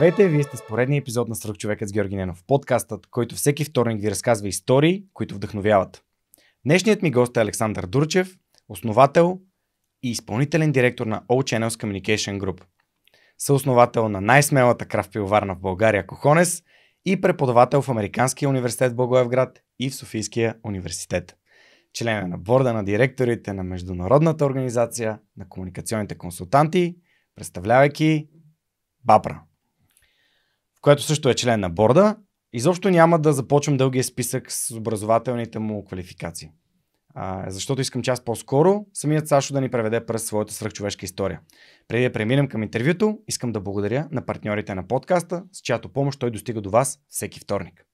Здравейте, вие сте с поредния епизод на Сръх човекът с Георги Ненов, подкастът, който всеки вторник ви разказва истории, които вдъхновяват. Днешният ми гост е Александър Дурчев, основател и изпълнителен директор на All Channels Communication Group. Съосновател на най-смелата крав пивоварна в България Кохонес и преподавател в Американския университет в Благоевград и в Софийския университет. Член е на борда на директорите на Международната организация на комуникационните консултанти, представлявайки Бабра което също е член на борда, изобщо няма да започвам дългия списък с образователните му квалификации. А, защото искам част по-скоро самият Сашо да ни преведе през своята свръхчовешка история. Преди да преминем към интервюто, искам да благодаря на партньорите на подкаста, с чиято помощ той достига до вас всеки вторник.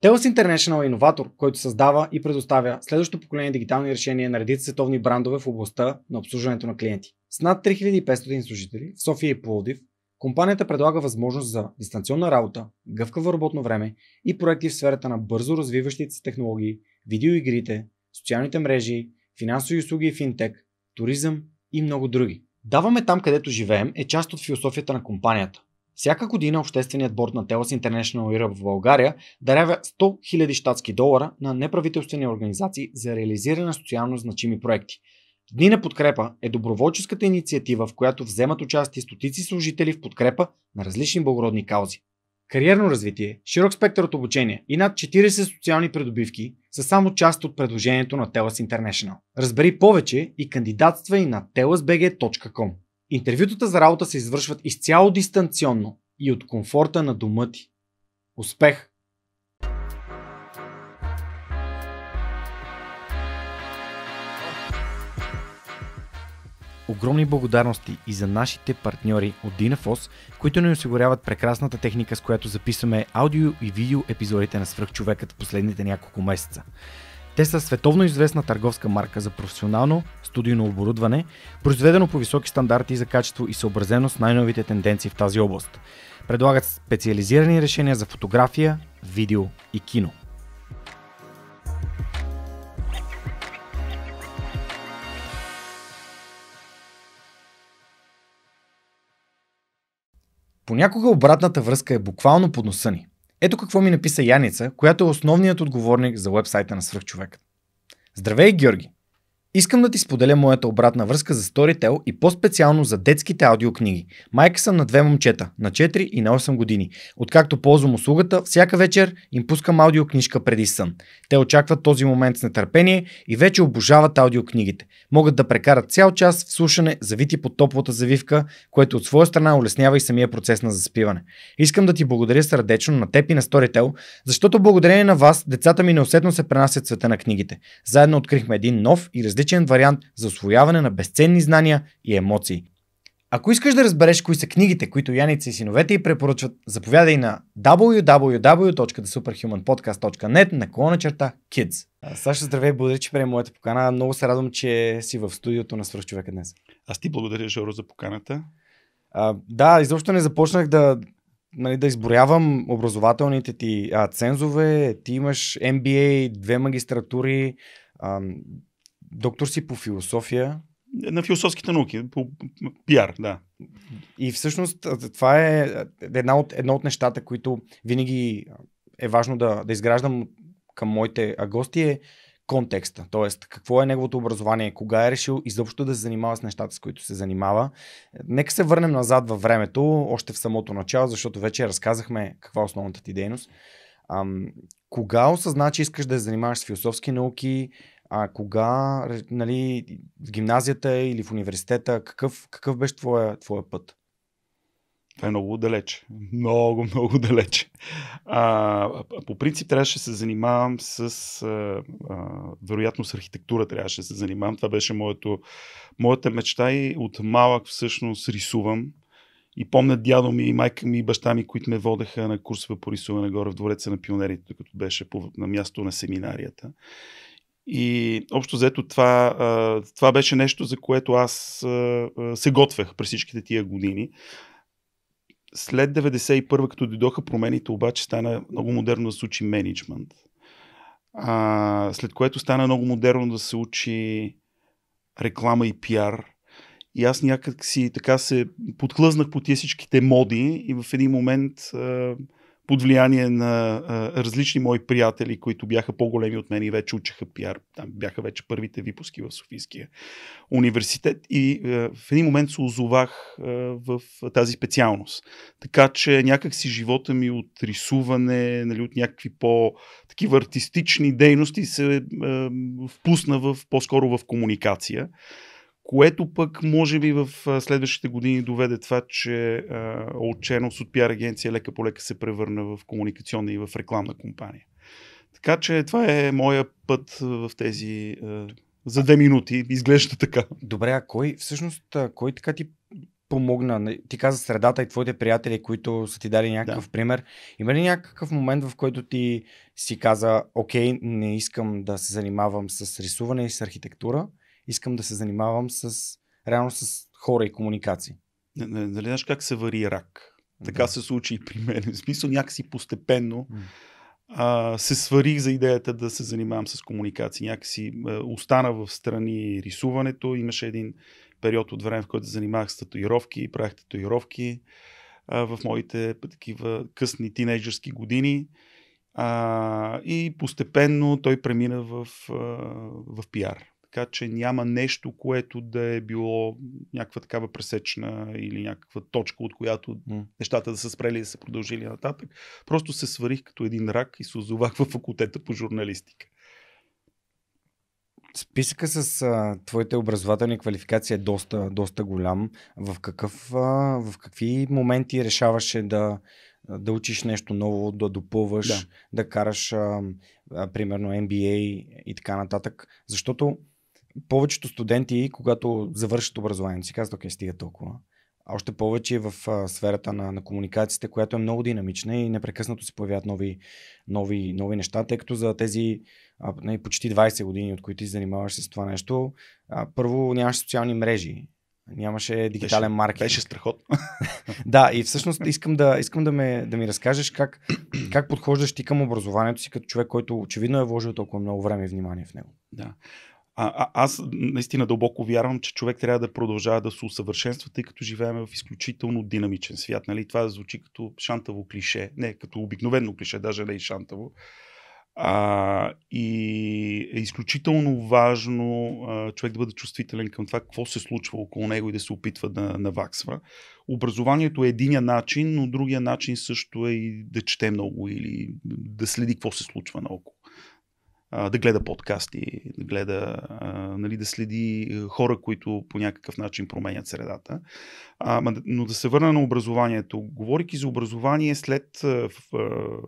Телос International е иноватор, който създава и предоставя следващото поколение дигитални решения на редица световни брандове в областта на обслужването на клиенти. С над 3500 служители в София и Пловдив Компанията предлага възможност за дистанционна работа, гъвкаво работно време и проекти в сферата на бързо развиващите се технологии, видеоигрите, социалните мрежи, финансови услуги и финтек, туризъм и много други. Даваме там, където живеем, е част от философията на компанията. Всяка година общественият борт на Telos International Europe в България дарява 100 000 щатски долара на неправителствени организации за реализиране на социално значими проекти – Дни на подкрепа е доброволческата инициатива, в която вземат участие стотици служители в подкрепа на различни благородни каузи. Кариерно развитие, широк спектър от обучение и над 40 социални придобивки са само част от предложението на TELUS International. Разбери повече и кандидатства и на telusbg.com. Интервютата за работа се извършват изцяло дистанционно и от комфорта на дома ти. Успех! Огромни благодарности и за нашите партньори от Dynafos, които ни осигуряват прекрасната техника, с която записваме аудио и видео епизодите на Свръхчовекът в последните няколко месеца. Те са световно известна търговска марка за професионално студийно оборудване, произведено по високи стандарти за качество и съобразено с най-новите тенденции в тази област. Предлагат специализирани решения за фотография, видео и кино – Понякога обратната връзка е буквално под носа ни. Ето какво ми написа Яница, която е основният отговорник за вебсайта на Свърхчовекът. Здравей, Георги! Искам да ти споделя моята обратна връзка за Storytel и по-специално за детските аудиокниги. Майка съм на две момчета, на 4 и на 8 години. Откакто ползвам услугата, всяка вечер им пускам аудиокнижка преди сън. Те очакват този момент с нетърпение и вече обожават аудиокнигите. Могат да прекарат цял час в слушане, завити под топлата завивка, което от своя страна улеснява и самия процес на заспиване. Искам да ти благодаря сърдечно на теб и на Storytel, защото благодарение на вас децата ми неусетно се пренасят света на книгите. Заедно открихме един нов и различен различен вариант за освояване на безценни знания и емоции. Ако искаш да разбереш кои са книгите, които Яница и синовете й препоръчват, заповядай на на клона черта kids. Саша, здравей, благодаря, че прием моята покана. Много се радвам, че си в студиото на Свърхчовека днес. Аз ти благодаря, Жоро, за поканата. А, да, изобщо не започнах да, нали, да изброявам образователните ти а, цензове. Ти имаш MBA, две магистратури, а, Доктор си по философия. На философските науки, по пиар, да. И всъщност това е една от, едно от нещата, които винаги е важно да, да изграждам към моите гости е контекста, Тоест, какво е неговото образование, кога е решил изобщо да се занимава с нещата, с които се занимава. Нека се върнем назад във времето, още в самото начало, защото вече разказахме каква е основната ти дейност. Ам, кога осъзна, че искаш да се занимаваш с философски науки? а кога, нали, в гимназията е или в университета, какъв, какъв беше твоя, твоя път? Това е много далече. Много, много далече. А, по принцип трябваше да се занимавам с... А, а, вероятно с архитектура трябваше да се занимавам. Това беше моето, моята мечта и от малък всъщност рисувам. И помня дядо ми, майка ми и баща ми, които ме водеха на курсове по рисуване горе в двореца на пионерите, като беше по, на място на семинарията. И общо взето това, това беше нещо, за което аз се готвех през всичките тия години. След 91 като дойдоха промените, обаче стана много модерно да се учи менеджмент. А, след което стана много модерно да се учи реклама и пиар. И аз някак си така се подхлъзнах по тия всичките моди и в един момент а, под влияние на а, различни мои приятели, които бяха по-големи от мен и вече учеха пиар. Там бяха вече първите випуски в Софийския университет и а, в един момент се озовах а, в тази специалност. Така че някак си живота ми от рисуване, нали, от някакви по-такива артистични дейности се а, впусна в, по-скоро в комуникация което пък може би в следващите години доведе това, че отченост от пиар агенция лека по лека се превърна в комуникационна и в рекламна компания. Така че това е моя път в тези за две минути. Изглежда така. Добре, а кой всъщност, кой така ти помогна? Ти каза средата и твоите приятели, които са ти дали някакъв да. пример. Има ли някакъв момент, в който ти си каза, окей, не искам да се занимавам с рисуване и с архитектура? искам да се занимавам с, реално с хора и комуникации. не нали знаеш как се вари рак? Така да. се случи и при мен. В смисъл някакси постепенно а, се сварих за идеята да се занимавам с комуникации. Някакси а, остана в страни рисуването. Имаше един период от време, в който се занимавах с татуировки, правих татуировки а, в моите такива късни тинейджърски години. А, и постепенно той премина в, а, в пиар така че няма нещо, което да е било някаква такава пресечна или някаква точка, от която mm. нещата да са спрели и да са продължили нататък. Просто се сварих като един рак и се озовах в факултета по журналистика. Списъка с а, твоите образователни квалификации е доста, доста голям. В, какъв, а, в какви моменти решаваше да, да учиш нещо ново, да допълваш, да, да караш, а, а, примерно, MBA и така нататък? Защото повечето студенти, когато завършат образованието си, казват, окей, стига толкова. А още повече в а, сферата на, на комуникациите, която е много динамична и непрекъснато се появяват нови, нови, нови неща, тъй като за тези а, не, нали, почти 20 години, от които ти занимаваш с това нещо, а, първо нямаше социални мрежи, нямаше дигитален беше, маркетинг. Беше страхотно. да, и всъщност искам да, искам да, ме, да ми разкажеш как, как подхождаш ти към образованието си като човек, който очевидно е вложил толкова много време и внимание в него. Да. А, а, аз наистина дълбоко вярвам, че човек трябва да продължава да се усъвършенства, тъй като живеем в изключително динамичен свят. Нали? Това звучи като шантаво клише, не като обикновено клише, даже не и шантаво. А, и е изключително важно а, човек да бъде чувствителен към това какво се случва около него и да се опитва да наваксва. Образованието е единия начин, но другия начин също е и да чете много или да следи какво се случва наоколо да гледа подкасти, да гледа, нали, да следи хора, които по някакъв начин променят средата. А, но да се върна на образованието. Говорики за образование след в, в,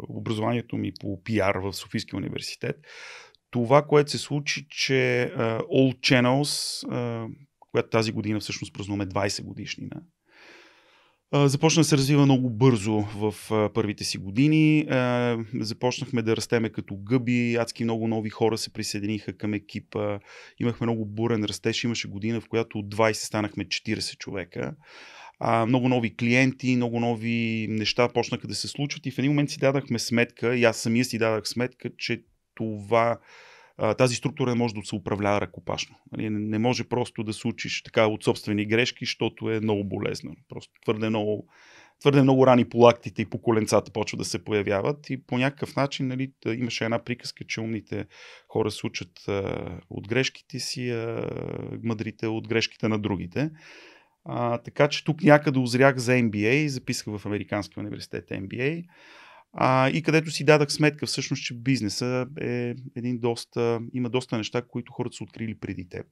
образованието ми по пиар в Софийския университет, това, което се случи, че Old All Channels, която тази година всъщност празнуваме 20 годишнина, Започна да се развива много бързо в първите си години. Започнахме да растеме като гъби, адски много нови хора се присъединиха към екипа. Имахме много бурен растеж, имаше година, в която от 20 станахме 40 човека. много нови клиенти, много нови неща почнаха да се случват и в един момент си дадахме сметка, и аз самия си дадах сметка, че това тази структура не може да се управлява ръкопашно. Нали, не, може просто да се учиш така от собствени грешки, защото е много болезнено. Просто твърде много, твърде много рани по лактите и по коленцата почва да се появяват и по някакъв начин нали, имаше една приказка, че умните хора се учат а, от грешките си, а, мъдрите от грешките на другите. А, така че тук някъде озрях за MBA, записах в Американския университет MBA а, и където си дадах сметка всъщност, че бизнеса е един доста, има доста неща, които хората са открили преди теб.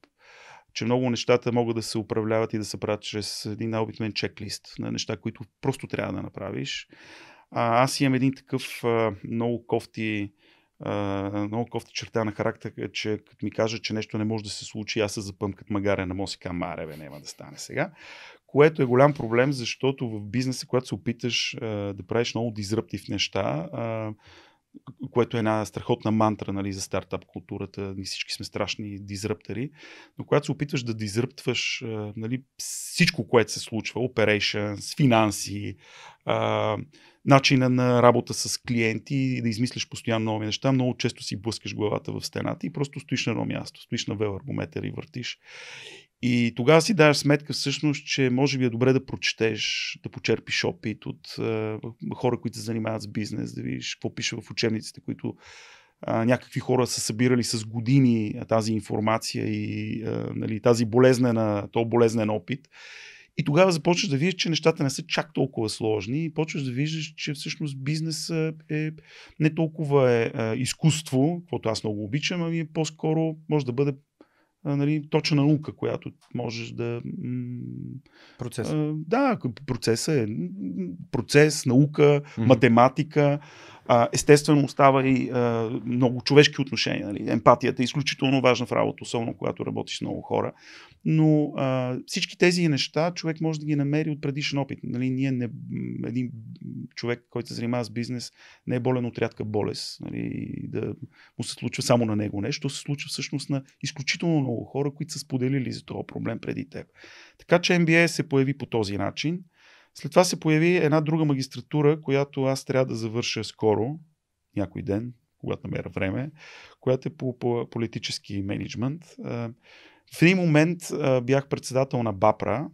Че много нещата могат да се управляват и да се правят чрез един обикновен чеклист на неща, които просто трябва да направиш. А, аз имам един такъв а, много кофти Uh, много кофти черта на характер, че като ми кажа, че нещо не може да се случи, аз се запъм като магаре на Мосика кам, бе, няма да стане сега което е голям проблем, защото в бизнеса, когато се опиташ а, да правиш много дизръптив неща, а, което е една страхотна мантра нали, за стартап културата, ние всички сме страшни дизръптери, но когато се опитваш да дизръптваш а, нали, всичко, което се случва, operations, финанси, а, начина на работа с клиенти, да измислиш постоянно нови неща, много често си блъскаш главата в стената и просто стоиш на едно място, стоиш на веларгометър и въртиш. И тогава си даваш сметка всъщност, че може би е добре да прочетеш, да почерпиш опит от е, хора, които се занимават с бизнес, да видиш какво пише в учебниците, които е, някакви хора са събирали с години тази информация и е, нали, тази болезнена, то болезнен опит. И тогава започваш да видиш, че нещата не са чак толкова сложни и почваш да виждаш, че всъщност бизнес е не толкова е, е изкуство, което аз много обичам, ами е по-скоро може да бъде нали, точна наука, която можеш да... Процес. Да, процесът е процес, наука, mm-hmm. математика, а, естествено остава и а, много човешки отношения. Нали? Емпатията е изключително важна в работа, особено когато работиш с много хора. Но а, всички тези неща човек може да ги намери от предишен опит. Нали? Ние не, един човек, който се занимава с бизнес, не е болен от рядка болест. Нали? Да му се случва само на него нещо. се случва всъщност на изключително много хора, които са споделили за този проблем преди теб. Така че MBA се появи по този начин. След това се появи една друга магистратура, която аз трябва да завърша скоро, някой ден, когато намеря време, която е по, политически менеджмент. В един момент бях председател на БАПРА,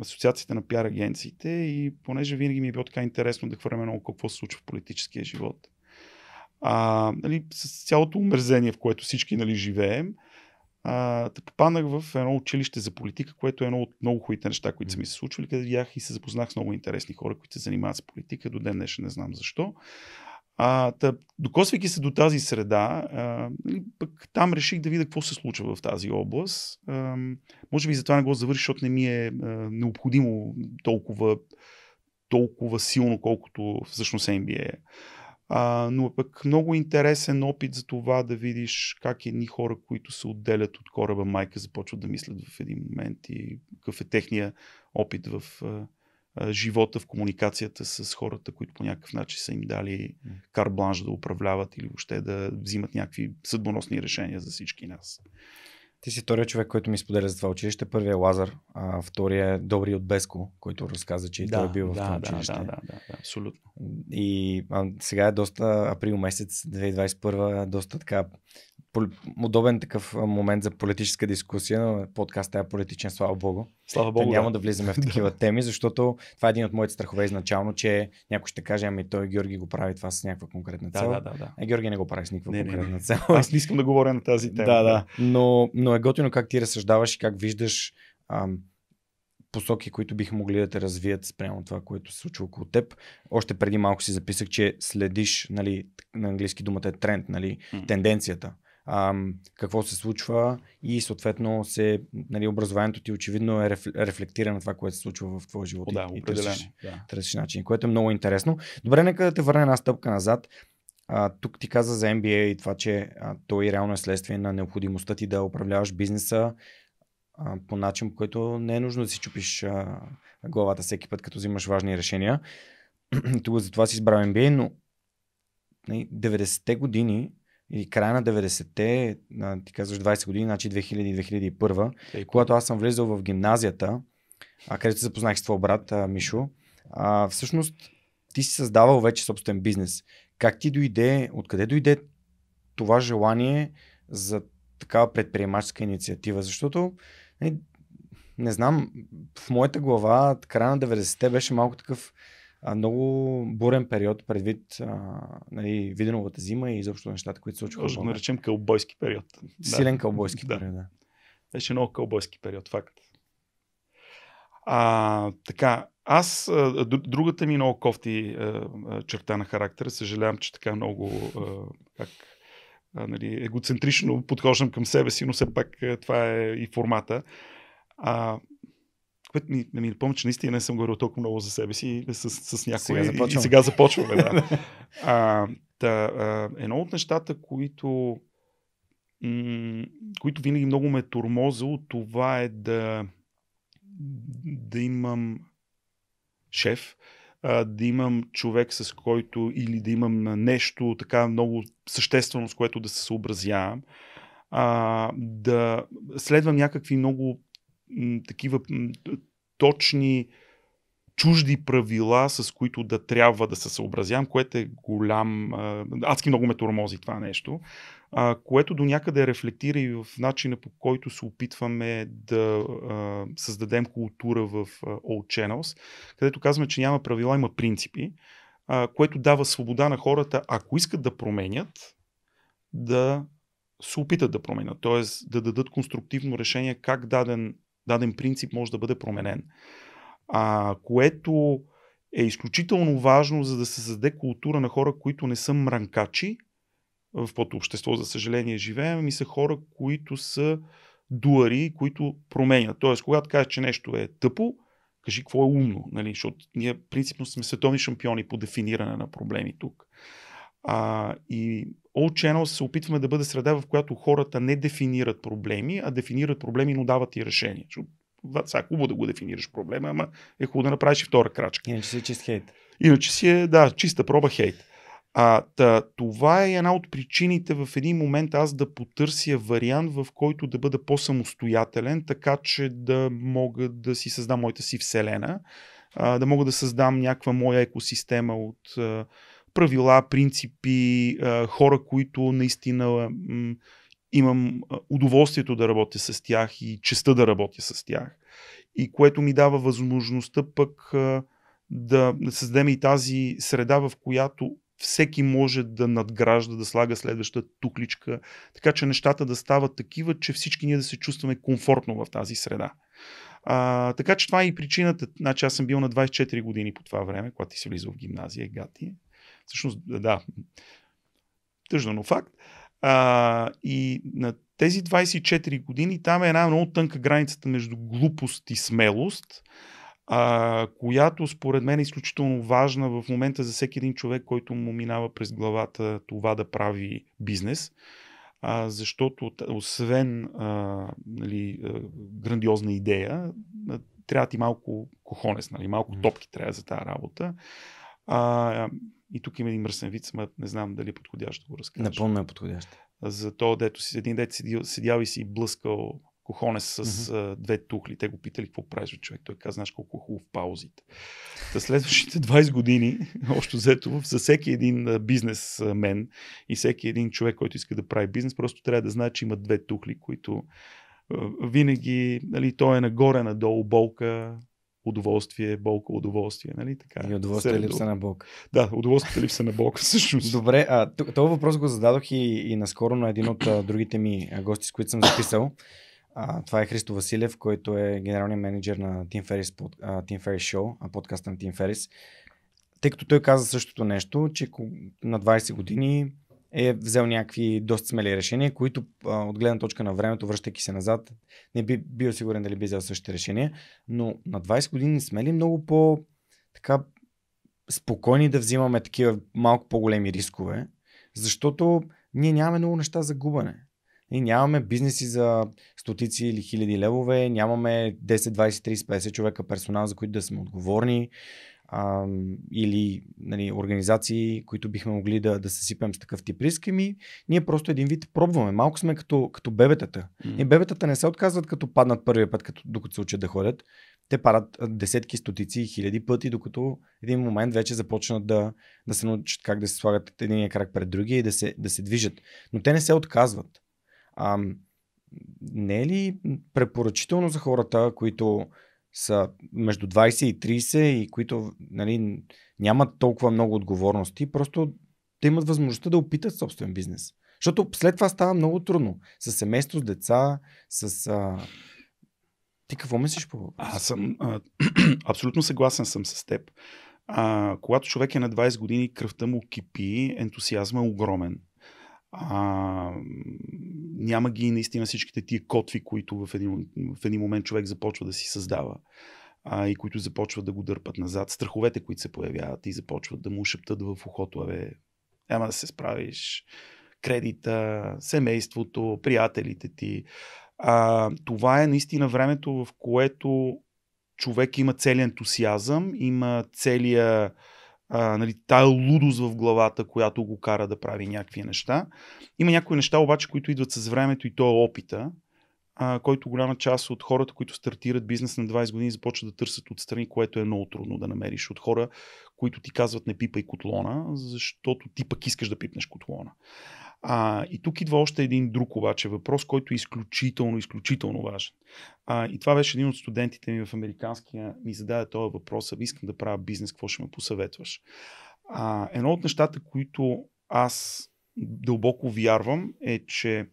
Асоциацията на пиар агенциите и понеже винаги ми е било така интересно да хвърляме много какво се случва в политическия живот. А, нали, с цялото умерзение, в което всички нали, живеем, те попаднах в едно училище за политика, което е едно от много хубавите неща, които са ми се случвали, където видях и се запознах с много интересни хора, които се занимават с политика. До ден днешен не знам защо. А, тъп, докосвайки се до тази среда, а, нали, пък там реших да видя какво се случва в тази област. А, може би затова не го завърши, защото не ми е а, необходимо толкова, толкова силно, колкото всъщност MBA. А, но пък много интересен опит за това да видиш как едни хора, които се отделят от кораба майка, започват да мислят в един момент и какъв е техния опит в а, а, живота, в комуникацията с хората, които по някакъв начин са им дали карбланш да управляват или въобще да взимат някакви съдбоносни решения за всички нас. Ти си втория човек, който ми споделя за това училище. Първият е Лазар, а втория е Добри от Беско, който разказа, че и да, той е бил да, в това да, училище. Да, да, да, да, абсолютно. И а, сега е доста, април месец 2021, е доста така удобен такъв момент за политическа дискусия, но подкастът е политичен, слава богу. Слава богу. Та няма да влизаме в такива теми, защото това е един от моите страхове изначално, че някой ще каже, ами той Георги го прави това с някаква конкретна цел. Да, да, да. А Георги не го прави с никаква не, конкретна не, не. Аз не искам да говоря на тази тема. Да, да. Но, но е готино как ти разсъждаваш и как виждаш ам, посоки, които биха могли да те развият спрямо това, което се случва около теб. Още преди малко си записах, че следиш, нали, на английски думата е тренд, нали, mm. тенденцията ам, какво се случва и съответно се, нали, образованието ти очевидно е рефлектира на това, което се случва в твоя живот. О, да, и, и търсиш, да. начин, което е много интересно. Добре, нека да те върна една стъпка назад. А, тук ти каза за MBA и това, че а, той реално е следствие на необходимостта ти да управляваш бизнеса а, по начин, по който не е нужно да си чупиш а, главата всеки път, като взимаш важни решения. Тук затова си избрал MBA, но 90-те нали, години и края на 90-те, ти казваш 20 години, значи 2000-2001, когато аз съм влезъл в гимназията, а, където се запознах с твой брат Мишо, а, всъщност ти си създавал вече собствен бизнес. Как ти дойде, откъде дойде това желание за такава предприемаческа инициатива? Защото не, нали, не знам, в моята глава края на 90-те беше малко такъв а, много бурен период предвид а, нали, Виденовата зима и изобщо нещата, които се случват. Може да наречем кълбойски период. Силен да. кълбойски да. период, да. Беше много кълбойски период, факт. А, така, аз, другата ми много кофти черта на характера, съжалявам, че така много как, нали, егоцентрично подхождам към себе си, но все пак това е и формата. А, което ми, ми напомня, че наистина не съм говорил толкова много за себе си с, с, с някой. Сега започваме. И, и сега започваме, да. а, та, а, едно от нещата, които, м- които винаги много ме е тормозило, това е да, да имам шеф, а, да имам човек с който или да имам нещо така много съществено, с което да се съобразявам, а, да следвам някакви много такива точни чужди правила, с които да трябва да се съобразявам, което е голям... адски много ме тормози това нещо, което до някъде рефлектира и в начина по който се опитваме да създадем култура в Old Channels, където казваме, че няма правила, има принципи, което дава свобода на хората, ако искат да променят, да се опитат да променят, т.е. да дадат конструктивно решение как даден даден принцип може да бъде променен. А, което е изключително важно, за да се създаде култура на хора, които не са мранкачи. В което общество, за съжаление, живеем и са хора, които са дуари, които променят. Тоест, когато кажеш, че нещо е тъпо, кажи какво е умно, нали? защото ние принципно сме световни шампиони по дефиниране на проблеми тук. А, и All Channels се опитваме да бъде среда, в която хората не дефинират проблеми, а дефинират проблеми, но дават и решения. Сега е хубаво да го дефинираш проблема, ама е хубаво да направиш и втора крачка. Иначе си чист хейт. Иначе си е, да, чиста проба хейт. А, та, това е една от причините в един момент аз да потърся вариант, в който да бъда по-самостоятелен, така че да мога да си създам моята си вселена, а, да мога да създам някаква моя екосистема от правила, принципи, хора, които наистина имам удоволствието да работя с тях и честа да работя с тях. И което ми дава възможността пък да създадем и тази среда, в която всеки може да надгражда, да слага следваща тукличка, така че нещата да стават такива, че всички ние да се чувстваме комфортно в тази среда. А, така че това е и причината. Значи аз съм бил на 24 години по това време, когато ти си влизал в гимназия, гати. Всъщност, да. Тъжно, но факт. А, и на тези 24 години там е една много тънка границата между глупост и смелост, а, която според мен е изключително важна в момента за всеки един човек, който му минава през главата това да прави бизнес. А, защото освен а, нали, а, грандиозна идея, трябва ти малко кохонес, нали, малко топки трябва за тази работа. А, и тук има един мръсен вид, ама не знам дали е подходящо да го разкажа. Напълно е подходящо. За то, дето си един дет седял, седял и си блъскал кохоне с mm-hmm. две тухли. Те го питали какво правиш от човек. Той каза, знаеш колко е хубаво в паузите. За следващите 20 години, още взето, за всеки един бизнесмен и всеки един човек, който иска да прави бизнес, просто трябва да знае, че има две тухли, които винаги, нали, той е нагоре, надолу, болка, удоволствие, болка, удоволствие, нали така? И е. удоволствие е липса на болка. Да, удоволствие е липса на болка, всъщност. Добре, а, този въпрос го зададох и, и наскоро на един от другите ми гости, с които съм записал. А, това е Христо Василев, който е генералният менеджер на Team Ferris, под, а, Team Ferris Show, подкаста на Team Ferris. Тъй като той каза същото нещо, че на 20 години е взел някакви доста смели решения, които от гледна точка на времето, връщайки се назад, не би бил сигурен дали би взел същите решения, но на 20 години сме ли много по така спокойни да взимаме такива малко по-големи рискове, защото ние нямаме много неща за губане. Ние нямаме бизнеси за стотици или хиляди левове, нямаме 10, 20, 30, 50 човека персонал, за които да сме отговорни а, или нали, организации, които бихме могли да, да се сипем с такъв тип риск, ми ние просто един вид пробваме. Малко сме като, като бебетата. Mm. И бебетата не се отказват като паднат първия път, като, докато се учат да ходят. Те парат десетки, стотици, хиляди пъти, докато един момент вече започнат да, да се научат как да се слагат един крак пред другия и да се, да се движат. Но те не се отказват. А, не е ли препоръчително за хората, които са между 20 и 30 и които нали, нямат толкова много отговорности, просто те имат възможността да опитат собствен бизнес. Защото след това става много трудно. С семейство, с деца, с... А... Ти какво мислиш по въпроса? Аз съм... А, абсолютно съгласен съм с теб. А, когато човек е на 20 години, кръвта му кипи, ентусиазма е огромен а, няма ги наистина всичките тия котви, които в един, в един момент човек започва да си създава а, и които започват да го дърпат назад, страховете, които се появяват и започват да му шептат в ухото, абе, ема да се справиш, кредита, семейството, приятелите ти. А, това е наистина времето, в което човек има целият ентусиазъм, има целият а, нали, тая лудост в главата, която го кара да прави някакви неща. Има някои неща обаче, които идват с времето и то е опита, а, който голяма част от хората, които стартират бизнес на 20 години, започват да търсят отстрани, което е много трудно да намериш от хора, които ти казват не пипай котлона, защото ти пък искаш да пипнеш котлона. А, и тук идва още един друг обаче въпрос, който е изключително, изключително важен. А, и това беше един от студентите ми в американския, ми зададе този въпрос, а искам да правя бизнес, какво ще ме посъветваш? А, едно от нещата, които аз дълбоко вярвам е, че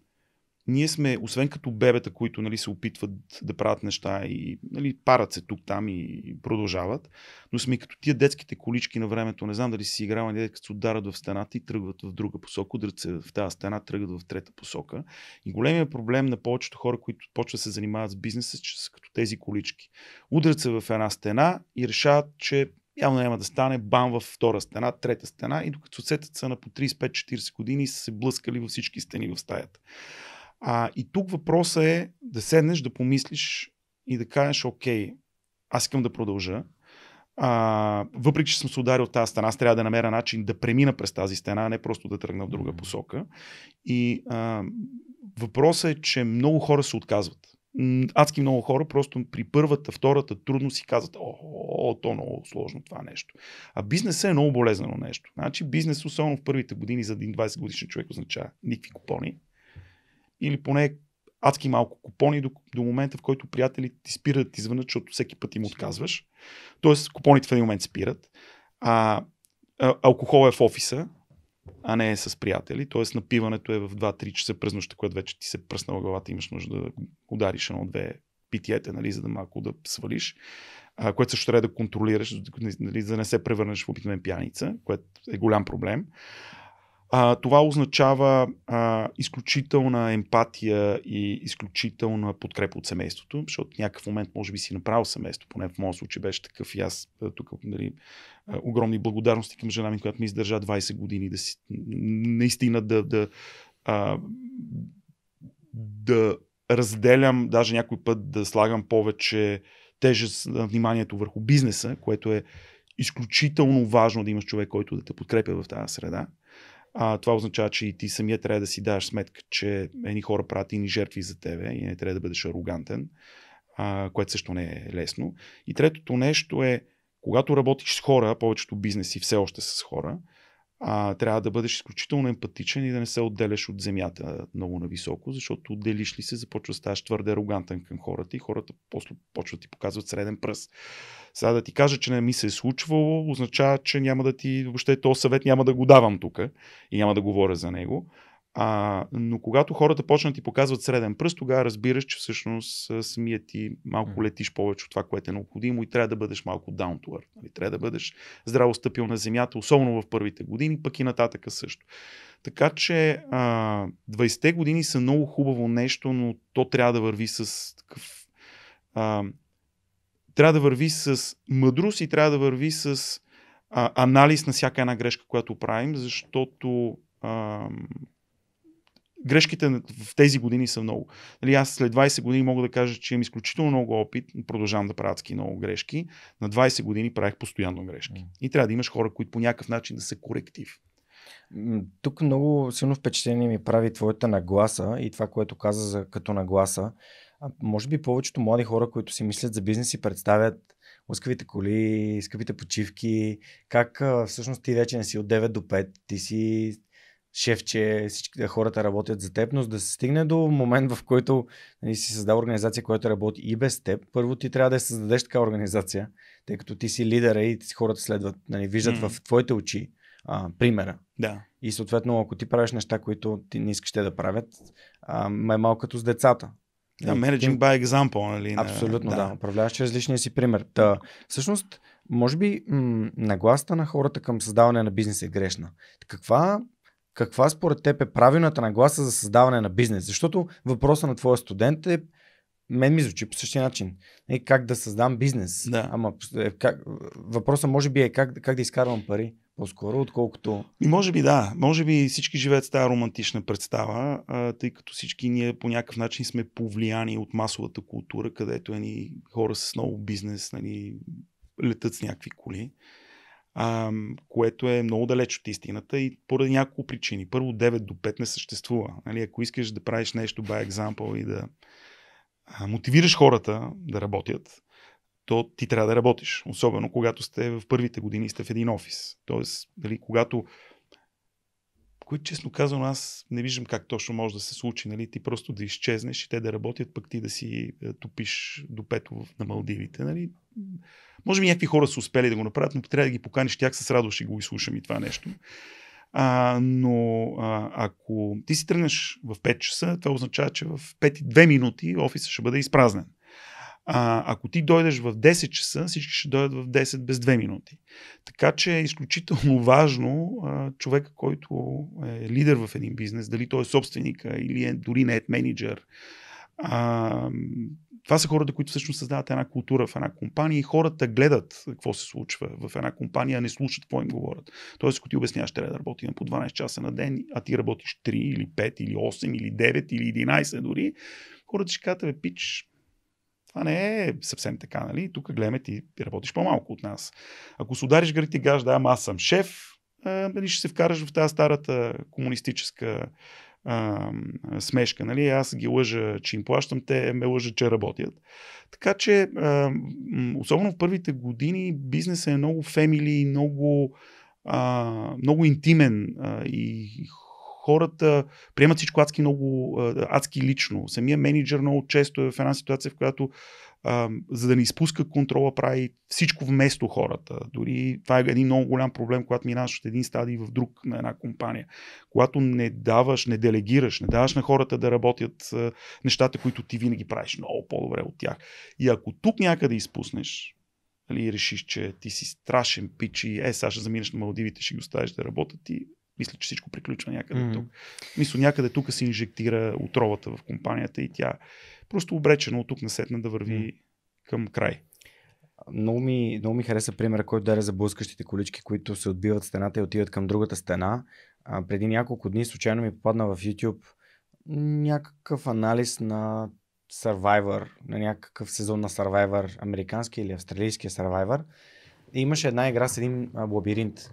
ние сме, освен като бебета, които нали, се опитват да правят неща и нали, парат се тук-там и продължават, но сме като тия детските колички на времето. Не знам дали си играва някъде, като се ударат в стената и тръгват в друга посока, удрят се в тази стена, тръгват в трета посока. И големия проблем на повечето хора, които почват да се занимават с бизнеса, че са като тези колички. Удрят се в една стена и решават, че явно няма да стане, бам във втора стена, трета стена и докато сетят са на по 35-40 години и са се блъскали във всички стени в стаята. А, и тук въпросът е да седнеш, да помислиш и да кажеш, окей, аз искам да продължа. А, въпреки, че съм се ударил от тази стена, аз трябва да намеря начин да премина през тази стена, а не просто да тръгна в друга посока. И а, въпросът е, че много хора се отказват адски много хора просто при първата, втората трудност си казват, о, о, о то е много сложно това нещо. А бизнесът е много болезнено нещо. Значи бизнес, особено в първите години за един 20 годишен човек, означава никакви купони или поне адски малко купони до, до момента, в който приятелите ти спират извън, защото всеки път им отказваш. Тоест, купоните в един момент спират. А, а, алкохол е в офиса, а не е с приятели. Тоест, напиването е в 2-3 часа през нощта, когато вече ти се в главата, имаш нужда да удариш едно-две питиете, нали, за да малко да свалиш. А, което също трябва да контролираш, нали, за да не се превърнеш в обикновен пияница, което е голям проблем. А, това означава а, изключителна емпатия и изключителна подкрепа от семейството, защото в някакъв момент може би си направил семейство, поне в моя случай беше такъв и аз тук нали, огромни благодарности към жена ми, която ми издържа 20 години да си, наистина да, да, а, да разделям, даже някой път да слагам повече тежест на вниманието върху бизнеса, което е изключително важно да имаш човек, който да те подкрепя в тази среда а, това означава, че и ти самия трябва да си даш сметка, че едни хора правят и ни жертви за тебе и не трябва да бъдеш арогантен, а, което също не е лесно. И третото нещо е, когато работиш с хора, повечето бизнеси все още с хора, а, трябва да бъдеш изключително емпатичен и да не се отделяш от земята много нависоко, защото отделиш ли се, започва да ставаш твърде арогантен към хората и хората после почват да ти показват среден пръст. Сега да ти кажа, че не ми се е случвало, означава, че няма да ти, въобще този съвет няма да го давам тук и няма да говоря за него. А, но когато хората почнат и ти показват среден пръст, тогава разбираш, че всъщност самият ти малко летиш повече от това, което е необходимо и трябва да бъдеш малко даунтуър. Нали? Трябва да бъдеш здраво стъпил на земята, особено в първите години, пък и нататъка също. Така че а, 20-те години са много хубаво нещо, но то трябва да върви с такъв... А, трябва да върви с мъдрост и трябва да върви с а, анализ на всяка една грешка, която правим, защото... А, грешките в тези години са много. Нали, аз след 20 години мога да кажа, че имам изключително много опит, продължавам да правя ски много грешки. На 20 години правих постоянно грешки. И трябва да имаш хора, които по някакъв начин да са коректив. Тук много силно впечатление ми прави твоята нагласа и това, което каза за, като нагласа. А, може би повечето млади хора, които си мислят за бизнес и представят лъскавите коли, скъпите почивки, как а, всъщност ти вече не си от 9 до 5, ти си шефче, всички хората работят за теб, но за да се стигне до момент, в който нали, си създал организация, която работи и без теб, първо ти трябва да създадеш така организация, тъй като ти си лидера и хората следват, нали, виждат mm. в твоите очи а, примера. Да. И съответно, ако ти правиш неща, които ти не искаш те да правят, а, е малко като с децата. Да, yeah, нали, managing by example, нали? Абсолютно, да. да. Управляваш чрез личния си пример. Та, всъщност, може би м- нагласата на хората към създаване на бизнес е грешна. Каква каква според теб е правилната нагласа за създаване на бизнес? Защото въпросът на твоя студент е мен ми звучи по същия начин. Е, как да създам бизнес? Да. Ама е, как, въпросът може би е как, как да изкарвам пари по-скоро, отколкото... И може би да. Може би всички живеят с тази романтична представа, а, тъй като всички ние по някакъв начин сме повлияни от масовата култура, където ни хора с много бизнес нали, летат с някакви коли а, което е много далеч от истината и поради няколко причини. Първо, 9 до 5 не съществува. Нали, ако искаш да правиш нещо by example и да а, мотивираш хората да работят, то ти трябва да работиш. Особено когато сте в първите години сте в един офис. Тоест, дали, когато които честно казвам аз не виждам как точно може да се случи. Нали? Ти просто да изчезнеш и те да работят, пък ти да си е, топиш до пето на Малдивите. Нали? Може би някакви хора са успели да го направят, но трябва да ги поканиш тях с радост ще го изслушам и това нещо. А, но а, ако ти си тръгнеш в 5 часа, това означава, че в 5 2 минути офиса ще бъде изпразнен. А, ако ти дойдеш в 10 часа, всички ще дойдат в 10 без 2 минути. Така че е изключително важно а, човека, който е лидер в един бизнес, дали той е собственика или е, дори не е менеджер, а, това са хората, които всъщност създават една култура в една компания и хората гледат какво се случва в една компания, а не слушат какво им говорят. Тоест, ако ти обясняваш, трябва да работим по 12 часа на ден, а ти работиш 3 или 5 или 8 или 9 или 11 дори, хората ще кажат, пич, това не е съвсем така, нали? Тук гледаме ти, работиш по-малко от нас. Ако се удариш ти гаш, да, ама аз съм шеф, а, нали, ще се вкараш в тази старата комунистическа а, смешка. Нали? Аз ги лъжа, че им плащам, те ме лъжат, че работят. Така че, а, особено в първите години, бизнесът е много фемили, много, а, много интимен а, и хората приемат всичко адски много адски лично. Самия менеджер много често е в една ситуация, в която а, за да не изпуска контрола, прави всичко вместо хората. Дори това е един много голям проблем, когато минаваш от един стадий в друг на една компания. Когато не даваш, не делегираш, не даваш на хората да работят а, нещата, които ти винаги правиш много по-добре от тях. И ако тук някъде изпуснеш, или нали, решиш, че ти си страшен пич и е, сега ще заминеш на Малдивите, ще ги оставиш да работят и мисля, че всичко приключва някъде mm. тук. Мисля, някъде тук се инжектира отровата в компанията и тя просто обречено от тук насетна да върви mm. към край. Много ми, много ми хареса примера, който даде за блъскащите колички, които се отбиват стената и отиват към другата стена. А, преди няколко дни случайно ми попадна в YouTube някакъв анализ на Survivor, на някакъв сезон на Survivor, американски или австралийския Survivor. И имаше една игра с един лабиринт,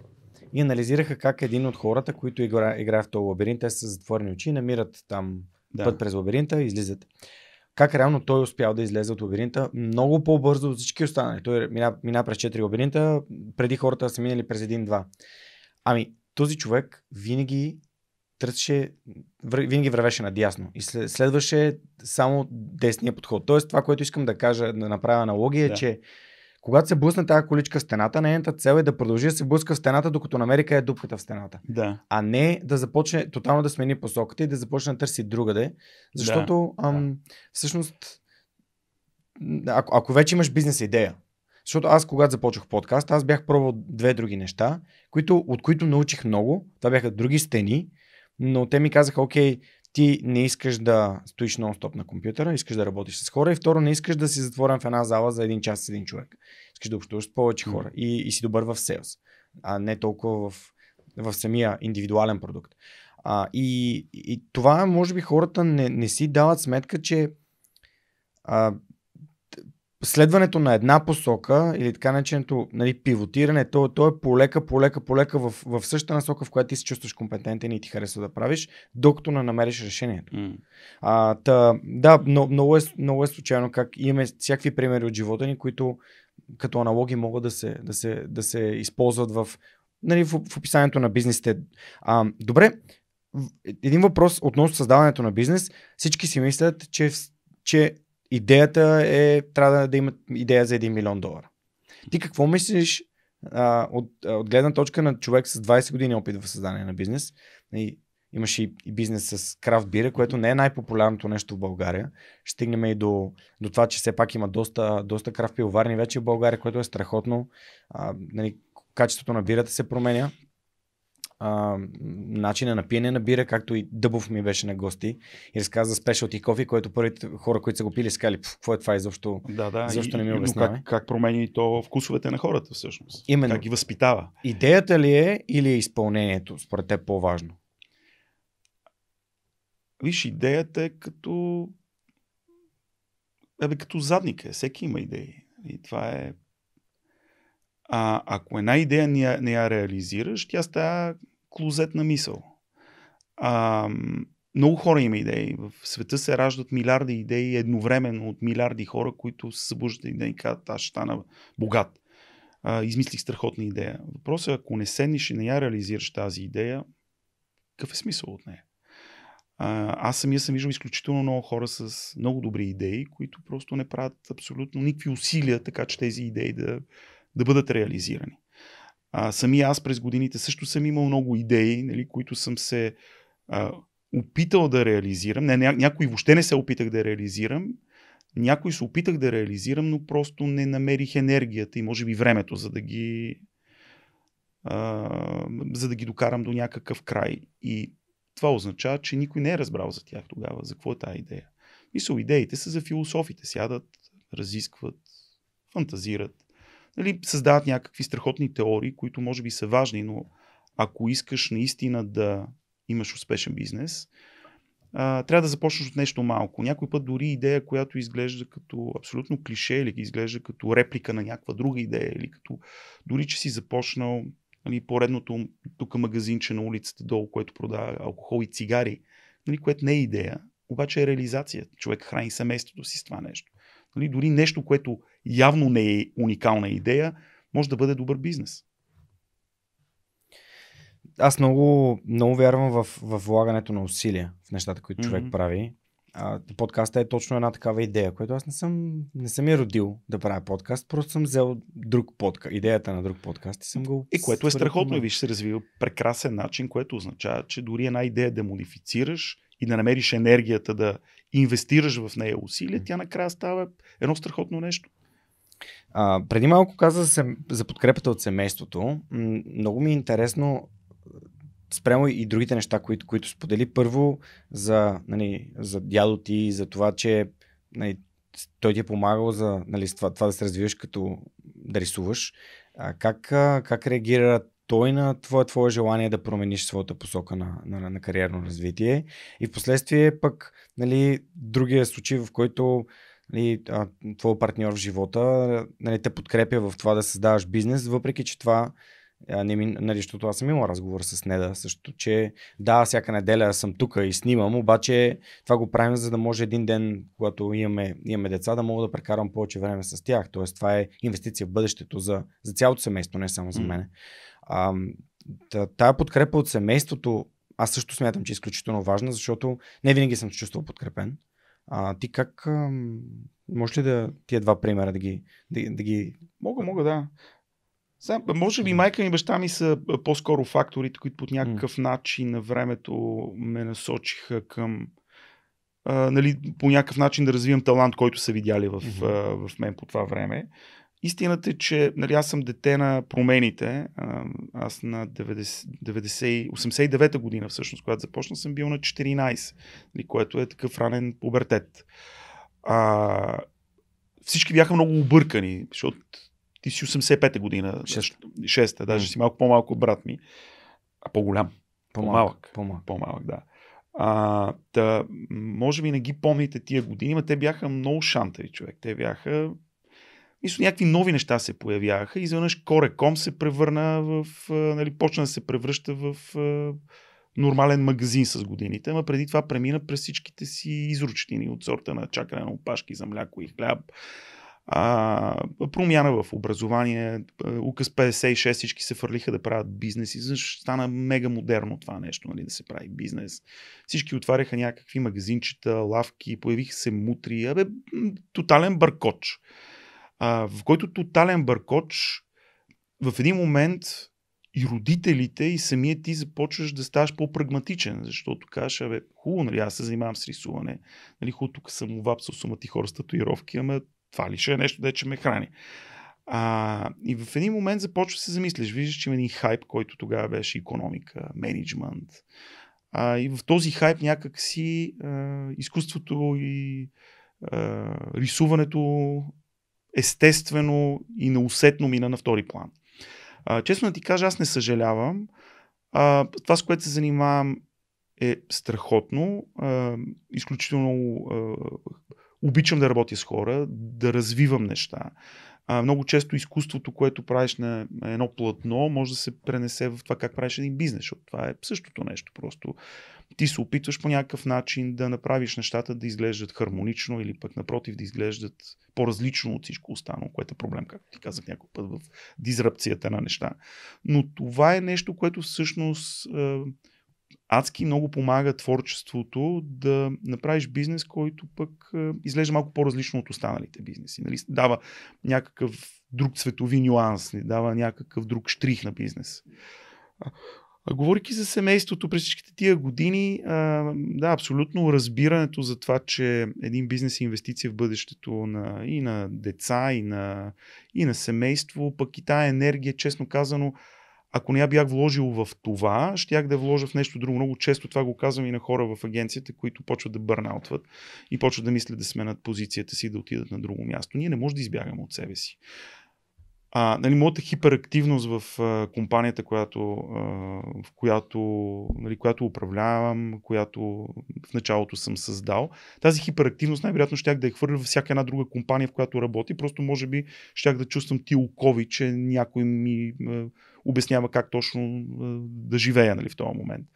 и анализираха как един от хората, които игра, играе в този лабиринт, те са затворени очи, намират там да. път през лабиринта и излизат. Как реално той е успял да излезе от лабиринта много по-бързо от всички останали. Той мина, мина през 4 лабиринта, преди хората са минали през един-два. Ами, този човек винаги търсеше, винаги вървеше надясно и следваше само десния подход. Тоест, това, което искам да кажа, да направя аналогия, е, да. че когато се блъсне тази количка в стената, нейната цел е да продължи да се блъска в стената, докато намери къде е дупката в стената. Да. А не да започне тотално да смени посоката и да започне да търси другаде. Защото да, ам, да. всъщност, ако, ако вече имаш бизнес идея, защото аз, когато започнах подкаст, аз бях пробвал две други неща, които, от които научих много. Това бяха други стени, но те ми казаха, окей, ти не искаш да стоиш нон-стоп на компютъра, искаш да работиш с хора и второ не искаш да си затворен в една зала за един час с един човек. Искаш да общуваш с повече хора и, и си добър в селс, а не толкова в, в самия индивидуален продукт. А, и, и това може би хората не, не си дават сметка, че а, следването на една посока или така наченото нали, пивотиране, то, то е полека, полека, полека в, в същата насока, в която ти се чувстваш компетентен и ти харесва да правиш, докато не намериш решението. Mm. А, та, да, но, много, е, много е случайно как имаме всякакви примери от живота ни, които като аналоги могат да се, да се, да се използват в, нали, в, в описанието на бизнесите. А, добре, един въпрос относно създаването на бизнес. Всички си мислят, че, че идеята е, трябва да, имат идея за 1 милион долара. Ти какво мислиш а, от, от гледна точка на човек с 20 години опит в създание на бизнес? И, имаш и, и бизнес с крафт бира, което не е най-популярното нещо в България. Ще стигнем и до, до това, че все пак има доста, доста крафт пивоварни вече в България, което е страхотно. А, нали, качеството на бирата се променя а, начина на пиене на бира, както и Дъбов ми беше на гости и разказа за Specialty Coffee, което първите хора, които са го пили, сказали, какво е това изобщо, да, да, изобщо не ми обяснява. Как, как промени то вкусовете на хората всъщност? Именно. Как ги възпитава? Идеята ли е или е изпълнението според те по-важно? Виж, идеята е като Абе, като задник е. Всеки има идеи. И това е... А, ако една идея не я, не я реализираш, тя става на мисъл. А, много хора има идеи. В света се раждат милиарди идеи едновременно от милиарди хора, които се събуждат и да казват, аз ще стана богат. А, измислих страхотна идея. Въпросът е, ако не седнеш и не я реализираш тази идея, какъв е смисъл от нея? А, аз самия съм виждал изключително много хора с много добри идеи, които просто не правят абсолютно никакви усилия, така че тези идеи да, да бъдат реализирани. А, сами аз през годините също съм имал много идеи, нали, които съм се а, опитал да реализирам. Не, ня, някои въобще не се опитах да реализирам. Някои се опитах да реализирам, но просто не намерих енергията и може би времето, за да ги, а, за да ги докарам до някакъв край. И това означава, че никой не е разбрал за тях тогава, за какво е тази идея. Мисъл, идеите са за философите. Сядат, разискват, фантазират, нали, създават някакви страхотни теории, които може би са важни, но ако искаш наистина да имаш успешен бизнес, а, трябва да започнеш от нещо малко. Някой път дори идея, която изглежда като абсолютно клише или изглежда като реплика на някаква друга идея или като дори, че си започнал нали, поредното тук магазинче на улицата долу, което продава алкохол и цигари, нали, което не е идея, обаче е реализация. Човек храни семейството си с това нещо. Нали, дори нещо, което явно не е уникална идея, може да бъде добър бизнес. Аз много, много вярвам в, в влагането на усилия в нещата, които mm-hmm. човек прави. А, подкаста е точно една такава идея, която аз не съм, не съм я родил да правя подкаст, просто съм взел друг подкаст, идеята на друг подкаст и съм го... И което е страхотно, и виж, се развива прекрасен начин, което означава, че дори една идея да модифицираш и да намериш енергията да инвестираш в нея усилия, тя накрая става едно страхотно нещо. А, преди малко каза за, за подкрепата от семейството. Много ми е интересно спрямо и другите неща, които, които сподели. Първо за, нали, за дядо ти, за това, че нали, той ти е помагал за нали, това, това да се развиваш като да рисуваш. А, как, как реагират той на твое, твое желание да промениш своята посока на, на, на кариерно развитие. И в последствие пък, нали, другия случай, в който нали, твой партньор в живота нали, те подкрепя в това да създаваш бизнес, въпреки че това не ми, нали, защото аз съм имал разговор с Неда, също, че да, всяка неделя съм тук и снимам, обаче това го правим, за да може един ден, когато имаме, имаме деца, да мога да прекарам повече време с тях. Тоест, това е инвестиция в бъдещето за, за цялото семейство, не само за мене. Mm. А, тая подкрепа от семейството, аз също смятам, че е изключително важна, защото не винаги съм се чувствал подкрепен. А, ти как а, можеш ли да тия два примера да ги... Да, да ги... Мога, мога, да. Сам, може би майка ми и баща ми са по-скоро факторите, които по някакъв начин на времето ме насочиха към а, нали, по някакъв начин да развивам талант, който са видяли в, mm-hmm. а, в мен по това време. Истината е, че нали, аз съм дете на промените. Аз на 89-та година, всъщност, когато започна, съм бил на 14, нали, което е такъв ранен пубертет. А, всички бяха много объркани, защото ти си 85-та година. 6-та, даже си малко по-малко брат ми. А по-голям. По-малък. По-малък, по-малък да. А, та, може би не ги помните тия години, но те бяха много шантави човек. Те бяха мисля, някакви нови неща се появяваха. Изведнъж Кореком се превърна в... Нали, почна да се превръща в нормален магазин с годините, ама преди това премина през всичките си изручтини от сорта на чакане на опашки за мляко и хляб, а, промяна в образование, указ 56, всички се фърлиха да правят бизнес и защото стана мега модерно това нещо, нали, да се прави бизнес. Всички отваряха някакви магазинчета, лавки, появиха се мутри, абе, тотален бъркоч а, в който тотален бъркоч в един момент и родителите, и самият ти започваш да ставаш по-прагматичен, защото кажеш, бе, хубаво, нали, аз се занимавам с рисуване, нали, хубаво, тук съм вапсал сума ти хора с татуировки, ама това ли ще е нещо, де че ме храни. А, и в един момент започва да се замисляш. виждаш, че има един хайп, който тогава беше економика, менеджмент. А, и в този хайп някак си а, изкуството и а, рисуването естествено и неусетно мина на втори план. А, честно да ти кажа, аз не съжалявам. А, това, с което се занимавам е страхотно. А, изключително а, обичам да работя с хора, да развивам неща а, много често изкуството, което правиш на едно платно, може да се пренесе в това как правиш един бизнес, защото това е същото нещо. Просто ти се опитваш по някакъв начин да направиш нещата да изглеждат хармонично или пък напротив да изглеждат по-различно от всичко останало, което е проблем, както ти казах някой път в дизрапцията на неща. Но това е нещо, което всъщност адски много помага творчеството да направиш бизнес, който пък е, изглежда малко по-различно от останалите бизнеси. Нали? Дава някакъв друг цветови нюанс, не? дава някакъв друг штрих на бизнес. А, говорики за семейството през всичките тия години, а, да, абсолютно разбирането за това, че един бизнес е инвестиция в бъдещето на, и на деца, и на, и на семейство, пък и тая енергия, честно казано, ако не я бях вложил в това, щях да вложа в нещо друго. Много често това го казвам и на хора в агенцията, които почват да бърнаутват и почват да мислят да сменят позицията си и да отидат на друго място. Ние не можем да избягаме от себе си а, нали, моята хиперактивност в а, компанията, която, а, в която, нали, която управлявам, която в началото съм създал, тази хиперактивност най-вероятно щях да я хвърля във всяка една друга компания, в която работи. Просто може би щях да чувствам ти окови, че някой ми а, обяснява как точно а, да живея нали, в този момент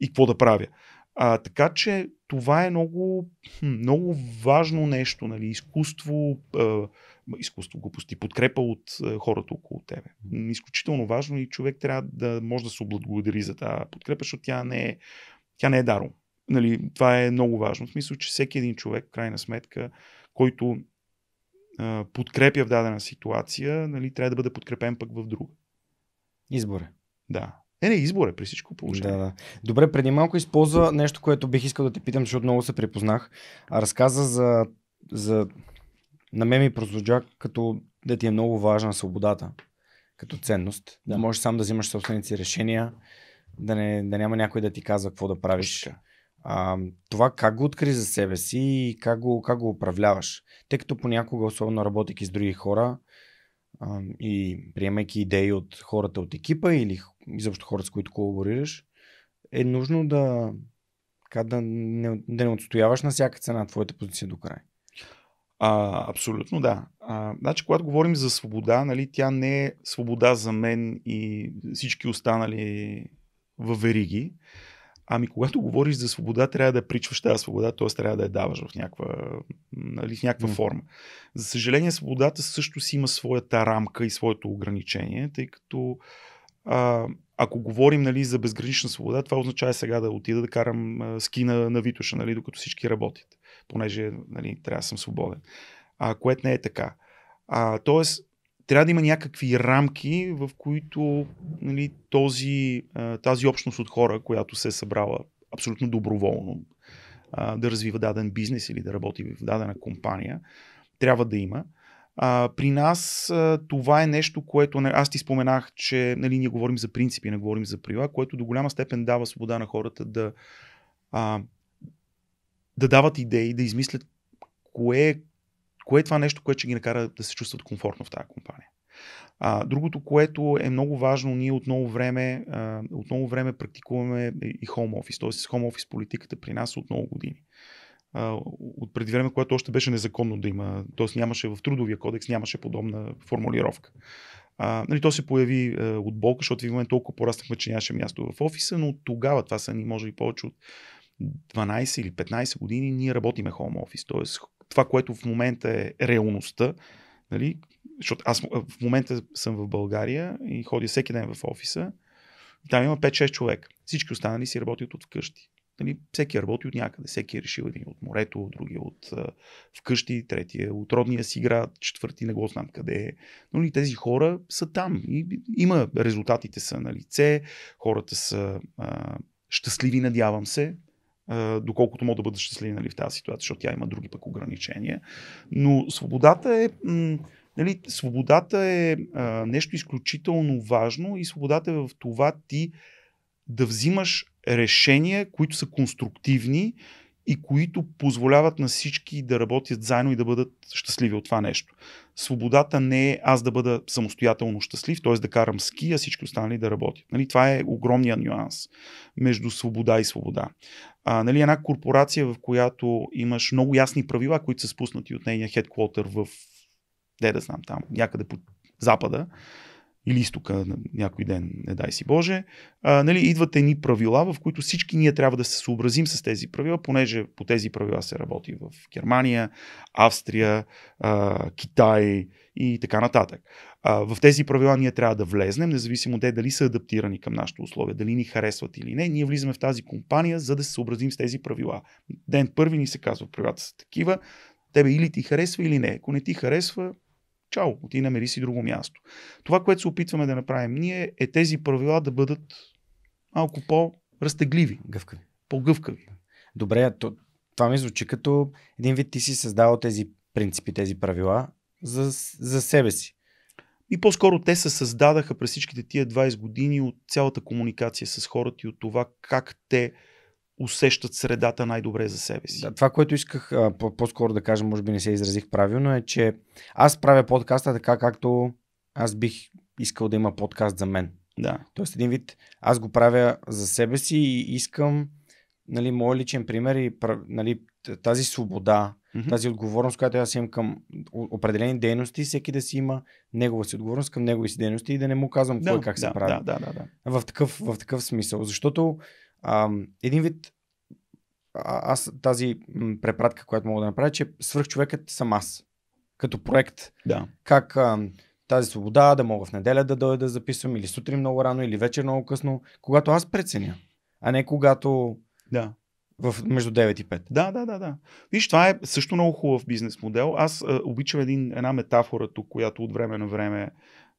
и какво да правя. А, така че това е много, много важно нещо. Нали, изкуство, а, изкуство, глупости, подкрепа от е, хората около тебе. Изключително важно и човек трябва да може да се облагодари за тази подкрепа, защото тя не е, тя не е даром. Нали, това е много важно. В смисъл, че всеки един човек, крайна сметка, който а, е, подкрепя в дадена ситуация, нали, трябва да бъде подкрепен пък в друга. Изборе. Да. Е, не, не, избор е при всичко положение. Да, да. Добре, преди малко използва нещо, което бих искал да те питам, защото много се препознах. А разказа за, за на мен ми прозвуча като да ти е много важна свободата като ценност. Да. Можеш сам да взимаш собствените решения, да, не, да няма някой да ти казва какво да правиш. А, това как го откри за себе си и как го, как го управляваш. Тъй като понякога, особено работейки с други хора а, и приемайки идеи от хората от екипа или изобщо хората, с които колаборираш, е нужно да, така, да, не, да не отстояваш на всяка цена твоята позиция до край. А, абсолютно, да. А, значи, когато говорим за свобода, нали, тя не е свобода за мен и всички останали във вериги. Ами, когато говориш за свобода, трябва да причваш тази свобода, т.е. трябва да я даваш в някаква, нали, в някаква mm. форма. За съжаление, свободата също си има своята рамка и своето ограничение, тъй като а, ако говорим нали, за безгранична свобода, това означава сега да отида да карам а, на, на Витоша, нали, докато всички работят понеже нали, трябва да съм свободен. А, което не е така. А, тоест, трябва да има някакви рамки, в които нали, този, тази общност от хора, която се е събрала абсолютно доброволно да развива даден бизнес или да работи в дадена компания, трябва да има. А, при нас а, това е нещо, което нали, аз ти споменах, че нали, ние говорим за принципи, не говорим за правила, което до голяма степен дава свобода на хората да а, да дават идеи, да измислят кое, кое е това нещо, което ще ги накара да се чувстват комфортно в тази компания. А, другото, което е много важно, ние отново време, а, отново време практикуваме и home office, т.е. с home office политиката при нас от много години. А, от преди време, което още беше незаконно да има, т.е. нямаше в трудовия кодекс, нямаше подобна формулировка. А, нали, то се появи а, от болка, защото в момент толкова пораснахме, че нямаше място в офиса, но тогава, това са ни може и повече от 12 или 15 години ние работиме home офис. Тоест, това, което в момента е реалността, нали, защото аз в момента съм в България и ходя всеки ден в офиса, и там има 5-6 човек. Всички останали си работят от вкъщи. Нали, всеки е работи от някъде. Всеки е решил един от морето, другия от вкъщи, третия от родния си град, четвърти не го знам къде е. Но нали, тези хора са там. И, има резултатите са на лице, хората са а, щастливи, надявам се доколкото могат да бъдат щастлив нали, в тази ситуация, защото тя има други пък ограничения. Но свободата е... Нали, свободата е а, нещо изключително важно и свободата е в това ти да взимаш решения, които са конструктивни и които позволяват на всички да работят заедно и да бъдат щастливи от това нещо свободата не е аз да бъда самостоятелно щастлив, т.е. да карам ски, а всички останали да работят. Нали, това е огромния нюанс между свобода и свобода. А, нали, една корпорация, в която имаш много ясни правила, които са спуснати от нейния хедквотер в, не да знам, там, някъде по запада, или изтока някой ден, не дай си Боже, а, нали, идват едни правила, в които всички ние трябва да се съобразим с тези правила, понеже по тези правила се работи в Германия, Австрия, а, Китай и така нататък. А, в тези правила ние трябва да влезнем, независимо те дали са адаптирани към нашите условия, дали ни харесват или не. Ние влизаме в тази компания, за да се съобразим с тези правила. Ден първи ни се казва, правилата са такива, тебе или ти харесва или не. Ако не ти харесва, Чао, оти намери си друго място. Това, което се опитваме да направим ние, е тези правила да бъдат малко по-разтегливи. Гъвкави. По-гъвкави. Добре, то, това ми звучи като един вид ти си създавал тези принципи, тези правила за, за себе си. И по-скоро те се създадаха през всичките тия 20 години от цялата комуникация с хората и от това как те усещат средата най-добре за себе си. Да, това, което исках по-скоро да кажа, може би не се изразих правилно, е, че аз правя подкаста така, както аз бих искал да има подкаст за мен. Да. Тоест един вид, аз го правя за себе си и искам, нали, моят личен пример и нали, тази свобода, mm-hmm. тази отговорност, която аз имам към определени дейности, всеки да си има негова си отговорност към негови си дейности и да не му казвам да, кой как да, се прави. Да, да, да, да. В, такъв, в такъв смисъл. Защото а, един вид, а, аз тази препратка, която мога да направя, че свръхчовекът съм аз. Като проект. Да. Как а, тази свобода да мога в неделя да дойда да записвам или сутрин много рано, или вечер много късно, когато аз преценя, а не когато да. В, между 9 и 5. Да, да, да, да. Виж, това е също много хубав бизнес модел. Аз а, обичам един, една метафора тук, която от време на време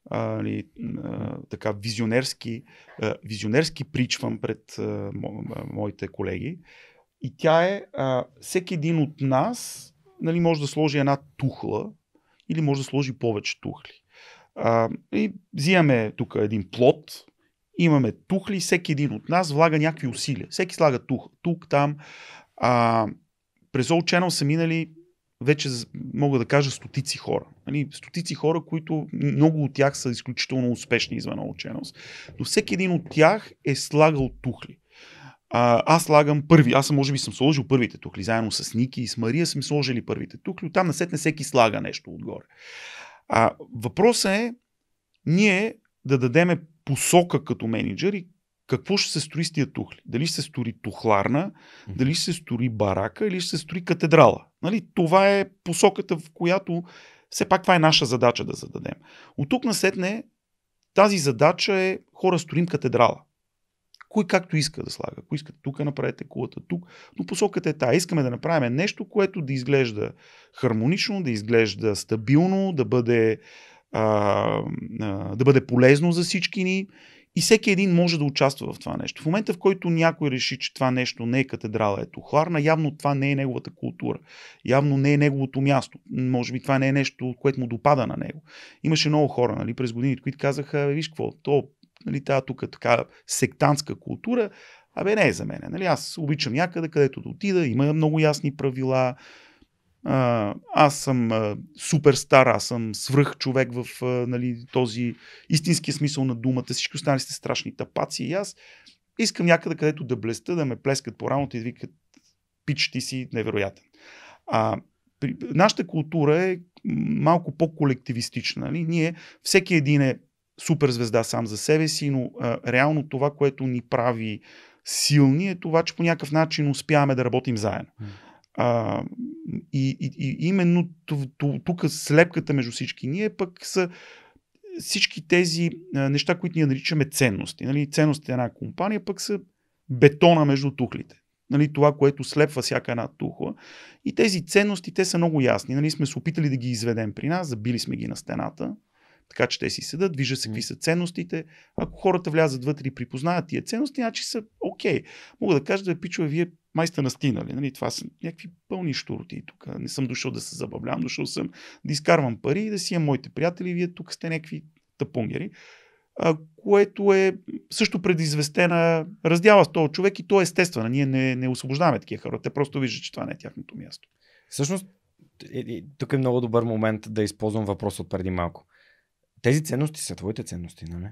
а, ли, нали, а, така визионерски, а, визионерски причвам пред а, моите колеги. И тя е, а, всеки един от нас нали, може да сложи една тухла или може да сложи повече тухли. А, и взимаме тук един плод, имаме тухли, всеки един от нас влага някакви усилия. Всеки слага тух, тук, там. А, през Old Channel са минали вече мога да кажа стотици хора. Нали, стотици хора, които много от тях са изключително успешни извън Channels, но всеки един от тях е слагал тухли. А, аз слагам първи, аз може би съм сложил първите тухли, заедно с Ники и с Мария сме сложили първите тухли, оттам насетне всеки слага нещо отгоре. А, въпросът е ние да дадеме посока като менеджер и какво ще се строи с тия тухли? Дали ще се строи тухларна, дали ще се строи барака или ще се строи катедрала? Нали? Това е посоката, в която все пак това е наша задача да зададем. От тук насетне тази задача е хора строим катедрала. Кой както иска да слага. Ако искате тук, направете кулата тук. Но посоката е та. Искаме да направим нещо, което да изглежда хармонично, да изглежда стабилно, да бъде, а, а, да бъде полезно за всички ни и всеки един може да участва в това нещо. В момента, в който някой реши, че това нещо не е катедрала, ето Хларна, явно това не е неговата култура. Явно не е неговото място. Може би това не е нещо, което му допада на него. Имаше много хора нали, през годините, които казаха, виж какво, то нали, тази тук е така сектантска култура, абе не е за мен. Нали, аз обичам някъде, където да отида, има много ясни правила, а, аз съм а, суперстар, аз съм свръх човек в а, нали, този истински смисъл на думата, всички останали сте страшни тапаци и аз искам някъде където да блеста, да ме плескат по рамото и да викат пич ти си невероятен. А, при, нашата култура е малко по-колективистична. Нали? Ние, всеки един е суперзвезда сам за себе си, но а, реално това, което ни прави силни е това, че по някакъв начин успяваме да работим заедно. А, и, и, и именно тук слепката между всички ние пък са всички тези а, неща, които ние наричаме ценности. Нали? Ценностите на една компания пък са бетона между тухлите. Нали, това, което слепва всяка една тухла. И тези ценности, те са много ясни. Нали, сме се опитали да ги изведем при нас, забили сме ги на стената, така че те си седат, вижда се какви са ценностите. Ако хората влязат вътре и припознаят тия ценности, значи са окей, мога да кажа да пичове, вие май сте настинали. Нали? Това са някакви пълни штурти тук. Не съм дошъл да се забавлявам, дошъл съм да изкарвам пари и да си имам моите приятели. Вие тук сте някакви тъпунгери. А, което е също предизвестена раздяла с този човек и то е естествено. Ние не, не освобождаваме такива хора. Те просто виждат, че това не е тяхното място. Всъщност, е, е, тук е много добър момент да използвам въпрос от преди малко. Тези ценности са твоите ценности, нали?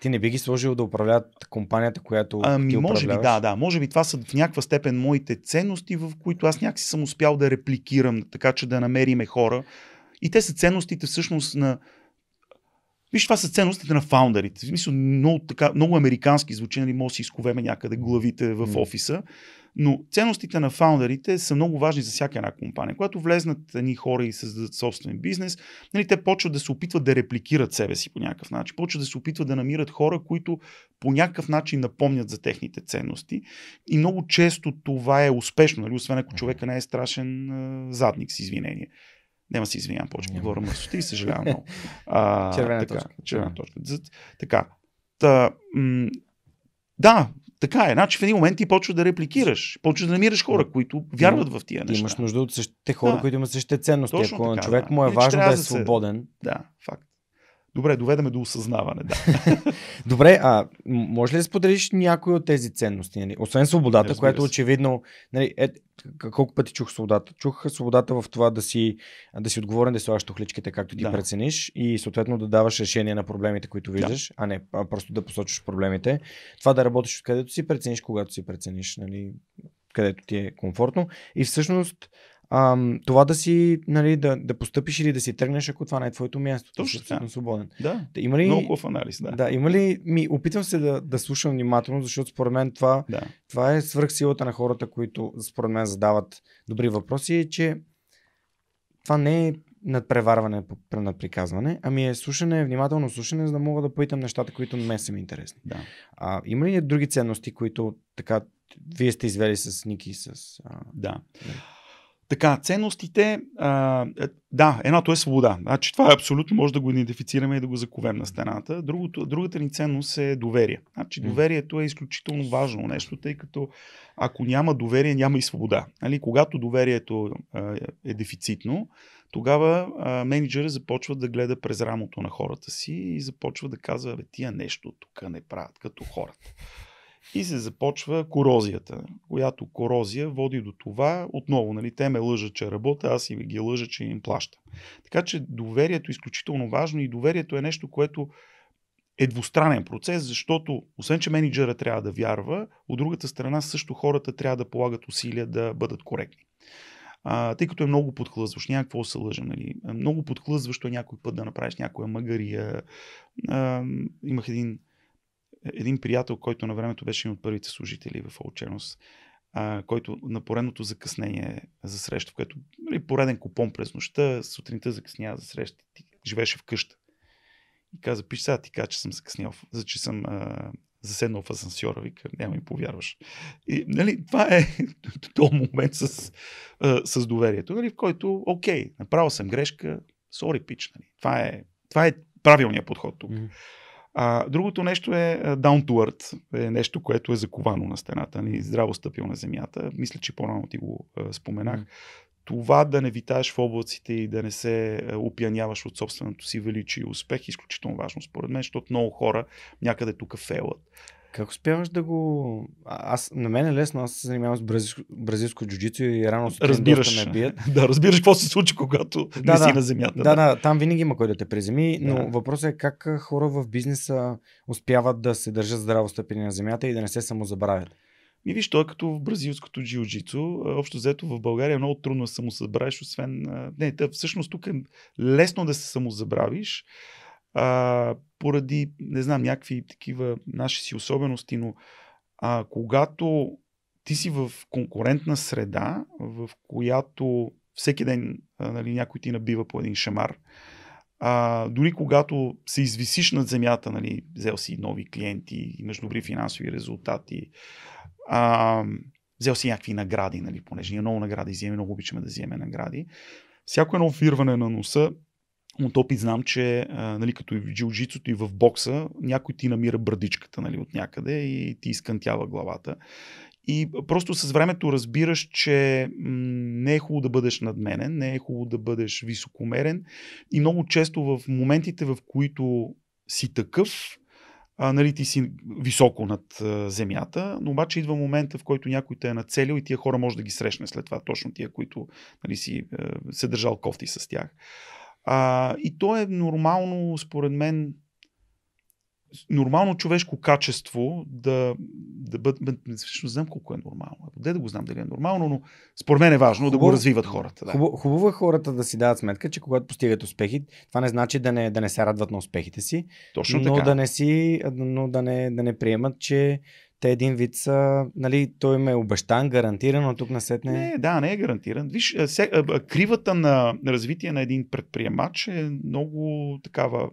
Ти не би ги сложил да управляват компанията, която ами, ти може би, да, да. Може би това са в някаква степен моите ценности, в които аз някакси съм успял да репликирам, така че да намериме хора. И те са ценностите всъщност на, Виж, това са ценностите на фаундерите. В смисъл, много, така, много американски звучи, нали, може да си изковеме някъде главите в офиса. Но ценностите на фаундерите са много важни за всяка една компания. Когато влезнат едни хора и създадат собствен бизнес, нали, те почват да се опитват да репликират себе си по някакъв начин. Почват да се опитват да намират хора, които по някакъв начин напомнят за техните ценности. И много често това е успешно, нали, освен ако човека не е страшен задник, с извинение. Няма се извинявам, повече yeah. говоря мъсоти и съжалявам много. А, червена така, точка. Червена точка. Така. Та, м- да, така е. Значи в един момент ти почва да репликираш, почва да намираш хора, които вярват в тия неща. Ти имаш нужда от същите хора, да. които имат същите ценности. Точно Ако на човек да. му е Или, важно да е свободен. Да, факт. Добре, доведеме до осъзнаване. Да. Добре, а може ли да споделиш някои от тези ценности? Нали? Освен свободата, Разбира която очевидно. Нали, е, колко пъти чух свободата? Чух свободата в това да си, да си отговорен, да слагаш тухличките както ти да. прецениш и съответно да даваш решение на проблемите, които виждаш, да. а не а просто да посочиш проблемите. Това да работиш откъдето си прецениш, когато си прецениш, нали, където ти е комфортно. И всъщност а, това да си, нали, да, да постъпиш или да си тръгнеш, ако това не е твоето място. Точно така. Да. свободен. Да. да има ли, Много хубав анализ, да. Да, има ли, ми, опитвам се да, да слушам внимателно, защото според мен това, да. това е свръхсилата на хората, които според мен задават добри въпроси, е, че това не е надпреварване, надприказване, ами е слушане, внимателно слушане, за да мога да попитам нещата, които не са ми интересни. Да. А, има ли други ценности, които така вие сте извели с Ники? и С, а... Да. да. Нали? Така, ценностите, а, е, да, едното е свобода. Значи това е абсолютно може да го идентифицираме и да го заковем на стената. Другото, другата ни ценност е доверие. Значи доверието е изключително важно нещо, тъй като ако няма доверие, няма и свобода. Нали? Когато доверието а, е дефицитно, тогава а, менеджера започва да гледа през рамото на хората си и започва да казва, бе, тия нещо тук не правят като хората. И се започва корозията, която корозия води до това, отново, нали, те ме лъжат, че работя, аз и ги лъжа, че им плащам. Така че доверието е изключително важно и доверието е нещо, което е двустранен процес, защото освен, че менеджера трябва да вярва, от другата страна също хората трябва да полагат усилия да бъдат коректни. А, тъй като е много подхлъзващо, няма какво се лъжа, нали? Много подхлъзващо е някой път да направиш някоя магария. А, имах един един приятел, който на времето беше един от първите служители в Олчерност, който на поредното закъснение за среща, в което нали, пореден купон през нощта, сутринта закъснява за среща, ти живееше къща. И каза, пиш сега ти кажа, че съм закъснял, за че съм а, заседнал в асансьора, вика, няма ми повярваш. И, нали, това е този момент с, а, с доверието, нали, в който, окей, направил съм грешка, сори, пич, нали, това е, това е правилният подход тук. Mm-hmm. А, другото нещо е down to earth, е нещо, което е заковано на стената, ни нали, здраво стъпил на земята. Мисля, че по-рано ти го а, споменах. Това да не витаеш в облаците и да не се опияняваш от собственото си величие и успех е изключително важно според мен, защото много хора някъде тук фейлът. Как успяваш да го... Аз, на мен е лесно, аз се занимавам с бразилско, бразилско джуджицу и рано сутрин разбираш. доста ме бият. да, разбираш какво се случи, когато да, не си да, на земята. Да, да, да, там винаги има кой да те приземи, но да. въпросът е как хора в бизнеса успяват да се държат здраво стъпени на земята и да не се самозабравят. И виж, той е като в бразилското джиу Общо взето в България е много трудно да самозабравиш, освен... Не, тъп, всъщност тук е лесно да се самозабравиш а, поради, не знам, някакви такива наши си особености, но а, когато ти си в конкурентна среда, в която всеки ден а, нали, някой ти набива по един шамар, а, дори когато се извисиш над земята, нали, взел си нови клиенти, имаш добри финансови резултати, а, взел си някакви награди, нали, понеже ние много награди вземе, много обичаме да вземем награди. Всяко едно вирване на носа от опит знам, че а, нали, като и в джиу и в бокса, някой ти намира брадичката нали, от някъде и ти изкънтява главата. И просто с времето разбираш, че не е хубаво да бъдеш надменен, не е хубаво да бъдеш високомерен. И много често в моментите, в които си такъв, а, нали, ти си високо над а, земята, но обаче идва момента, в който някой те е нацелил и тия хора може да ги срещне след това, точно тия, които нали, си а, се държал кофти с тях. А, и то е нормално, според мен, нормално човешко качество да, да бъде. Всъщност знам колко е нормално. Де да го знам дали е нормално, но според мен е важно хубаво, да го развиват хората. Да. Хубаво, хубаво е хората да си дадат сметка, че когато постигат успехи, това не значи да не, да не се радват на успехите си. Точно но така. Да не си, но да не, да не приемат, че те един вид са, нали, той ме е обещан, гарантиран, но тук насетне... Не, да, не е гарантиран. Виж, се, кривата на развитие на един предприемач е много такава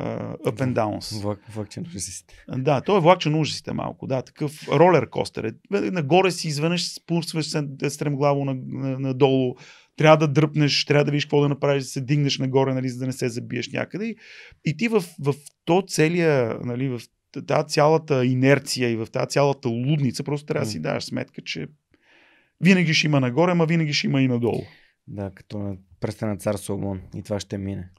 uh, up and downs. Влак, влакчен ужасите. Да, той е влакчен ужасите малко, да, такъв ролер костер. Е. е нагоре си изведнъж спусваш е, стремглаво надолу, трябва да дръпнеш, трябва да видиш какво да направиш, да се дигнеш нагоре, нали, за да не се забиеш някъде. И, и ти в, в то целия, нали, в тази цялата инерция и в тази цялата лудница просто трябва да си даваш сметка, че винаги ще има нагоре, ама винаги ще има и надолу. Да, като на пръста на цар Соломон. И това ще мине.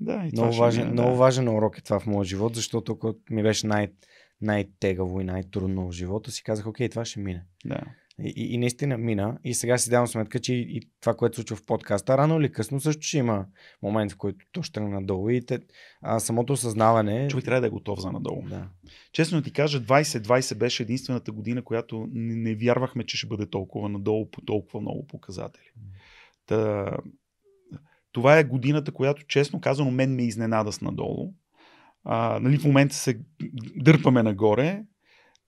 Да, и много, това важен, мине, да. много важен урок е това в моя живот, защото ми беше най- най-тегаво и най-трудно в живота, си казах, окей, това ще мине. Да. И, и, наистина мина. И сега си давам сметка, че и, и това, което случва в подкаста, рано или късно също ще има момент, в който то ще надолу. И те, а, самото съзнаване. Човек трябва да е готов за надолу. Да. Честно ти кажа, 2020 беше единствената година, която не, не вярвахме, че ще бъде толкова надолу по толкова много показатели. Та, това е годината, която, честно казано, мен ме изненада с надолу. А, нали, в момента се дърпаме нагоре,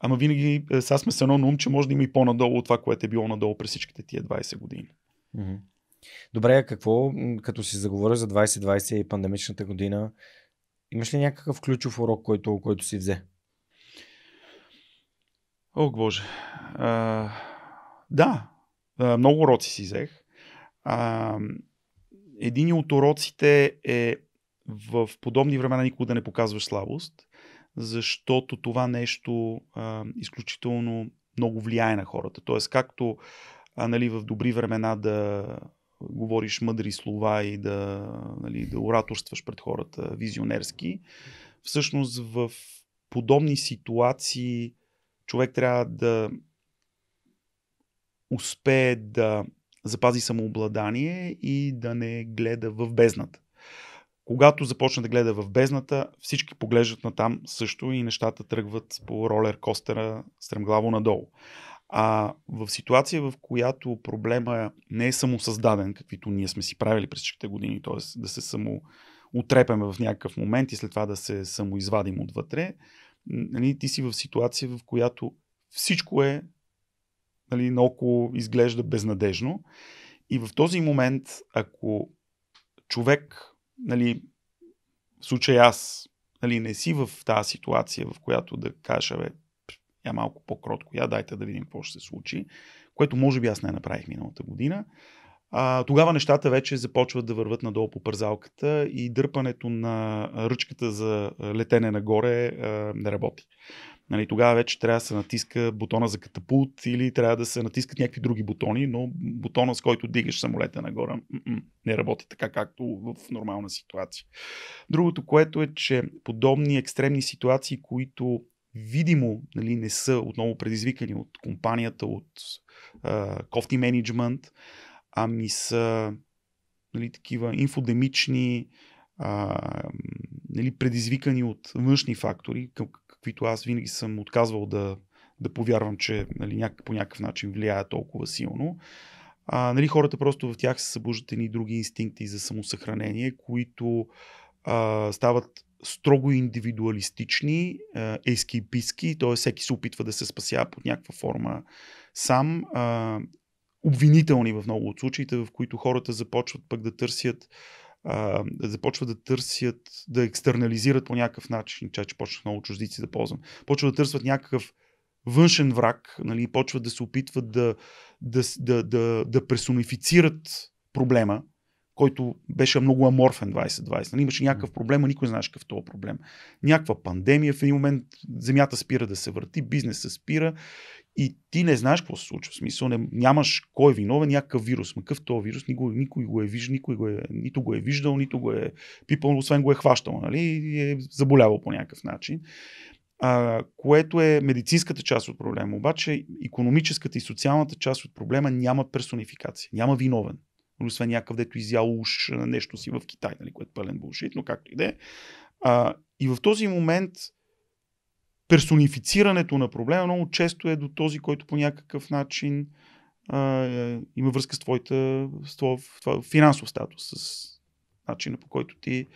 Ама винаги е, сега сме с едно на ум, че може да има и по-надолу от това, което е било надолу през всичките тия 20 години. Добре, какво, като си заговоря за 2020 и пандемичната година, имаш ли някакъв ключов урок, който, който си взе? О, Боже. А, да, много уроци си взех. А, един от уроците е в подобни времена никога да не показваш слабост защото това нещо а, изключително много влияе на хората. Тоест, както а, нали, в добри времена да говориш мъдри слова и да, нали, да ораторстваш пред хората визионерски, всъщност в подобни ситуации човек трябва да успее да запази самообладание и да не гледа в бездната. Когато започна да гледа в бездната, всички поглеждат на там също и нещата тръгват по ролер костера стремглаво надолу. А в ситуация, в която проблема не е самосъздаден, каквито ние сме си правили през всичките години, т.е. да се само отрепеме в някакъв момент и след това да се самоизвадим отвътре, нали, ти си в ситуация, в която всичко е нали, наоколо изглежда безнадежно. И в този момент, ако човек нали, в случай аз нали, не си в тази ситуация, в която да кажа, бе, я малко по-кротко, я дайте да видим какво ще се случи, което може би аз не направих миналата година. А, тогава нещата вече започват да върват надолу по пързалката и дърпането на ръчката за летене нагоре а, не работи нали, тогава вече трябва да се натиска бутона за катапулт или трябва да се натискат някакви други бутони, но бутона с който дигаш самолета нагоре не работи така както в нормална ситуация. Другото, което е, че подобни екстремни ситуации, които видимо нали, не са отново предизвикани от компанията, от а, кофти менеджмент, ами са нали, такива инфодемични, а, нали, предизвикани от външни фактори, които аз винаги съм отказвал да, да повярвам, че нали, няк, по някакъв начин влияе толкова силно. А, нали, хората просто в тях се събуждат едни други инстинкти за самосъхранение, които а, стават строго индивидуалистични, ескейписки, т.е. всеки се опитва да се спасява под някаква форма сам. А, обвинителни в много от случаите, в които хората започват пък да търсят а, да започват да търсят, да екстернализират по някакъв начин, че, че почнах много чуждици да ползвам, почват да търсят някакъв външен враг, нали, почват да се опитват да, да, да, да, да персонифицират проблема, който беше много аморфен 2020. Нали? Имаше някакъв проблем, а никой не знаеше какъв този проблем. Някаква пандемия, в един момент земята спира да се върти, бизнесът спира и ти не знаеш какво се случва. В смисъл, не, нямаш кой е виновен, някакъв вирус. Какъв този вирус, никой, никой го е виждал, никой го е, нито го е виждал, нито го е пипал, освен го е хващал, нали? И е заболявал по някакъв начин. А, което е медицинската част от проблема. Обаче, економическата и социалната част от проблема няма персонификация, няма виновен освен някакъв, дето изял уж нещо си в Китай, нали, което е пълен булшит, но както и да е. И в този момент персонифицирането на проблема много често е до този, който по някакъв начин а, е, има връзка с твоята с твоя финансов статус, с начина по който ти,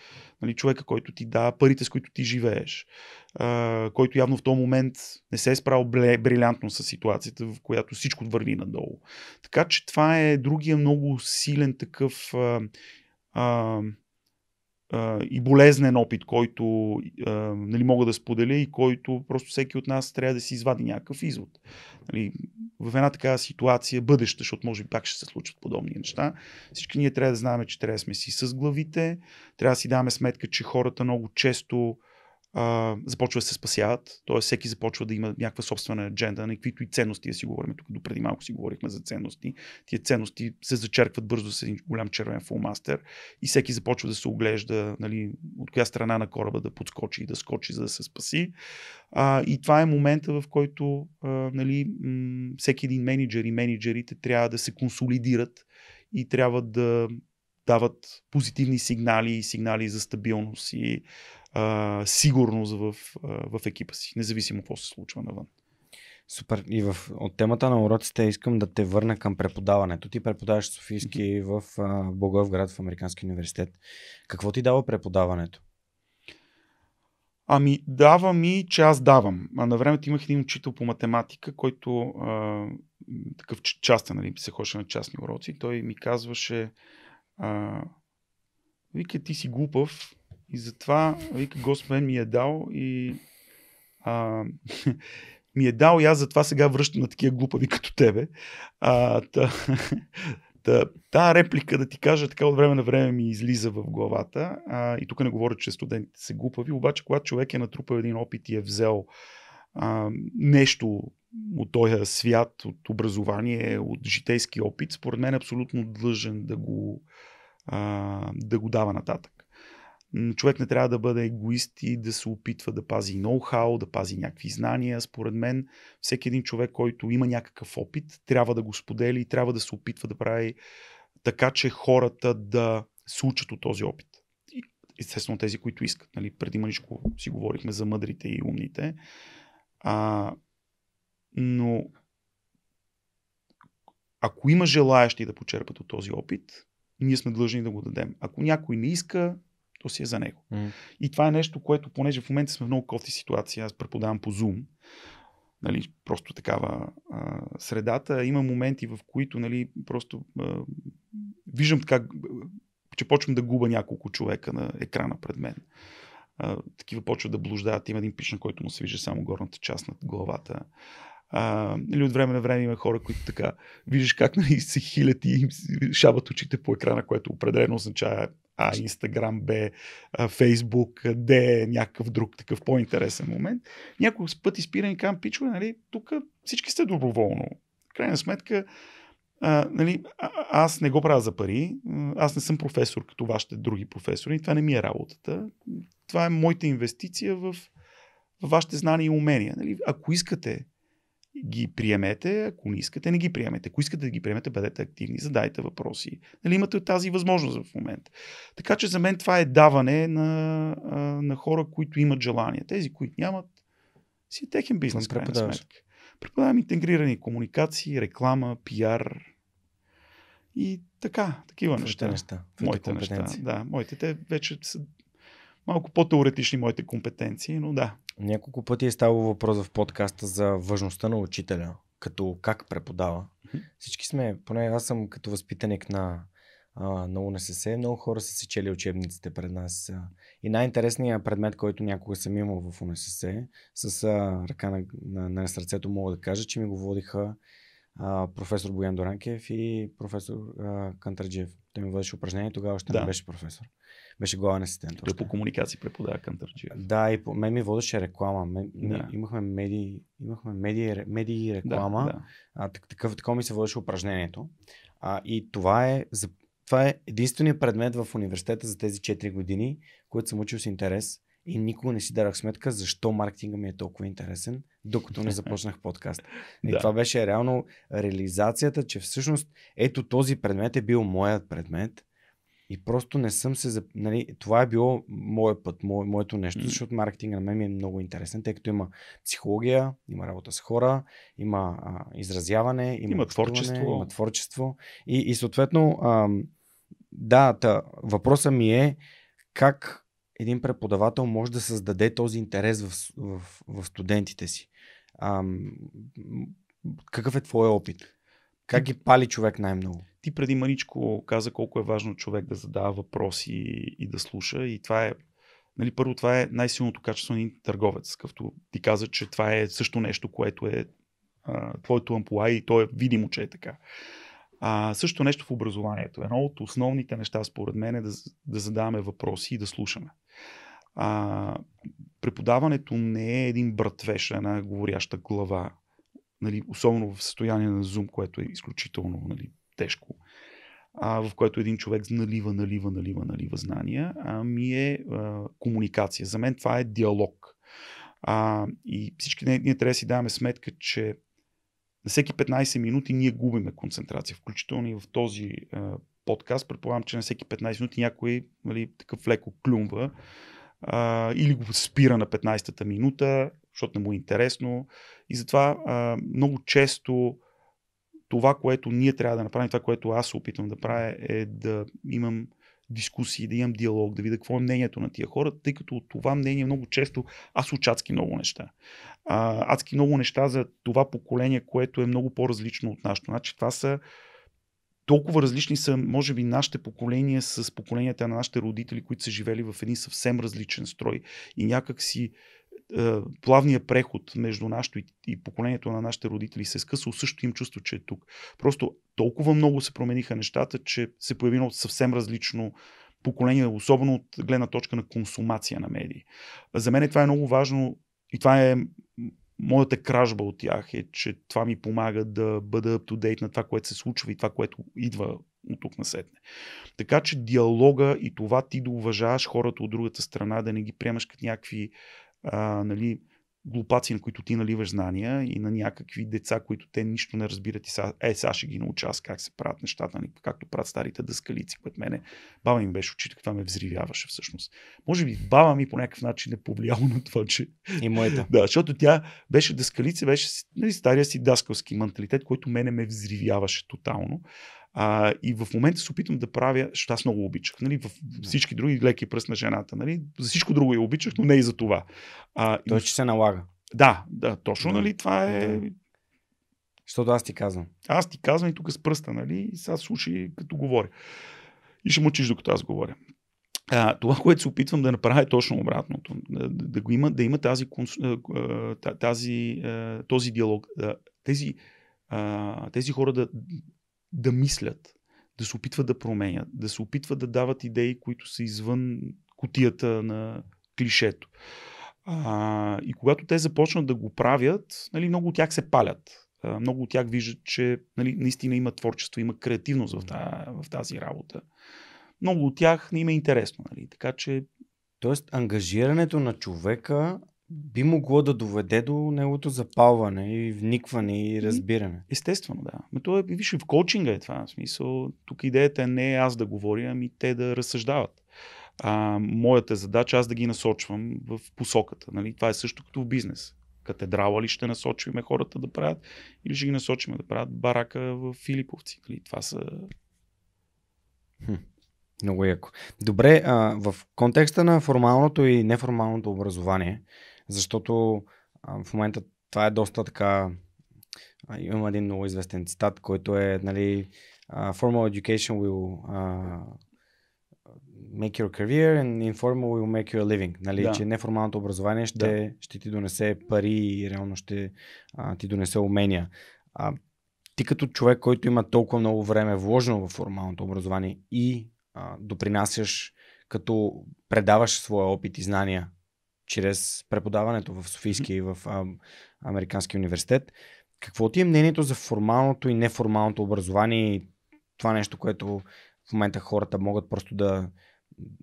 нали, човека, който ти да, парите, с които ти живееш, а, който явно в този момент не се е справил брилянтно с ситуацията, в която всичко върви надолу. Така че това е другия много силен такъв а, а, Uh, и болезнен опит, който uh, нали, мога да споделя и който просто всеки от нас трябва да си извади някакъв извод. Нали, в една такава ситуация, бъдеща, защото може би пак ще се случат подобни неща, всички ние трябва да знаем, че трябва да сме си с главите, трябва да си даваме сметка, че хората много често а, започва да се спасяват, т.е. всеки започва да има някаква собствена адженда, на каквито и ценности да си говорим. Тук до преди малко си говорихме за ценности. Тия ценности се зачеркват бързо с един голям червен фулмастер и всеки започва да се оглежда нали, от коя страна на кораба да подскочи и да скочи, за да се спаси. А, и това е момента, в който а, нали, м- всеки един менеджер и менеджерите трябва да се консолидират и трябва да дават позитивни сигнали и сигнали за стабилност и а, сигурност в, а, в екипа си, независимо какво се случва навън. Супер. И в, от темата на уроците искам да те върна към преподаването. Ти преподаваш Софийски в а, в Американски университет. Какво ти дава преподаването? Ами, дава ми, че аз давам. А на времето имах един учител по математика, който а, такъв частен, нали, се ходеше на частни уроци. Той ми казваше, а, вика, ти си глупав, и затова, вика, Господ ми е дал и а, ми е дал и аз затова сега връщам на такива глупави като тебе. А, та, та, та реплика, да ти кажа, така от време на време ми излиза в главата. А, и тук не говоря, че студентите са глупави, обаче когато човек е натрупал един опит и е взел а, нещо от този свят, от образование, от житейски опит, според мен е абсолютно длъжен да го, а, да го дава нататък човек не трябва да бъде егоист и да се опитва да пази ноу-хау, да пази някакви знания. Според мен, всеки един човек, който има някакъв опит, трябва да го сподели и трябва да се опитва да прави така, че хората да се учат от този опит. Естествено, тези, които искат. Нали? Преди мъничко си говорихме за мъдрите и умните. А, но ако има желаящи да почерпат от този опит, ние сме длъжни да го дадем. Ако някой не иска, то си е за него. Mm. И това е нещо, което, понеже в момента сме в много кофти ситуация, аз преподавам по Zoom, нали, просто такава а, средата, има моменти, в които нали, просто а, виждам как, че почвам да губа няколко човека на екрана пред мен. А, такива почват да блуждаят. Има един пич, на който му се вижда само горната част над главата. А, или нали, от време на време има хора, които така, виждаш как нали, се хилят и им очите по екрана, което определено означава а Инстаграм Б, Фейсбук Д някакъв друг такъв по-интересен момент. Няколко пъти спирам и казвам, пичове, нали, тук всички сте доброволно. Крайна сметка, а, нали, аз не го правя за пари. Аз не съм професор, като вашите други професори. Това не ми е работата. Това е моята инвестиция в, в вашите знания и умения. Нали, ако искате ги приемете, ако не искате, не ги приемете. Ако искате да ги приемете, бъдете активни, задайте въпроси. Нали, имате тази възможност в момента. Така че за мен това е даване на, на хора, които имат желание. Тези, които нямат, си е техен бизнес, Преподавам интегрирани комуникации, реклама, пиар и така, такива Твоите неща. неща. Моите неща, да. Моите те вече са малко по-теоретични моите компетенции, но да, няколко пъти е ставало въпрос в подкаста за важността на учителя, като как преподава. Всички сме, поне аз съм като възпитаник на, на УНСС, много хора са се чели учебниците пред нас. И най-интересният предмет, който някога съм имал в УНСС, с ръка на, на, на сърцето мога да кажа, че ми го водиха професор Боян Доранкев и професор Кантърджиев. Той ми водеше упражнение, тогава още да. не беше професор. Беше главен асистент. Той по комуникации преподава Кантърджиев. Да, и по мен ми водеше реклама. Мен, да. Имахме медии, имахме медии, медии реклама. Да, да. А, такъв, такова ми се водеше упражнението. А, и това е, това е единствения предмет в университета за тези 4 години, който съм учил с интерес и никога не си дарах сметка защо маркетинга ми е толкова интересен, докато не започнах подкаст. И да. това беше реално реализацията, че всъщност ето този предмет е бил моят предмет. И просто не съм се. Нали, това е било моят път, мое, моето нещо, защото маркетинга на мен ми е много интересен, тъй като има психология, има работа с хора, има а, изразяване, има, има творчество. Има творчество. И, и съответно, а, да, та, въпросът ми е как един преподавател може да създаде този интерес в, в, в студентите си? А, какъв е твой опит? Как ги пали човек най-много? Ти преди маничко каза колко е важно човек да задава въпроси и, и да слуша. И това е, нали, първо, това е най-силното качество на един търговец, Както ти каза, че това е също нещо, което е а, твоето ампула и то е видимо, че е така. А, също нещо в образованието. Едно от основните неща, според мен, е да, да задаваме въпроси и да слушаме. А, преподаването не е един братвеш, една говоряща глава, нали, особено в състояние на Zoom, което е изключително нали, тежко, а, в което един човек налива, налива, налива, налива знания, а ми е а, комуникация. За мен това е диалог. А, и всички ние, ние трябва да си даваме сметка, че на всеки 15 минути ние губиме концентрация, включително и в този а, е, подкаст. Предполагам, че на всеки 15 минути някой нали, такъв леко клюмва а, или го спира на 15-та минута, защото не му е интересно. И затова а, много често това, което ние трябва да направим, това, което аз опитвам да правя, е да имам дискусии, да имам диалог, да видя какво е мнението на тия хора, тъй като от това мнение много често аз уча адски много неща. А, адски много неща за това поколение, което е много по-различно от нашето. Значи това са толкова различни са, може би, нашите поколения с поколенията на нашите родители, които са живели в един съвсем различен строй и някак си е, плавния преход между нашето и поколението на нашите родители се е скъсал, също им чувство, че е тук. Просто толкова много се промениха нещата, че се появи едно съвсем различно поколение, особено от гледна точка на консумация на медии. За мен е това е много важно и това е моята кражба от тях е, че това ми помага да бъда up-to-date на това, което се случва и това, което идва от тук насетне. Така че диалога и това ти да уважаваш хората от другата страна, да не ги приемаш като някакви а, нали, глупаци, на които ти наливаш знания и на някакви деца, които те нищо не разбират и са, е, сега ще ги науча аз как се правят нещата, нали, както правят старите дъскалици, пред мене баба ми беше учителка, това ме взривяваше всъщност. Може би баба ми по някакъв начин е повлияла на това, че... И моята. да, защото тя беше дъскалица, беше нали, стария си даскалски менталитет, който мене ме взривяваше тотално. А, и в момента се опитвам да правя, защото аз много обичах. Нали? В всички други леки пръст на жената. Нали? За всичко друго я обичах, но не и за това. А, Той, и... че се налага. Да, да, точно, да. нали, това е... Защото аз ти казвам. Аз ти казвам и тук с пръста, нали, и сега слушай като говоря. И ще мълчиш докато аз говоря. А, това, което се опитвам да направя е точно обратното. Да, да, го има, да има тази, тази, този диалог. Тези, тези хора да, да мислят, да се опитват да променят, да се опитват да дават идеи, които са извън кутията на клишето. А, и когато те започнат да го правят, нали, много от тях се палят. А, много от тях виждат, че нали, наистина има творчество, има креативност в, тази, в тази работа. Много от тях не им е интересно. Нали, така че... Тоест, ангажирането на човека би могло да доведе до неговото запалване и вникване и разбиране. Естествено, да. Ме ами това, е, виж, в коучинга е това. В смисъл, тук идеята не е аз да говоря, ами те да разсъждават. А, моята задача е аз да ги насочвам в посоката. Нали? Това е също като в бизнес. Катедрала ли ще насочиме хората да правят или ще ги насочиме да правят барака в Филиповци. Нали? Това са... Хм. Много яко. Добре, а, в контекста на формалното и неформалното образование, защото а, в момента това е доста така. имам един много известен цитат, който е, нали, formal education will uh, make your career and informal will make your living. Нали, да. Че неформалното образование ще, да. ще ти донесе пари и реално ще а, ти донесе умения. А, ти като човек, който има толкова много време вложено в формалното образование и а, допринасяш като предаваш своя опит и знания чрез преподаването в Софийския и в Американски Американския университет. Какво ти е мнението за формалното и неформалното образование и това нещо, което в момента хората могат просто да,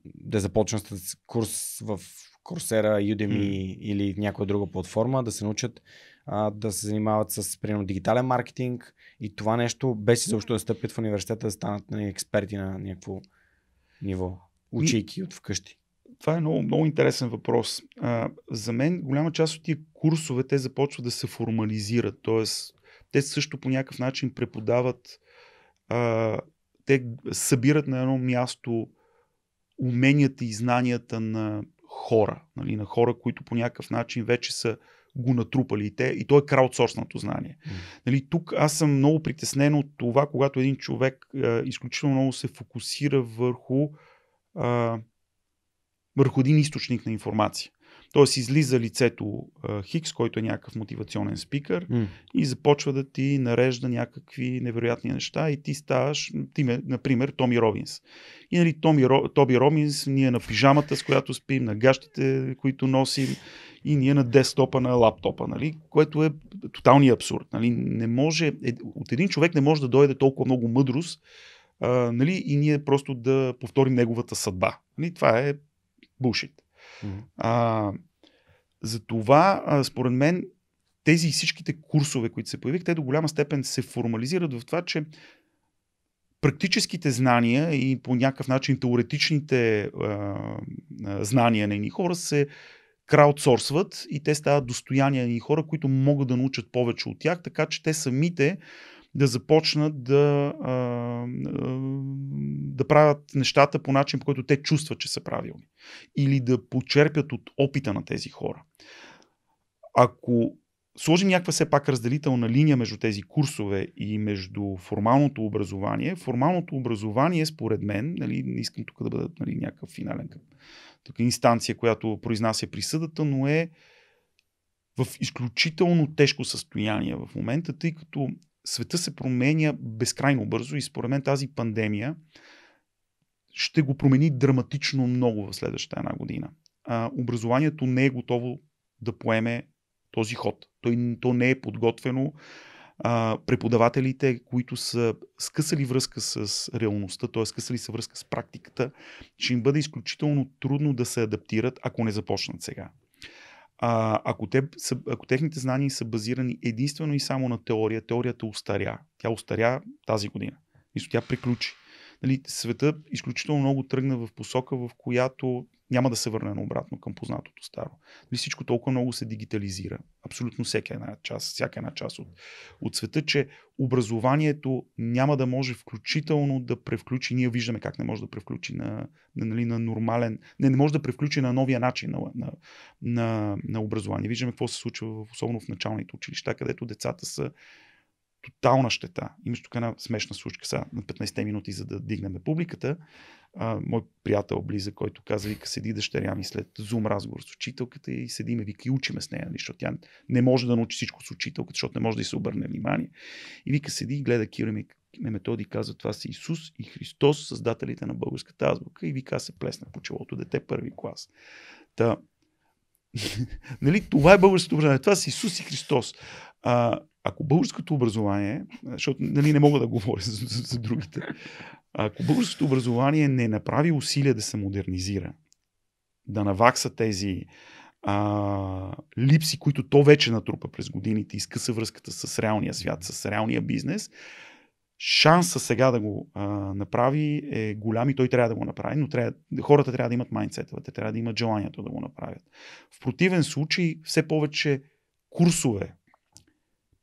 да започнат с курс в Курсера, Udemy mm. или някоя друга платформа, да се научат а, да се занимават с, примерно, дигитален маркетинг и това нещо, без изобщо да стъпят в университета, да станат нали, експерти на някакво ниво, учейки от вкъщи това е много, много интересен въпрос. А, за мен голяма част от тия курсове те започват да се формализират. Тоест, те също по някакъв начин преподават, а, те събират на едно място уменията и знанията на хора, нали, на хора, които по някакъв начин вече са го натрупали и те, и то е краудсорсното знание. Mm. Нали, тук аз съм много притеснен от това, когато един човек а, изключително много се фокусира върху а, върху един източник на информация. Тоест излиза лицето Хикс, който е някакъв мотивационен спикър mm. и започва да ти нарежда някакви невероятни неща и ти ставаш, ти, например, Томи Робинс. И нали, Томи, Тоби Робинс, ние на пижамата, с която спим, на гащите, които носим и ние на десктопа, на лаптопа, нали, което е тоталния абсурд. Нали. Не може, е, от един човек не може да дойде толкова много мъдрост, Uh, нали, и ние просто да повторим неговата съдба. Нали, това е бушит. Mm-hmm. А, затова, а, според мен, тези всичките курсове, които се появих, те до голяма степен се формализират в това, че практическите знания и по някакъв начин теоретичните а, знания на едни хора се краудсорсват и те стават достояние на едни хора, които могат да научат повече от тях, така че те самите да започнат да, да правят нещата по начин, по който те чувстват, че са правилни. Или да почерпят от опита на тези хора. Ако сложим някаква все пак разделителна линия между тези курсове и между формалното образование, формалното образование, според мен, нали, не искам тук да бъда нали, някакъв финален тук инстанция, която произнася присъдата, но е в изключително тежко състояние в момента, тъй като света се променя безкрайно бързо и според мен тази пандемия ще го промени драматично много в следващата една година. А, образованието не е готово да поеме този ход. Той, то не е подготвено. А, преподавателите, които са скъсали връзка с реалността, т.е. скъсали са връзка с практиката, ще им бъде изключително трудно да се адаптират, ако не започнат сега. А, ако, те, ако техните знания са базирани единствено и само на теория, теорията устаря. Тя устаря тази година. Мисля, тя приключи. Нали, света изключително много тръгна в посока, в която няма да се върне на обратно към познатото старо. И нали, всичко толкова много се дигитализира. Абсолютно всяка една част, всяка една част от, от света, че образованието няма да може включително да превключи. Ние виждаме как не може да превключи на, на, нали, на нормален. Не, не може да превключи на новия начин на, на, на, на образование. Виждаме какво се случва, особено в началните училища, където децата са тотална щета. Имаш тук една смешна случка сега на 15-те минути, за да дигнем публиката. А, мой приятел Близа, който каза, вика, седи дъщеря ми след зум разговор с учителката и седиме, вика, и учиме с нея, нали, защото тя не може да научи всичко с учителката, защото не може да й се обърне внимание. И вика, седи и гледа Киро ми ме методи казва: това са Исус и Христос, създателите на българската азбука. И вика, се плесна по челото, дете първи клас. Та, нали, това е българското образование. Това са Исус и Христос. А, ако българското образование, защото нали, не мога да говоря за, за, за другите, ако българското образование не направи усилия да се модернизира, да навакса тези а, липси, които то вече натрупа през годините, изкъса връзката с реалния свят, с реалния бизнес, шанса сега да го а, направи е голям и той трябва да го направи, но трябва, хората трябва да имат майндсетове, те трябва да имат желанието да го направят. В противен случай все повече курсове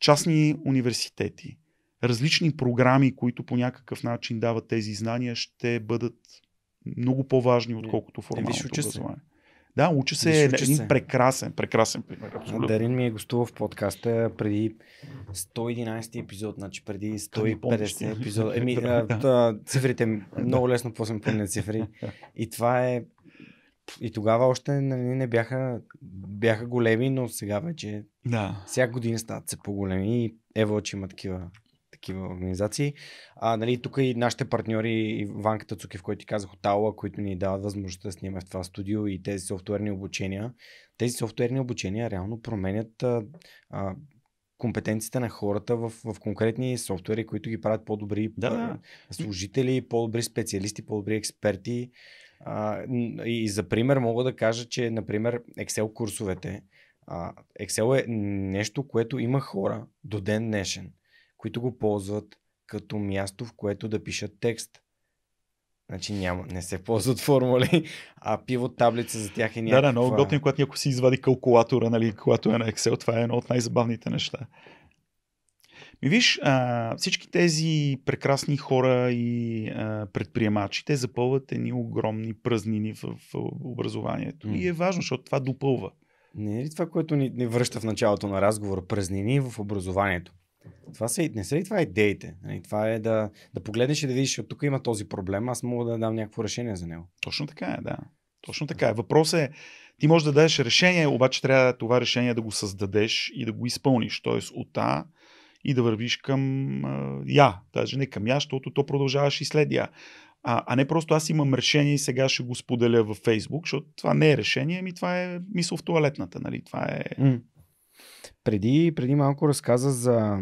частни университети, различни програми, които по някакъв начин дават тези знания, ще бъдат много по-важни, отколкото формалното образование. Да, уча се е един се. прекрасен, прекрасен пример. Абсолютно. Дарин ми е гостувал в подкаста преди 111 епизод, значи преди 150 епизод. Еми, е, цифрите, много лесно после помня цифри. И това е и тогава още нали, не бяха, бяха големи, но сега вече да. всяка година стават се по-големи и ево, че има такива, такива организации. А, нали, тук и нашите партньори, и Ванката в който ти казах от Аула, които ни дават възможността да снимаме в това студио и тези софтуерни обучения. Тези софтуерни обучения реално променят а, а, компетенциите на хората в, в конкретни софтуери, които ги правят по-добри да, да. служители, по-добри специалисти, по-добри експерти. А, и за пример мога да кажа, че, например, Excel курсовете. А, Excel е нещо, което има хора до ден днешен, които го ползват като място, в което да пишат текст. Значи няма, не се ползват формули, а пиво таблица за тях е някаква... Да, да, много готин, когато някой си извади калкулатора, нали, когато е на Excel, това е едно от най-забавните неща. Ми виж, а, всички тези прекрасни хора и а, предприемачи, те запълват едни огромни празнини в, в образованието. Mm. И е важно, защото това допълва. Не е ли това, което ни, ни връща в началото на разговор? Празнини в образованието. Това са, не са ли това идеите? Нали, това е да, да погледнеш и да видиш, че тук има този проблем, аз мога да дам някакво решение за него. Точно така е, да. Точно така е. Въпросът е, ти можеш да дадеш решение, обаче трябва това решение да го създадеш и да го изпълниш. Тоест от А и да вървиш към а, я, даже не към я, защото то продължаваш и след я. А, а не просто аз имам решение и сега ще го споделя във Фейсбук, защото това не е решение, ами това е мисъл в туалетната, нали? Това е... М. Преди, преди малко разказа за,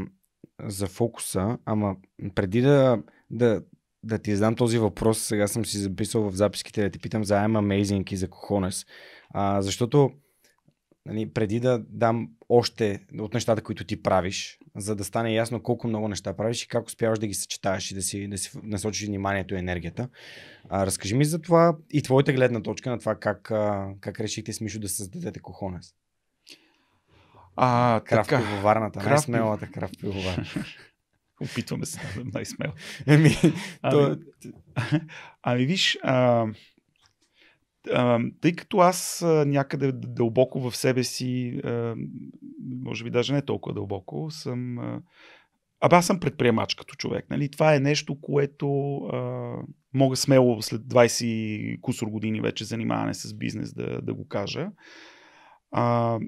за фокуса, ама преди да, да, да ти задам този въпрос, сега съм си записал в записките да ти питам за I'm Amazing и за Кохонес, а, защото нали, преди да дам още от нещата, които ти правиш, за да стане ясно колко много неща правиш и как успяваш да ги съчетаваш и да си, да си насочиш вниманието и енергията. А, разкажи ми за това и твоята гледна точка на това как, а, как решихте с Мишо да създадете Кохонес. А, крав така, пивоварната, крав... най-смелата крав пивоварна. Опитваме се да най смел Еми, ами, то... ами, ами виж, а, а, тъй като аз някъде дълбоко в себе си, а, може би даже не толкова дълбоко, съм. А, Абе, аз съм предприемач като човек. Нали? Това е нещо, което а, мога смело след 20 кусор години вече занимаване с бизнес да, да го кажа. А,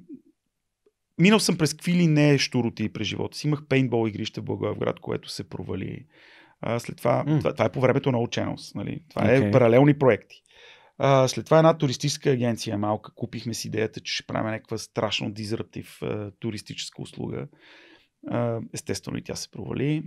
минал съм през квили не щуроти през живота си. Имах пейнтбол игрище в Благоевград, което се провали. А, след това, mm. това, това е по времето на ученост. Нали? Това okay. е паралелни проекти. А, след това една туристическа агенция малка. Купихме с идеята, че ще правим някаква страшно дизраптив а, туристическа услуга. А, естествено и тя се провали.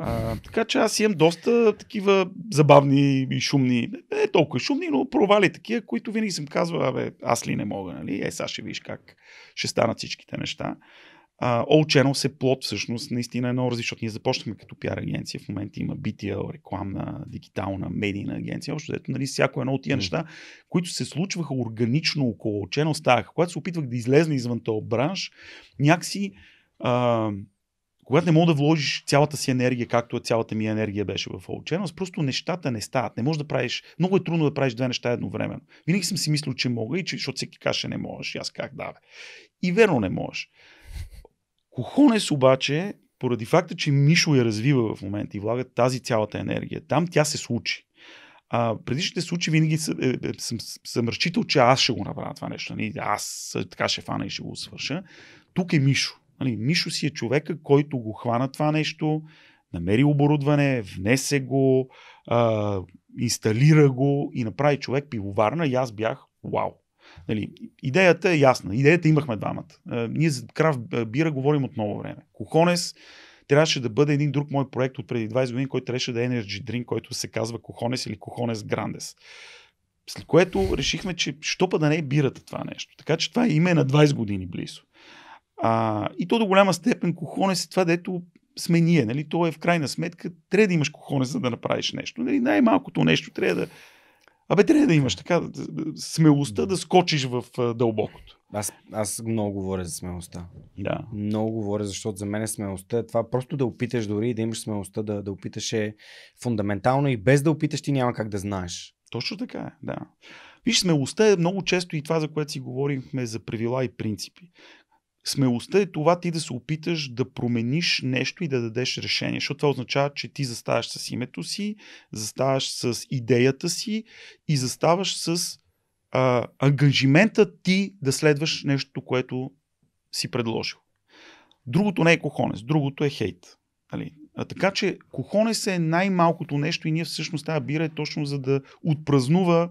А, така че аз имам доста такива забавни и шумни, не толкова шумни, но провали такива, които винаги съм казвал, абе, аз ли не мога, нали? Е, сега ще виж как ще станат всичките неща. Uh, All Channel се плод всъщност наистина е много различно, защото ние започнахме като пиар агенция, в момента има BTL, рекламна, дигитална, медийна агенция, общо дето нали, всяко едно от тия mm. неща, които се случваха органично около All Channel, ставаха. Когато се опитвах да излезна извън този бранш, някакси а, когато не мога да вложиш цялата си енергия, както цялата ми енергия беше в All Channels, просто нещата не стават. Не можеш да правиш. Много е трудно да правиш две неща едновременно. Винаги съм си мислил, че мога и че, защото всеки каже, не можеш. И аз как да, бе. И верно не можеш. Кохонес обаче, поради факта, че Мишо я развива в момента и влага тази цялата енергия, там тя се случи. А, предишните случаи винаги съм, е, е, съм, съм разчитал, че аз ще го направя това нещо. Нали? Аз е, така ще фана и ще го свърша. Тук е Мишо. Нали? Мишо си е човека, който го хвана това нещо, намери оборудване, внесе го, а, инсталира го и направи човек пивоварна и аз бях вау. Нали, идеята е ясна. Идеята имахме двамата. А, е, ние за крав е, бира говорим от ново време. Кохонес трябваше да бъде един друг мой проект от преди 20 години, който трябваше да е Energy Drink, който се казва Кохонес или Кохонес Грандес. След което решихме, че щопа да не е бирата това нещо. Така че това е име на 20 години близо. А, и то до голяма степен кухонес е това, дето сме ние. Нали? То е в крайна сметка, трябва да имаш кухонес, за да направиш нещо. Нали? Най-малкото нещо трябва да Абе, трябва да имаш така смелостта да скочиш в дълбокото. Аз, аз много говоря за смелостта. Да. Много говоря, защото за мен е смелостта е това просто да опиташ дори и да имаш смелостта да, да опиташ е фундаментално и без да опиташ ти няма как да знаеш. Точно така е, да. Виж, смелостта е много често и това, за което си говорихме за правила и принципи. Смелостта е това ти да се опиташ да промениш нещо и да дадеш решение, защото това означава, че ти заставаш с името си, заставаш с идеята си и заставаш с а, ангажимента ти да следваш нещо, което си предложил. Другото не е кохонес, другото е хейт. Нали? А, така че кохонес е най-малкото нещо и ние всъщност тази бира е точно за да отпразнува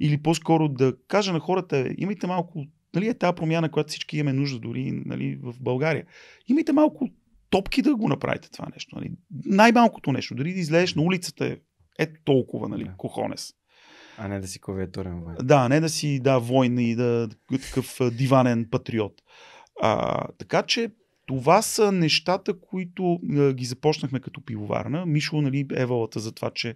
или по-скоро да каже на хората, имайте малко нали, е тази промяна, която всички имаме нужда дори нали, в България. Имайте малко топки да го направите това нещо. Нали. Най-малкото нещо, дори да излезеш на улицата е, е толкова, нали, да. кохонес. А не да си клавиатурен войн. Да, не да си да, войн и да, такъв диванен патриот. А, така че това са нещата, които а, ги започнахме като пивоварна. Мишо, нали, евалата за това, че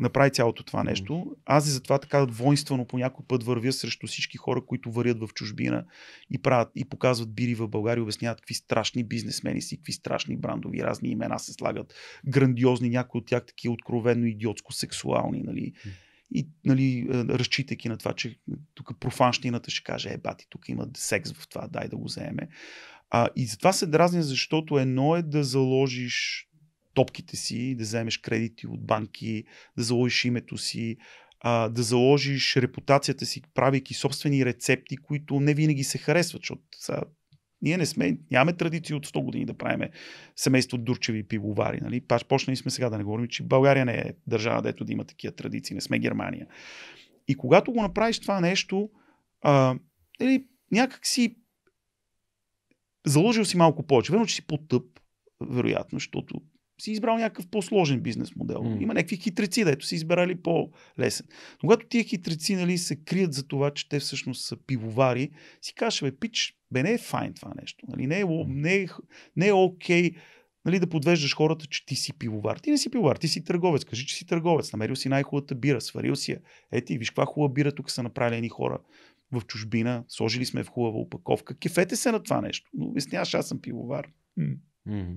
направи цялото това нещо. Аз и затова така воинствено по някой път вървя срещу всички хора, които варят в чужбина и правят и показват бири в България, обясняват какви страшни бизнесмени си, какви страшни брандови, разни имена се слагат, грандиозни, някои от тях такива откровенно идиотско сексуални, нали. И нали, разчитайки на това, че тук профанщината ще каже, е, бати, тук има секс в това, дай да го вземе. А, и затова се дразня, защото едно е да заложиш топките си, да вземеш кредити от банки, да заложиш името си, а, да заложиш репутацията си, правейки собствени рецепти, които не винаги се харесват, защото са, ние не сме, нямаме традиции от 100 години да правиме семейство дурчеви пивовари. Нали? Паш, почнали сме сега да не говорим, че България не е държава, дето да има такива традиции, не сме Германия. И когато го направиш това нещо, а, или нали, някак си заложил си малко повече. Верно, че си по-тъп, вероятно, защото си избрал някакъв по-сложен бизнес модел. Mm. Има някакви хитреци, ето си избирали по-лесен. Но когато тия хитреци нали, се крият за това, че те всъщност са пивовари, си кажеш, бе, пич, бе, не е файн това нещо. Нали? Не, е, не, е, не е окей okay, нали, да подвеждаш хората, че ти си пивовар. Ти не си пивовар, ти си търговец. Кажи, че си търговец. Намерил си най-хубавата бира, сварил си я. Ети, виж каква хубава бира тук са направили едни хора в чужбина, сложили сме в хубава упаковка. Кефете се на това нещо. Но обясняваш, аз съм пивовар. Mm. Mm-hmm.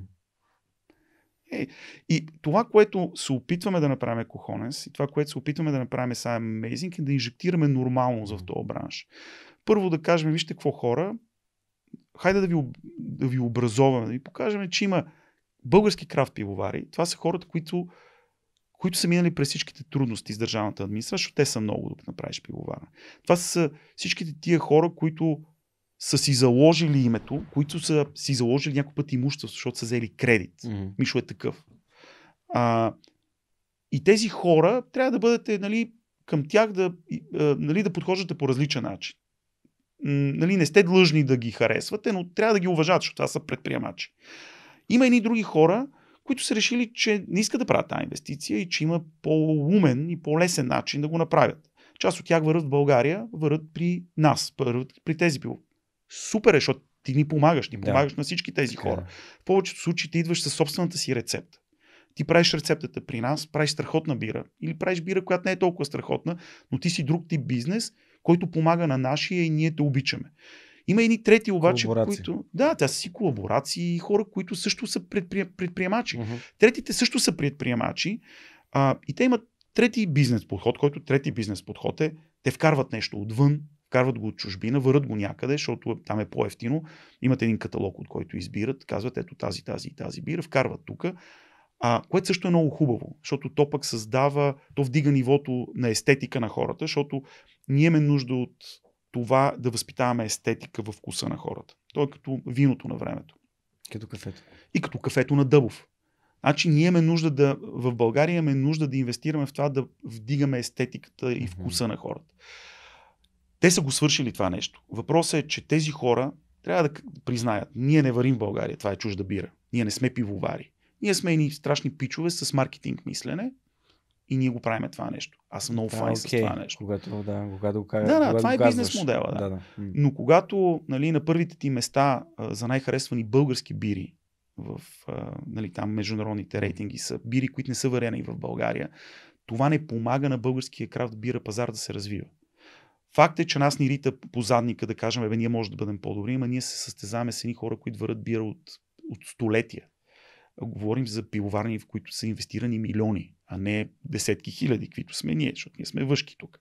Е, и това, което се опитваме да направим е Кохонес и това, което се опитваме да направим е Сайм Amazing е да инжектираме нормалност в този бранш. Първо да кажем, вижте какво хора, хайде да ви, да ви образоваме, да ви покажем, че има български крафт пивовари. Това са хората, които, които са минали през всичките трудности с държавната администрация, защото те са много, докато направиш пивовара. Това са всичките тия хора, които са си заложили името, които са си заложили няколко пъти имущество, защото са взели кредит. Mm-hmm. Мишо е такъв. А, и тези хора трябва да бъдете, нали, към тях да, нали, да подхождате по различен начин. Нали, не сте длъжни да ги харесвате, но трябва да ги уважавате, защото това са предприемачи. Има и други хора, които са решили, че не искат да правят тази инвестиция и че има по-умен и по-лесен начин да го направят. Част от тях върват в България, върват при нас, върват при тези супер е, защото ти ни помагаш, ти помагаш да. на всички тези хора. хора. Е. В повечето случаи ти идваш със собствената си рецепта. Ти правиш рецептата при нас, правиш страхотна бира или правиш бира, която не е толкова страхотна, но ти си друг тип бизнес, който помага на нашия и ние те обичаме. Има и трети обаче, които... Да, те са си колаборации и хора, които също са предпри... предприемачи. Uh-huh. Третите също са предприемачи а, и те имат трети бизнес подход, който трети бизнес подход е, те вкарват нещо отвън, вкарват го от чужбина, върят го някъде, защото там е по-ефтино. Имат един каталог, от който избират, казват ето тази, тази и тази бира, вкарват тук. А, което също е много хубаво, защото то пък създава, то вдига нивото на естетика на хората, защото ние имаме нужда от това да възпитаваме естетика в вкуса на хората. То е като виното на времето. Като кафето. И като кафето на Дъбов. Значи ние имаме нужда да, в България имаме нужда да инвестираме в това да вдигаме естетиката и вкуса mm-hmm. на хората. Те са го свършили това нещо. Въпросът е, че тези хора трябва да признаят, ние не варим в България, това е чужда бира. Ние не сме пивовари. Ние сме едни страшни пичове с маркетинг мислене и ние го правиме това нещо. Аз съм много да, файн okay. с това нещо. Когато, да, когато го кажа, да, да, това е казваш. бизнес модела. Да. Да, да. Но когато нали, на първите ти места а, за най-харесвани български бири в а, нали, там международните рейтинги са бири, които не са варени в България, това не помага на българския крафт бира пазар да се развива. Факт е, че нас ни рита по задника да кажем, ебе, ние може да бъдем по-добри, ама ние се състезаваме с едни хора, които върят бира от, от столетия. Говорим за пивоварни, в които са инвестирани милиони, а не десетки хиляди, които сме ние, защото ние сме въшки тук.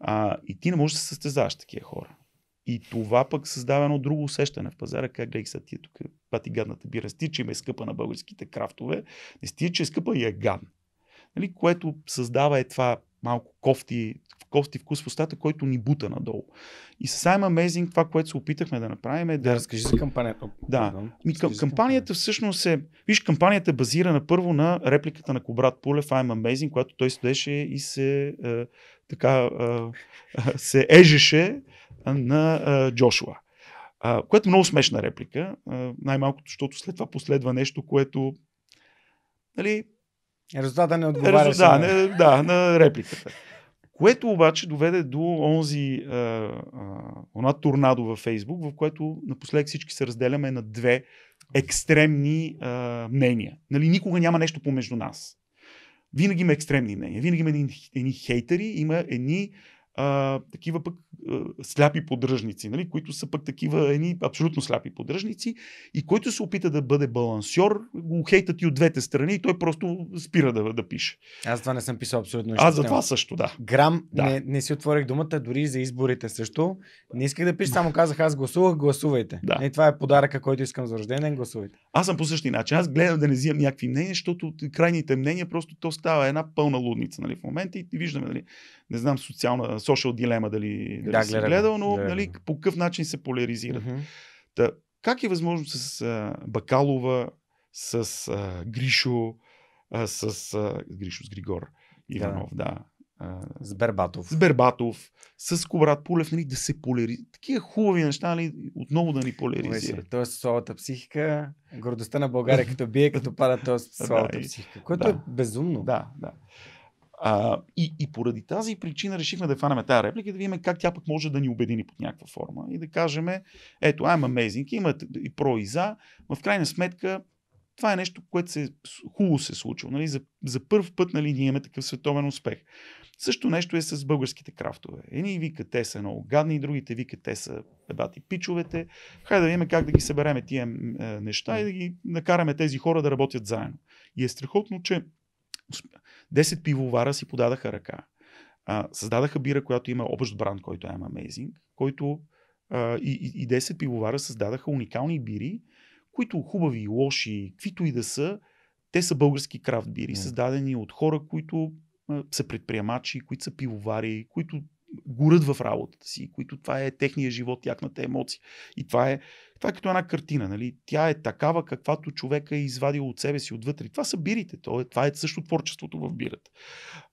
А, и ти не можеш да се състезаваш такива хора. И това пък създава едно друго усещане в пазара, как гледай са тия тук пати гадната бира. стича, че е скъпа на българските крафтове, не стича, че е скъпа и е гадна. Нали, което създава е това малко кофти, кофти вкус в устата, който ни бута надолу. И с I'm Amazing това, което се опитахме да направим е да... Да, разкажи за кампанията. Да. Ми, към, кампанията всъщност е... Виж, кампанията е базирана първо на репликата на Кобрат Пулев I'm Amazing, която той стоеше и се... Е, така... Е, се ежеше на е, Джошуа. Uh, което е много смешна реплика, е, най-малкото, защото след това последва нещо, което нали, Резултата не отговаря. Резултата, не, да, на репликата. Което обаче доведе до онзи, а, е, а, е, она торнадо във Фейсбук, в което напоследък всички се разделяме на две екстремни а, е, мнения. Нали, никога няма нещо помежду нас. Винаги има екстремни мнения. Винаги има едни, едни хейтери, има едни а, такива пък а, сляпи поддръжници, нали? които са пък такива едни абсолютно сляпи поддръжници и който се опита да бъде балансьор, го хейтат и от двете страни и той просто спира да, да пише. Аз това не съм писал абсолютно нищо. Аз за това също, да. Грам, да. Не, не си отворих думата, дори за изборите също. Не исках да пиша, само казах аз гласувах, гласувайте. Да. И е, това е подаръка, който искам за рождение, гласувайте. Аз съм по същия начин. Аз гледам да не взимам някакви мнения, защото крайните мнения просто то става една пълна лудница нали, в момента и виждаме нали, не знам, социална, социал дилема дали, дали да, си гледам, гледал, но гледам. Нали, по какъв начин се поляризират. Mm-hmm. Та, как е възможно с а, Бакалова, с а, Гришо, а, с а, Гришо, с Григор Иванов, да. да. С Бербатов. С Бербатов, с Кобрат Пулев, нали, да се полери. Такива хубави неща, нали, отново да ни поляризират. Тоест, слабата психика, гордостта на България като бие, като пада, тоест слабата психика. Което да. е безумно. Да, да. А, и, и поради тази причина решихме да фанеме тази реплика и да видим как тя пък може да ни обедини под някаква форма и да кажем, ето, I'm amazing, има и про и за, но в крайна сметка това е нещо, което се, хубаво се е случило. Нали? За, за първ път нали, ние имаме такъв световен успех. Също нещо е с българските крафтове. Едни викат, те са много гадни, другите викат, те са бати пичовете. Хайде да видим как да ги събереме тия е, неща и да ги накараме тези хора да работят заедно. И е страхотно, че Десет пивовара си подадаха ръка. А, създадаха бира, която има общ бранд, който е Amazing, който а, и, и 10 пивовара създадаха уникални бири, които хубави, лоши, каквито и да са, те са български крафт бири, mm. създадени от хора, които а, са предприемачи, които са пивовари, които горят в работата си, които това е техния живот, тяхната емоция. И това е, това е като една картина. Нали? Тя е такава, каквато човека е извадил от себе си отвътре. Това са бирите. Това е, това е също творчеството в бирата.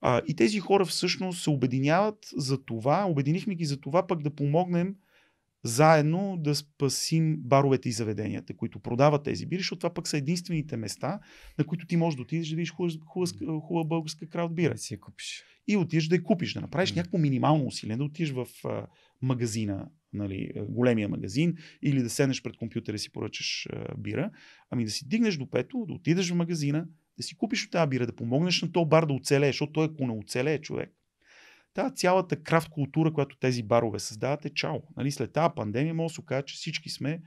А, и тези хора всъщност се обединяват за това, обединихме ги за това пък да помогнем заедно да спасим баровете и заведенията, които продават тези бири, защото това пък са единствените места, на които ти можеш да отидеш да видиш хубава, българска крауд бира. Си я купиш. И отидеш да я купиш, да направиш mm. някакво минимално усилие, да отидеш в а, магазина, нали, големия магазин, или да седнеш пред компютъра и си поръчаш а, бира, ами да си дигнеш до пето, да отидеш в магазина, да си купиш от тази бира, да помогнеш на този бар да оцелее, защото той ако не оцелее човек, Та цялата крафт култура, която тези барове създават е чао. Нали, след тази пандемия може да се окаже, че всички сме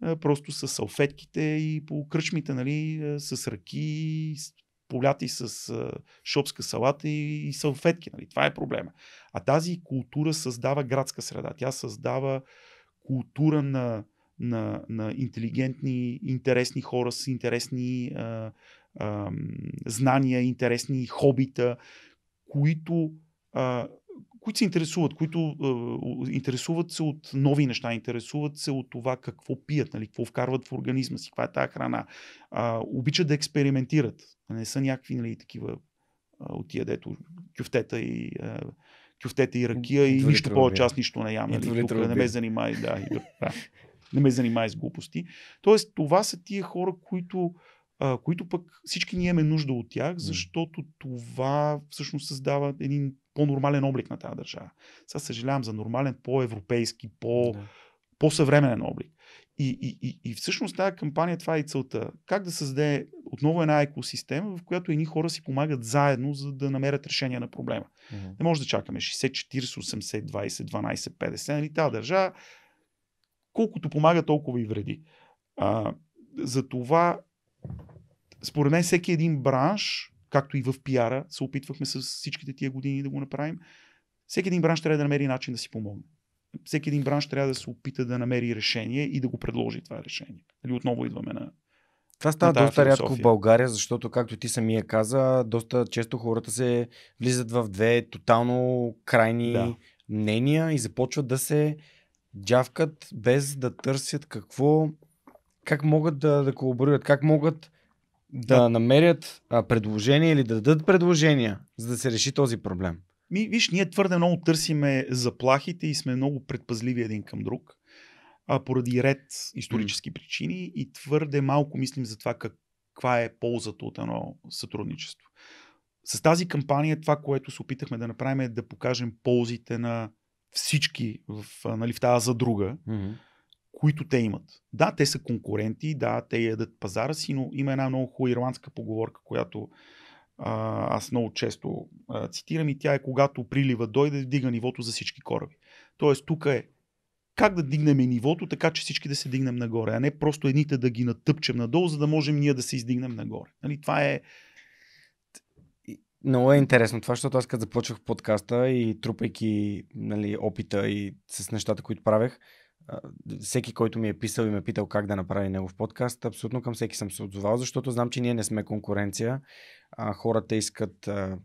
а, е, просто с салфетките и по кръчмите, нали, а, е, с ръки, с поляти с а, е, шопска салата и, и салфетки. Нали, това е проблема. А тази култура създава градска среда. Тя създава култура на, на, на интелигентни, интересни хора с интересни а, а, знания, интересни хобита, които а, които се интересуват, които а, интересуват се от нови неща, интересуват се от това какво пият, нали, какво вкарват в организма си, каква е тази храна. А, обичат да експериментират. Не са някакви нали, такива а, от тия дето кюфтета и а, кюфтета и ракия и, и нищо повече, аз нищо не ям. Нали, тук не ме занимай, да, и, да, не ме занимай с глупости. Тоест, това са тия хора, които Uh, които пък всички ние имаме нужда от тях, защото това всъщност създава един по-нормален облик на тази държава. Сега съжалявам за нормален, по-европейски, по- да. по-съвременен облик. И, и, и, и всъщност тази кампания, това е и целта. Как да създаде отново една екосистема, в която едни хора си помагат заедно, за да намерят решение на проблема. Mm-hmm. Не може да чакаме 60, 40, 80, 20, 12, 50. Нали, тази държава, колкото помага, толкова и вреди. А, за това, според мен, всеки един бранш както и в пиара, се опитвахме с всичките тия години да го направим. Всеки един бранш трябва да намери начин да си помогне. Всеки един бранш трябва да се опита да намери решение и да го предложи това решение. Или нали, отново идваме на, това става доста доста рядко в България, защото, както ти самия каза, доста често хората се влизат в две тотално крайни да. мнения и започват да се джавкат без да търсят какво, как могат да, да колаборират, как могат да, намерят а, предложения или да дадат предложения, за да се реши този проблем? Ми, виж, ние твърде много търсиме заплахите и сме много предпазливи един към друг, а, поради ред исторически mm. причини и твърде малко мислим за това каква е ползата от едно сътрудничество. С тази кампания това, което се опитахме да направим е да покажем ползите на всички в, нали, в тази за друга. Mm-hmm които те имат. Да, те са конкуренти, да, те ядат пазара си, но има една много хубава ирландска поговорка, която а, аз много често а, цитирам и тя е когато прилива дойде, дига нивото за всички кораби. Тоест, тук е как да дигнем нивото, така че всички да се дигнем нагоре, а не просто едните да ги натъпчем надолу, за да можем ние да се издигнем нагоре. Нали, това е много е интересно това, защото аз като започвах подкаста и трупайки нали, опита и с нещата, които правех, всеки, който ми е писал и ме е питал как да направи негов подкаст, абсолютно към всеки съм се отзовал, защото знам, че ние не сме конкуренция. А, хората искат, а,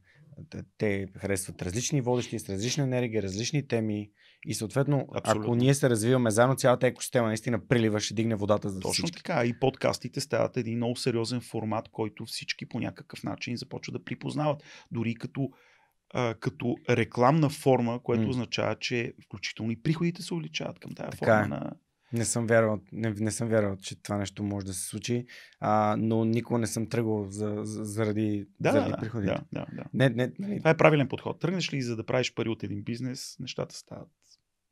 те харесват различни водещи с различна енергия, различни теми. И съответно, Абсолютно. ако ние се развиваме заедно, цялата екосистема наистина прилива, ще дигне водата за Точно всички. Точно така. И подкастите стават един много сериозен формат, който всички по някакъв начин започват да припознават. Дори като а, като рекламна форма, което mm. означава, че включително и приходите се увеличават към тази така е. форма е. на. Не съм, вярвал, не, не съм вярвал, че това нещо може да се случи, а, но никога не съм тръгвал за, за, заради, да, заради да, приходите. Да, да, да. Не, не, не. Нали това е правилен подход. Тръгнеш ли за да правиш пари от един бизнес, нещата стават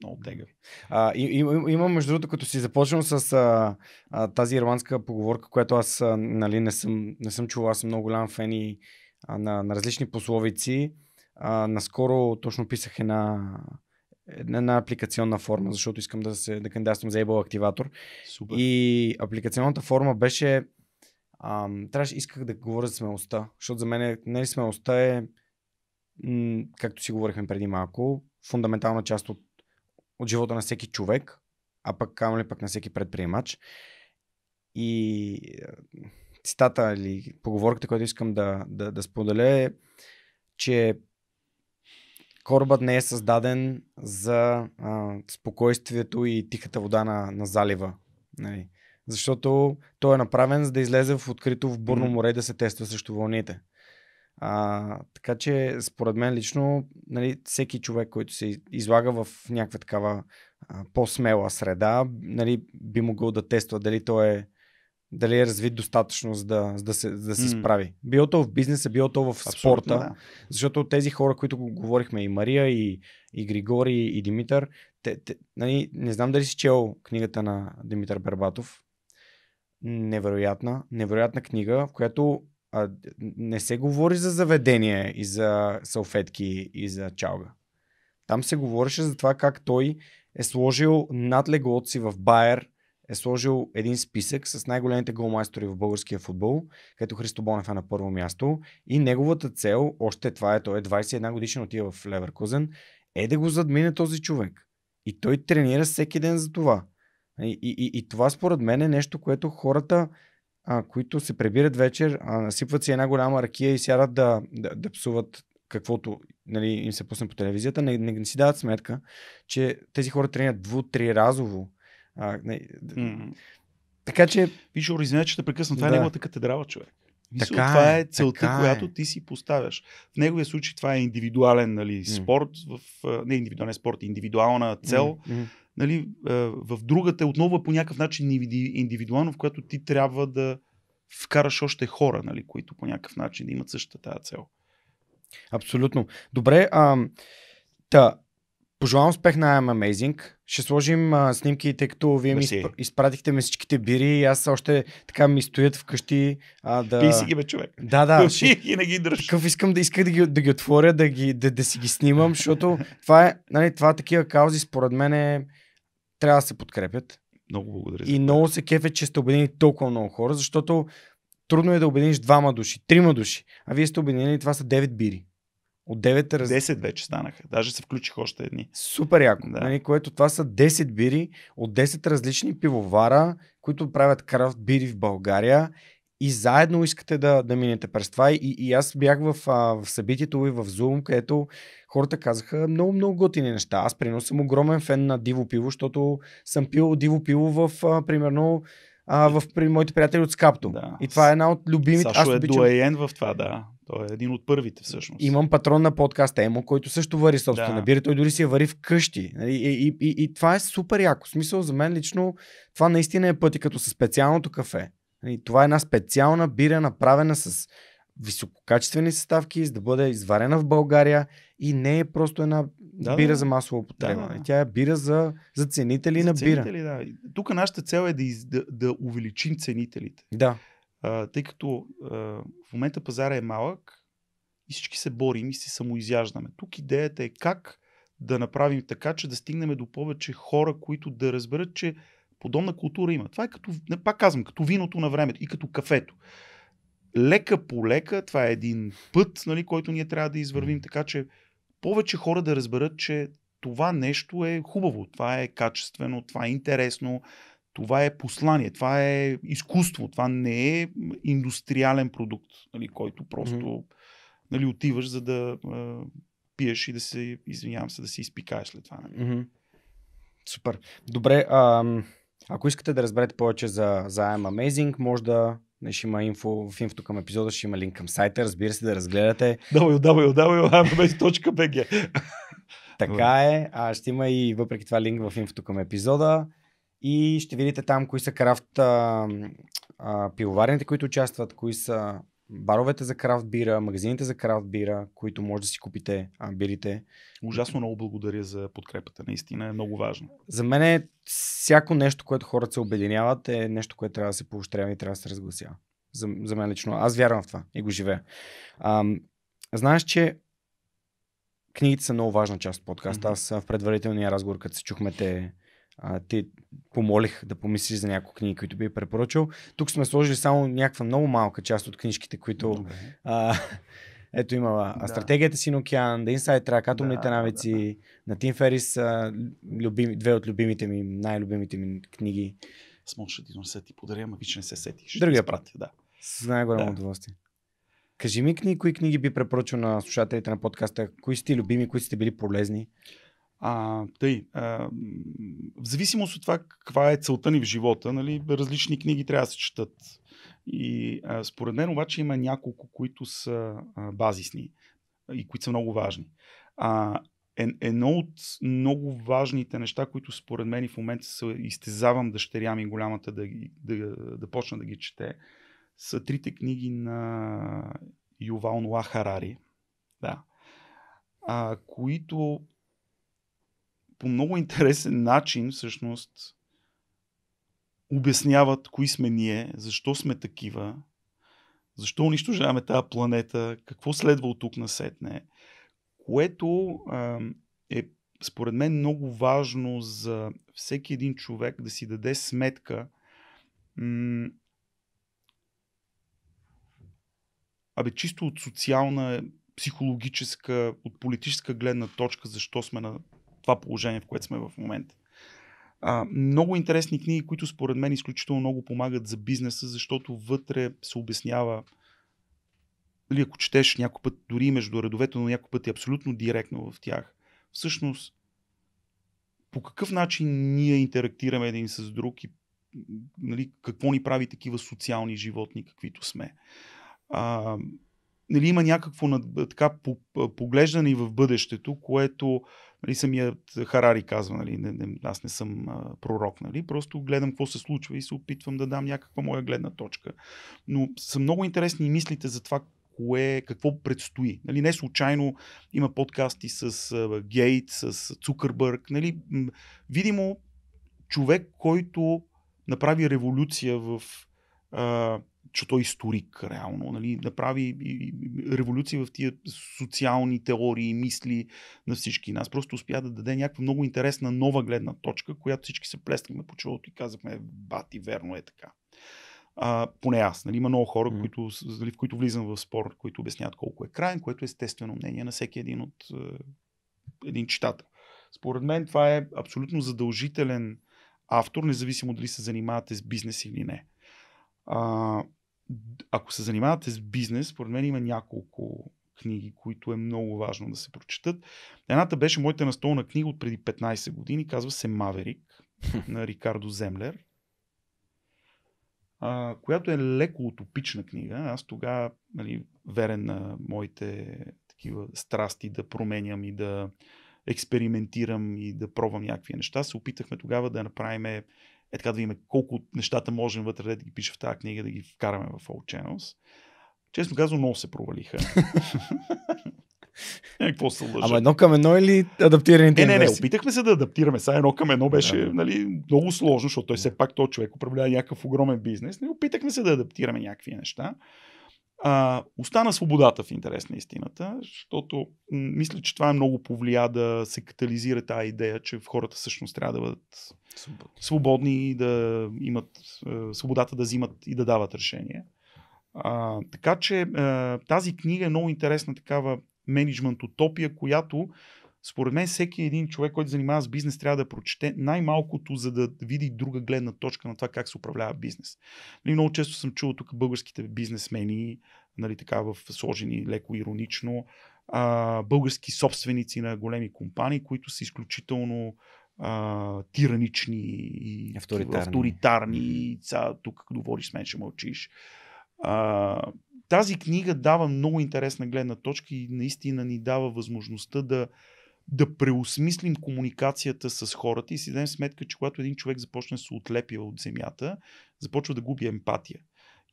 много тегави. А, и, и, има, между другото, като си започнал с а, а, тази ирландска поговорка, която аз а, нали, не, съм, не съм чувал, аз съм много голям фен и, а, на, на различни пословици. А, наскоро точно писах една, една апликационна форма, защото искам да, се, да кандидатствам за Able Активатор. Супер. И апликационната форма беше... Ам, трябваше, исках да говоря за смелостта, защото за мен нали, смелостта е, както си говорихме преди малко, фундаментална част от, от живота на всеки човек, а пък камо ли пък на всеки предприемач. И е, цитата или поговорката, която искам да, да, да споделя е, че корабът не е създаден за а, спокойствието и тихата вода на, на залива. Нали? Защото той е направен за да излезе в открито в бурно море и да се тества срещу вълните. А, така че, според мен лично, нали, всеки човек, който се излага в някаква такава а, по-смела среда, нали, би могъл да тества дали той е дали е развит достатъчно, за да, за да се, за да се mm. справи. Било то в бизнеса, било то в Абсолютно, спорта, да. защото тези хора, които говорихме, и Мария, и, и Григори, и Димитър, те, те, нали, не знам дали си чел книгата на Димитър Бербатов. Невероятна, невероятна книга, в която а, не се говори за заведение и за салфетки и за чалга. Там се говореше за това как той е сложил над в Байер е сложил един списък с най-големите голмайстори в българския футбол, като Христо Бонев е на първо място и неговата цел, още това е, той е 21 годишен, отива в Леверкузен, е да го задмине този човек. И той тренира всеки ден за това. И, и, и това според мен е нещо, което хората, а, които се прибират вечер, а, насипват си една голяма ракия и сядат да, да, да псуват каквото нали, им се пусне по телевизията, не, не, не си дават сметка, че тези хора тренират дву-три разово а, не, mm. Така че. Виж, Ори, че те прекъсна. Това е да. е неговата катедрала, човек. Висо, е, това е целта, така която е. ти си поставяш. В неговия случай това е индивидуален нали, спорт, в, не индивидуален спорт, индивидуална цел. Mm-hmm. Нали, в другата отново по някакъв начин индивидуално, в която ти трябва да вкараш още хора, нали, които по някакъв начин имат същата тази цел. Абсолютно. Добре. А, та, пожелавам успех на I'm Amazing. Ще сложим а, снимки, тъй като вие Мерси. ми изпратихте ме всичките бири и аз още така ми стоят вкъщи. А, да... Пий си ги, бе, човек. Да, да. Ще... и не ги дръж. Такъв искам да иска да ги, да ги отворя, да, ги, да, да си ги снимам, защото това е, нали, това такива каузи, според мен е, трябва да се подкрепят. Много благодаря. И много се кефе, че сте обединили толкова много хора, защото трудно е да обединиш двама души, трима души. А вие сте обединили, това са девет бири. От 9 раз... 10 вече станаха. Даже се включих още едни. Супер яко. Да. Нали, което това са 10 бири от 10 различни пивовара, които правят крафт бири в България и заедно искате да, да минете през това. И, и аз бях в, а, в събитието и в Zoom, където хората казаха много, много готини неща. Аз приносам съм огромен фен на диво пиво, защото съм пил диво пиво в, а, примерно, а, в, при моите приятели от Скапто. Да. И това е една от любимите. Сашо аз е обичам... дуаен в това, да. Той е един от първите всъщност. Имам патрон на подкаста Емо, който също вари собствена да. бира. Той дори си я вари вкъщи. къщи. Нали, и, и, и, и това е супер яко. В смисъл за мен лично това наистина е пъти като със специалното кафе. И нали, Това е една специална бира, направена с висококачествени съставки, за да бъде изварена в България и не е просто една да, бира да. за масово употреба. Да, да. Тя е бира за, за ценители за на бира. Ценители, да. Тук нашата цел е да, из, да, да увеличим ценителите. Да. А, тъй като а, в момента пазара е малък и всички се борим и се самоизяждаме. Тук идеята е как да направим така, че да стигнем до повече хора, които да разберат, че подобна култура има. Това е като, не пак казвам, като виното на времето и като кафето лека по лека, това е един път, нали, който ние трябва да извървим, така че повече хора да разберат, че това нещо е хубаво, това е качествено, това е интересно, това е послание, това е изкуство, това не е индустриален продукт, нали, който просто mm-hmm. нали, отиваш за да а, пиеш и да се, извинявам се, да се изпикаеш след това. Нали. Mm-hmm. Супер. Добре, а, ако искате да разберете повече за, за I'm Amazing, може да ще има инфо, в инфото към епизода ще има линк към сайта, разбира се да разгледате. www.ambabase.bg Така е, а ще има и въпреки това линк в инфото към епизода и ще видите там кои са крафт а, а, пивоварните, които участват, кои са баровете за крафт бира, магазините за крафт бира, които може да си купите а, бирите. Ужасно много благодаря за подкрепата, наистина е много важно. За мен е всяко нещо, което хората се обединяват е нещо, което трябва да се поощрява и трябва да се разгласява. За, за мен лично. Аз вярвам в това и го живея. А, знаеш, че книгите са много важна част от подкаста. Mm-hmm. Аз в предварителния разговор, като се чухме те а, те помолих да помислиш за някои книги, които би препоръчал. Тук сме сложили само някаква много малка част от книжките, които... А, ето има да. Стратегията си на океан, The Inside Track, Атомните да, навици, да. на Тим Ферис, а, любими, две от любимите ми, най-любимите ми книги. Аз мога да ти се ти подаря, ама вече не се сетиш. Другия път, да. С най-голямо да. удоволствие. Кажи ми кои книги би препоръчал на слушателите на подкаста, кои сте любими, кои сте били полезни? А, тъй, а, в зависимост от това каква е целта ни в живота, нали, различни книги трябва да се четат. И а, според мен обаче има няколко, които са а, базисни и които са много важни. А, е, едно от много важните неща, които според мен и в момента се изтезавам дъщеря ми голямата да, да, да почна да ги чете, са трите книги на Ювал Нуа Харари. Да. А, които по много интересен начин всъщност обясняват кои сме ние, защо сме такива, защо унищожаваме тази планета, какво следва от тук насетне, което а, е според мен много важно за всеки един човек да си даде сметка м- абе чисто от социална, психологическа, от политическа гледна точка, защо сме на това положение, в което сме в момента. А, много интересни книги, които според мен изключително много помагат за бизнеса, защото вътре се обяснява или нали, ако четеш някой път, дори между редовете, но някой път е абсолютно директно в тях, всъщност по какъв начин ние интерактираме един с друг и нали, какво ни прави такива социални животни, каквито сме. А, нали, има някакво така, поглеждане и в бъдещето, което Нали, самият Харари казва, нали, не, не, аз не съм а, пророк, нали, просто гледам какво се случва и се опитвам да дам някаква моя гледна точка. Но са много интересни мислите за това кое, какво предстои. Нали, не случайно има подкасти с а, Гейт, с Цукърбърг. Нали, видимо, човек, който направи революция в а, че той е историк, реално, нали, направи революции в тия социални теории и мисли на всички нас. Просто успя да даде някаква много интересна нова гледна точка, която всички се плеснахме по челото и казахме, е, бати, верно е така. А, поне аз. Нали, има много хора, mm. които, нали, в които влизам в спор, които обясняват колко е крайен, което е естествено мнение на всеки един от един читател. Според мен това е абсолютно задължителен автор, независимо дали се занимавате с бизнес или не. А, ако се занимавате с бизнес, според мен има няколко книги, които е много важно да се прочитат. Едната беше моята настолна книга от преди 15 години, казва се Маверик на Рикардо Землер, а, която е леко утопична книга. Аз тогава, нали, верен на моите такива страсти да променям и да експериментирам и да пробвам някакви неща, се опитахме тогава да направим е така да видим колко от нещата можем вътре да ги пише в тази книга, да ги вкараме в All Channels. Честно казвам, много се провалиха. Е, какво се лъжа? Ама едно към едно или адаптираните Не, не, не, опитахме се да адаптираме. Сега едно към едно беше да. нали, много сложно, защото той все пак той човек управлява някакъв огромен бизнес. Не, нали, опитахме се да адаптираме някакви неща. А, остана свободата в интерес на истината, защото мисля, че това е много повлия да се катализира тази идея, че хората всъщност трябва да бъдат свободни, свободни и да имат е, свободата да взимат и да дават решения. А, така че е, тази книга е много интересна такава менеджмент утопия, която според мен всеки един човек, който занимава с бизнес, трябва да прочете най-малкото, за да види друга гледна точка на това как се управлява бизнес. Нали, много често съм чувал тук българските бизнесмени, нали, така в сложени леко иронично, а, български собственици на големи компании, които са изключително а, тиранични и авторитарни. авторитарни ца, тук говориш с мен, ще мълчиш. А, тази книга дава много интересна гледна точка и наистина ни дава възможността да, да преосмислим комуникацията с хората и си дадем сметка, че когато един човек започне да се отлепи от земята, започва да губи емпатия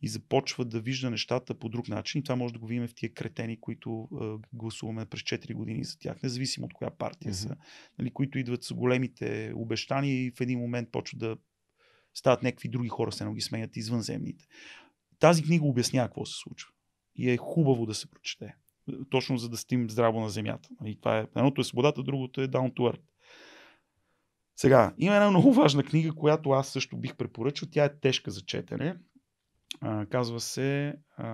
и започва да вижда нещата по друг начин. И това може да го видим в тия кретени, които е, гласуваме през 4 години за тях, независимо от коя партия mm-hmm. са, нали, които идват с големите обещания и в един момент почват да стават някакви други хора, се ги сменят извънземните. Тази книга обяснява какво се случва. И е хубаво да се прочете точно за да стим здраво на земята. И това е, едното е свободата, другото е down to earth. Сега, има една много важна книга, която аз също бих препоръчал. Тя е тежка за четене. А, казва се а,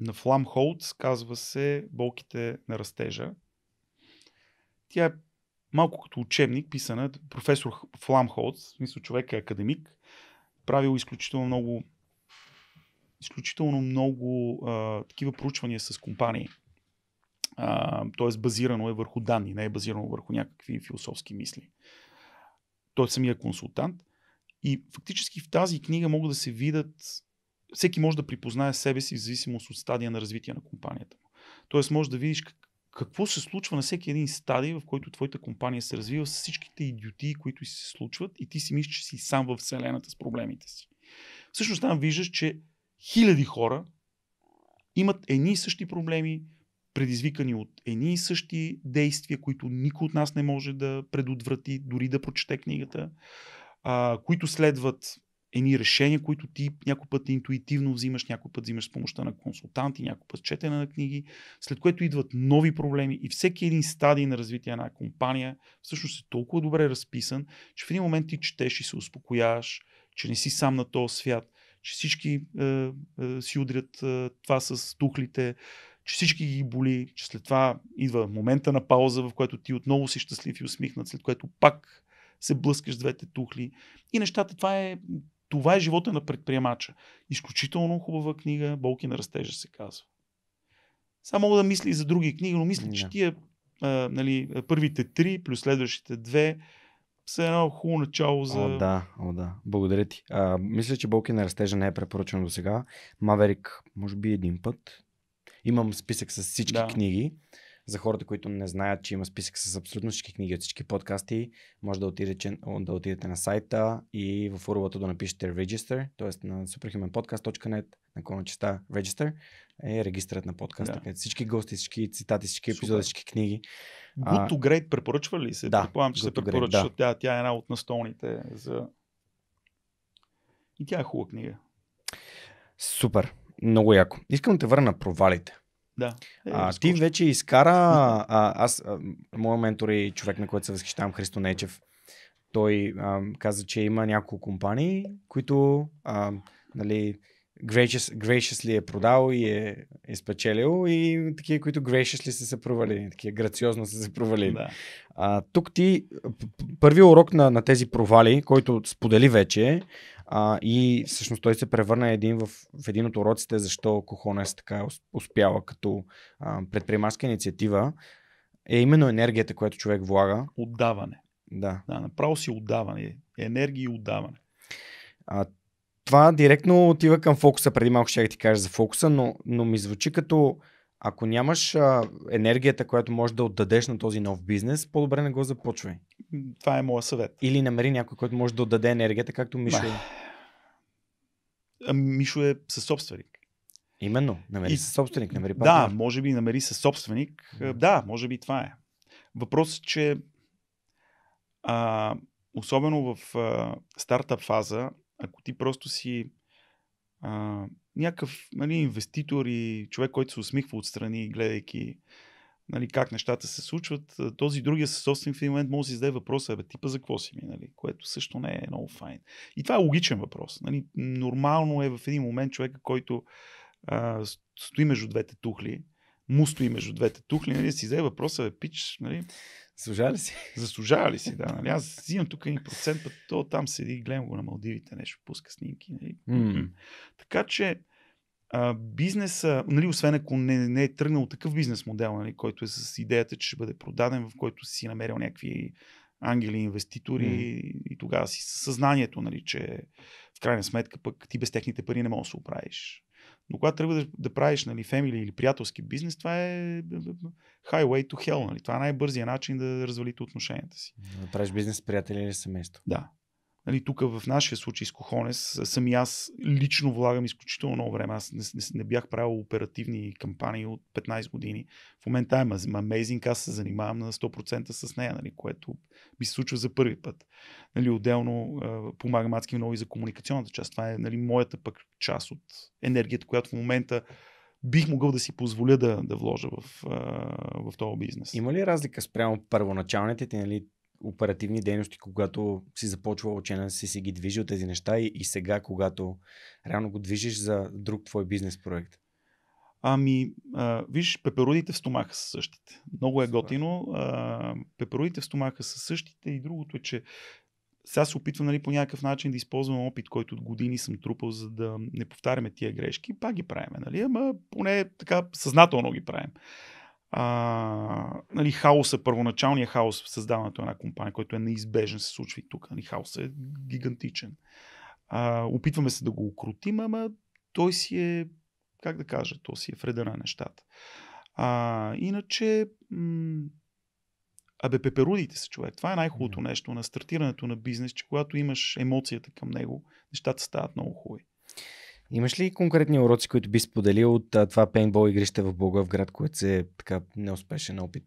на Флам Холц, казва се Болките на растежа. Тя е малко като учебник, писана професор Флам Холц, мисля човек е академик, правил изключително много изключително много а, такива проучвания с компании. Т.е. базирано е върху данни, не е базирано върху някакви философски мисли. Той е самия консултант. И фактически в тази книга могат да се видят, всеки може да припознае себе си в зависимост от стадия на развитие на компанията му. Тоест може да видиш как, какво се случва на всеки един стадий, в който твоята компания се развива с всичките идиотии, които се случват и ти си мислиш, че си сам в вселената с проблемите си. Всъщност там виждаш, че хиляди хора имат едни и същи проблеми, предизвикани от едни и същи действия, които никой от нас не може да предотврати, дори да прочете книгата, а, които следват едни решения, които ти някой път интуитивно взимаш, някой път взимаш с помощта на консултанти, някой път четене на книги, след което идват нови проблеми и всеки един стадий на развитие на компания всъщност е толкова добре разписан, че в един момент ти четеш и се успокояваш, че не си сам на този свят, че всички е, е, си удрят е, това с тухлите, че всички ги боли, че след това идва момента на пауза, в който ти отново си щастлив и усмихнат, след което пак се блъскаш с двете тухли. И нещата, това е, това е живота на предприемача. Изключително хубава книга, Болки на растежа се казва. Само мога да мисли и за други книги, но мисля, yeah. че тия е, нали, първите три, плюс следващите две, все едно хубаво начало за... О, да, о, да. Благодаря ти. А, мисля, че Болки на растежа не е препоръчено до сега. Маверик, може би един път. Имам списък с всички да. книги. За хората, които не знаят, че има списък с абсолютно всички книги от всички подкасти, може да отидете, да отидете на сайта и в урвата да напишете Register, т.е. на superhumanpodcast.net, на клоначеста Register е регистрът на подкаста, да. където всички гости, всички цитати, всички епизоди, всички книги Good to Great препоръчва ли се? Да. Предполагам, че се препоръчва. Да. Тя, тя е една от настолните за... И тя е хубава книга. Супер. Много яко. Искам да те върна на провалите. Да. Е, а, ти вече изкара... А, аз, а, моят ментор и човек, на който се възхищавам, Христо Нечев, той а, каза, че има няколко компании, които а, нали, gracious, graciously е продал и е, е спечелил и такива, които graciously са се провалили, такива грациозно са се провалили. Да. А, тук ти, първи урок на, на тези провали, който сподели вече а, и всъщност той се превърна един в, в един от уроците, защо Кохонес така е успяла като предприемарска инициатива, е именно енергията, която човек влага. Отдаване. Да. да направо си отдаване. Енергия и отдаване. А, това директно отива към фокуса. Преди малко ще ти кажа за фокуса, но, но ми звучи като ако нямаш а, енергията, която можеш да отдадеш на този нов бизнес, по-добре не го започвай. Това е моят съвет. Или намери някой, който може да отдаде енергията, както Мишо. е. Мишо е със собственик. Именно. Намери и... собственик, намери Да, може би намери собственик. Mm. Да, може би това е. Въпросът е, че а, особено в а, стартап фаза ако ти просто си а, някакъв нали, инвеститор и човек, който се усмихва отстрани, гледайки нали, как нещата се случват, този другия със собствен в един момент може да си зададе въпроса, бе, типа за какво си ми, нали? което също не е много файн. И това е логичен въпрос. Нали? Нормално е в един момент човека, който а, стои между двете тухли, му стои между двете тухли, нали, си взе въпроса, бе, пич, нали, Заслужава ли си? Заслужава ли си, да. Нали? Аз взимам тук един процент, път то там седи, гледам го на Малдивите, нещо, пуска снимки. Нали? Mm. Така че а, бизнеса, нали, освен ако не, не е тръгнал такъв бизнес модел, нали, който е с идеята, че ще бъде продаден, в който си намерил някакви ангели, инвеститори mm. и тогава си със съзнанието, нали, че в крайна сметка пък ти без техните пари не можеш да се оправиш. Но когато трябва да, да правиш нали, фемили или приятелски бизнес, това е highway to hell. Нали? Това е най-бързия начин да развалите отношенията си. Да правиш бизнес с приятели или семейство. Да. Нали, тук в нашия случай с Кохонес, сами аз лично влагам изключително много време. Аз не, не, не бях правил оперативни кампании от 15 години. В момента е amazing, аз се занимавам на 100% с нея, нали, което ми се случва за първи път. Нали, отделно помагам адски много и за комуникационната част. Това е нали, моята пък част от енергията, която в момента бих могъл да си позволя да, да вложа в, в този бизнес. Има ли разлика спрямо първоначалните ти нали, оперативни дейности, когато си започвал учена, си си ги движил тези неща и, и сега, когато реално го движиш за друг твой бизнес проект? Ами, а, виж, пеперудите в стомаха са същите. Много е готино. А, пеперудите в стомаха са същите и другото е, че сега се опитвам нали, по някакъв начин да използвам опит, който от години съм трупал, за да не повтаряме тия грешки. Пак ги правиме, нали? Ама поне така съзнателно ги правим а, нали, хаоса, е първоначалния хаос в създаването на една компания, който е неизбежен, се случва и тук. Нали, хаосът е гигантичен. А, опитваме се да го укротим, ама той си е, как да кажа, то си е вреда на нещата. А, иначе, м- абе, пеперудите се, човек. Това е най-хубавото нещо на стартирането на бизнес, че когато имаш емоцията към него, нещата стават много хубави. Имаш ли конкретни уроци, които би споделил от това пейнтбол игрище в Благоевград, което се е така неуспешен опит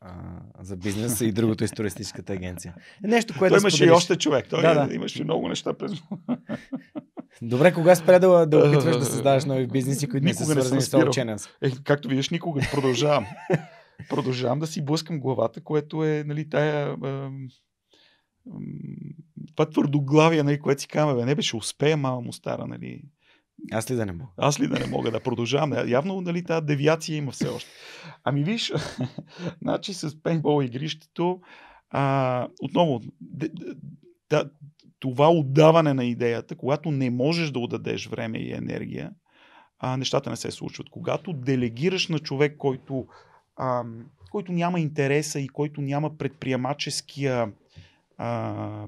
а, за бизнеса и другото из туристическата агенция? Нещо, което той да имаше и още човек. Той да, да. имаше много неща през... Добре, кога спря да, да опитваш да създаваш нови бизнеси, които никога не са свързани с обучение? Е, както виждаш, никога продължавам. продължавам да си блъскам главата, което е нали, тая... е, това твърдоглавие, нали, което си казваме, не беше успея, мама му стара, нали, аз ли да не мога? Аз ли да не мога да продължавам? Явно нали, тази девиация има все още. Ами виж, значи с пейнтбол игрището а, отново д- това отдаване на идеята, когато не можеш да отдадеш време и енергия, а, нещата не се случват. Когато делегираш на човек, който, а, който няма интереса и който няма предприемаческия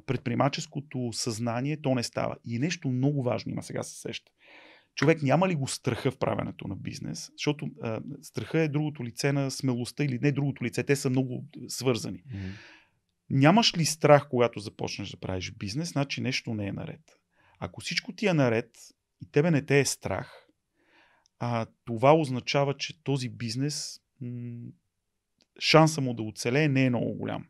предприемаческото съзнание, то не става. И нещо много важно има сега се сеща човек няма ли го страха в правенето на бизнес, защото а, страха е другото лице на смелостта или не другото лице, те са много свързани. Mm-hmm. Нямаш ли страх, когато започнеш да правиш бизнес, значи нещо не е наред. Ако всичко ти е наред и тебе не те е страх, а, това означава, че този бизнес м- шанса му да оцелее не е много голям.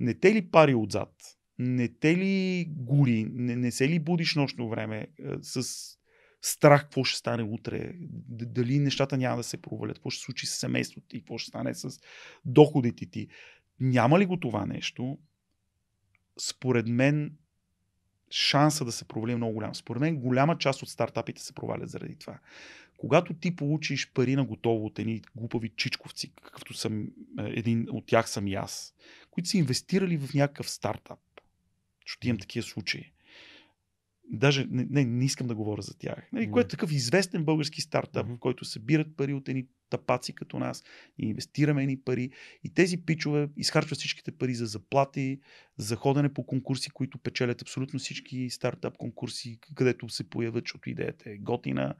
Не те ли пари отзад? Не те ли гори? Не, не се ли будиш нощно време с страх какво ще стане утре, дали нещата няма да се провалят, какво ще се случи с семейството ти, какво ще стане с доходите ти. Няма ли го това нещо, според мен шанса да се провали е много голям. Според мен голяма част от стартапите се провалят заради това. Когато ти получиш пари на готово от едни глупави чичковци, какъвто съм, е, един от тях съм и аз, които са инвестирали в някакъв стартап, защото имам такива случаи, даже не, не, не искам да говоря за тях. Нали, което е такъв известен български стартап, mm-hmm. в който събират пари от едни тапаци като нас, и инвестираме едни пари и тези пичове изхарчват всичките пари за заплати, за ходене по конкурси, които печелят абсолютно всички стартап конкурси, където се появят, защото идеята е готина,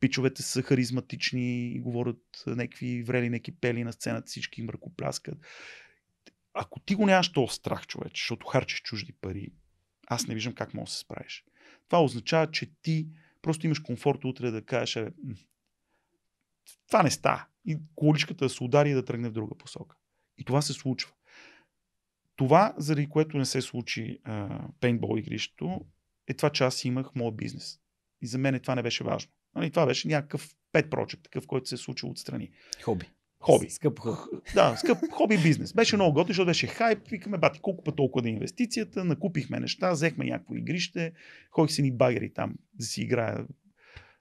пичовете са харизматични и говорят някакви врели, някакви пели на сцената, всички им ръкопляскат. Ако ти го нямаш този страх, човече, защото харчиш чужди пари, аз не виждам как можеш да се справиш. Това означава, че ти просто имаш комфорт утре да кажеш, това не ста. И количката да се удари и да тръгне в друга посока. И това се случва. Това, заради което не се случи пейнтбол игрището, е това, че аз имах моят бизнес. И за мен това не беше важно. Нали, това беше някакъв пет прочек, такъв, който се е случил отстрани. Хоби. Хоби. Скъп хоби. Да, скъп хоби бизнес. Беше много готино, защото беше хайп. Викаме, бати, колко път толкова да е инвестицията, накупихме неща, взехме някакво игрище, ходих си ни багери там да си играя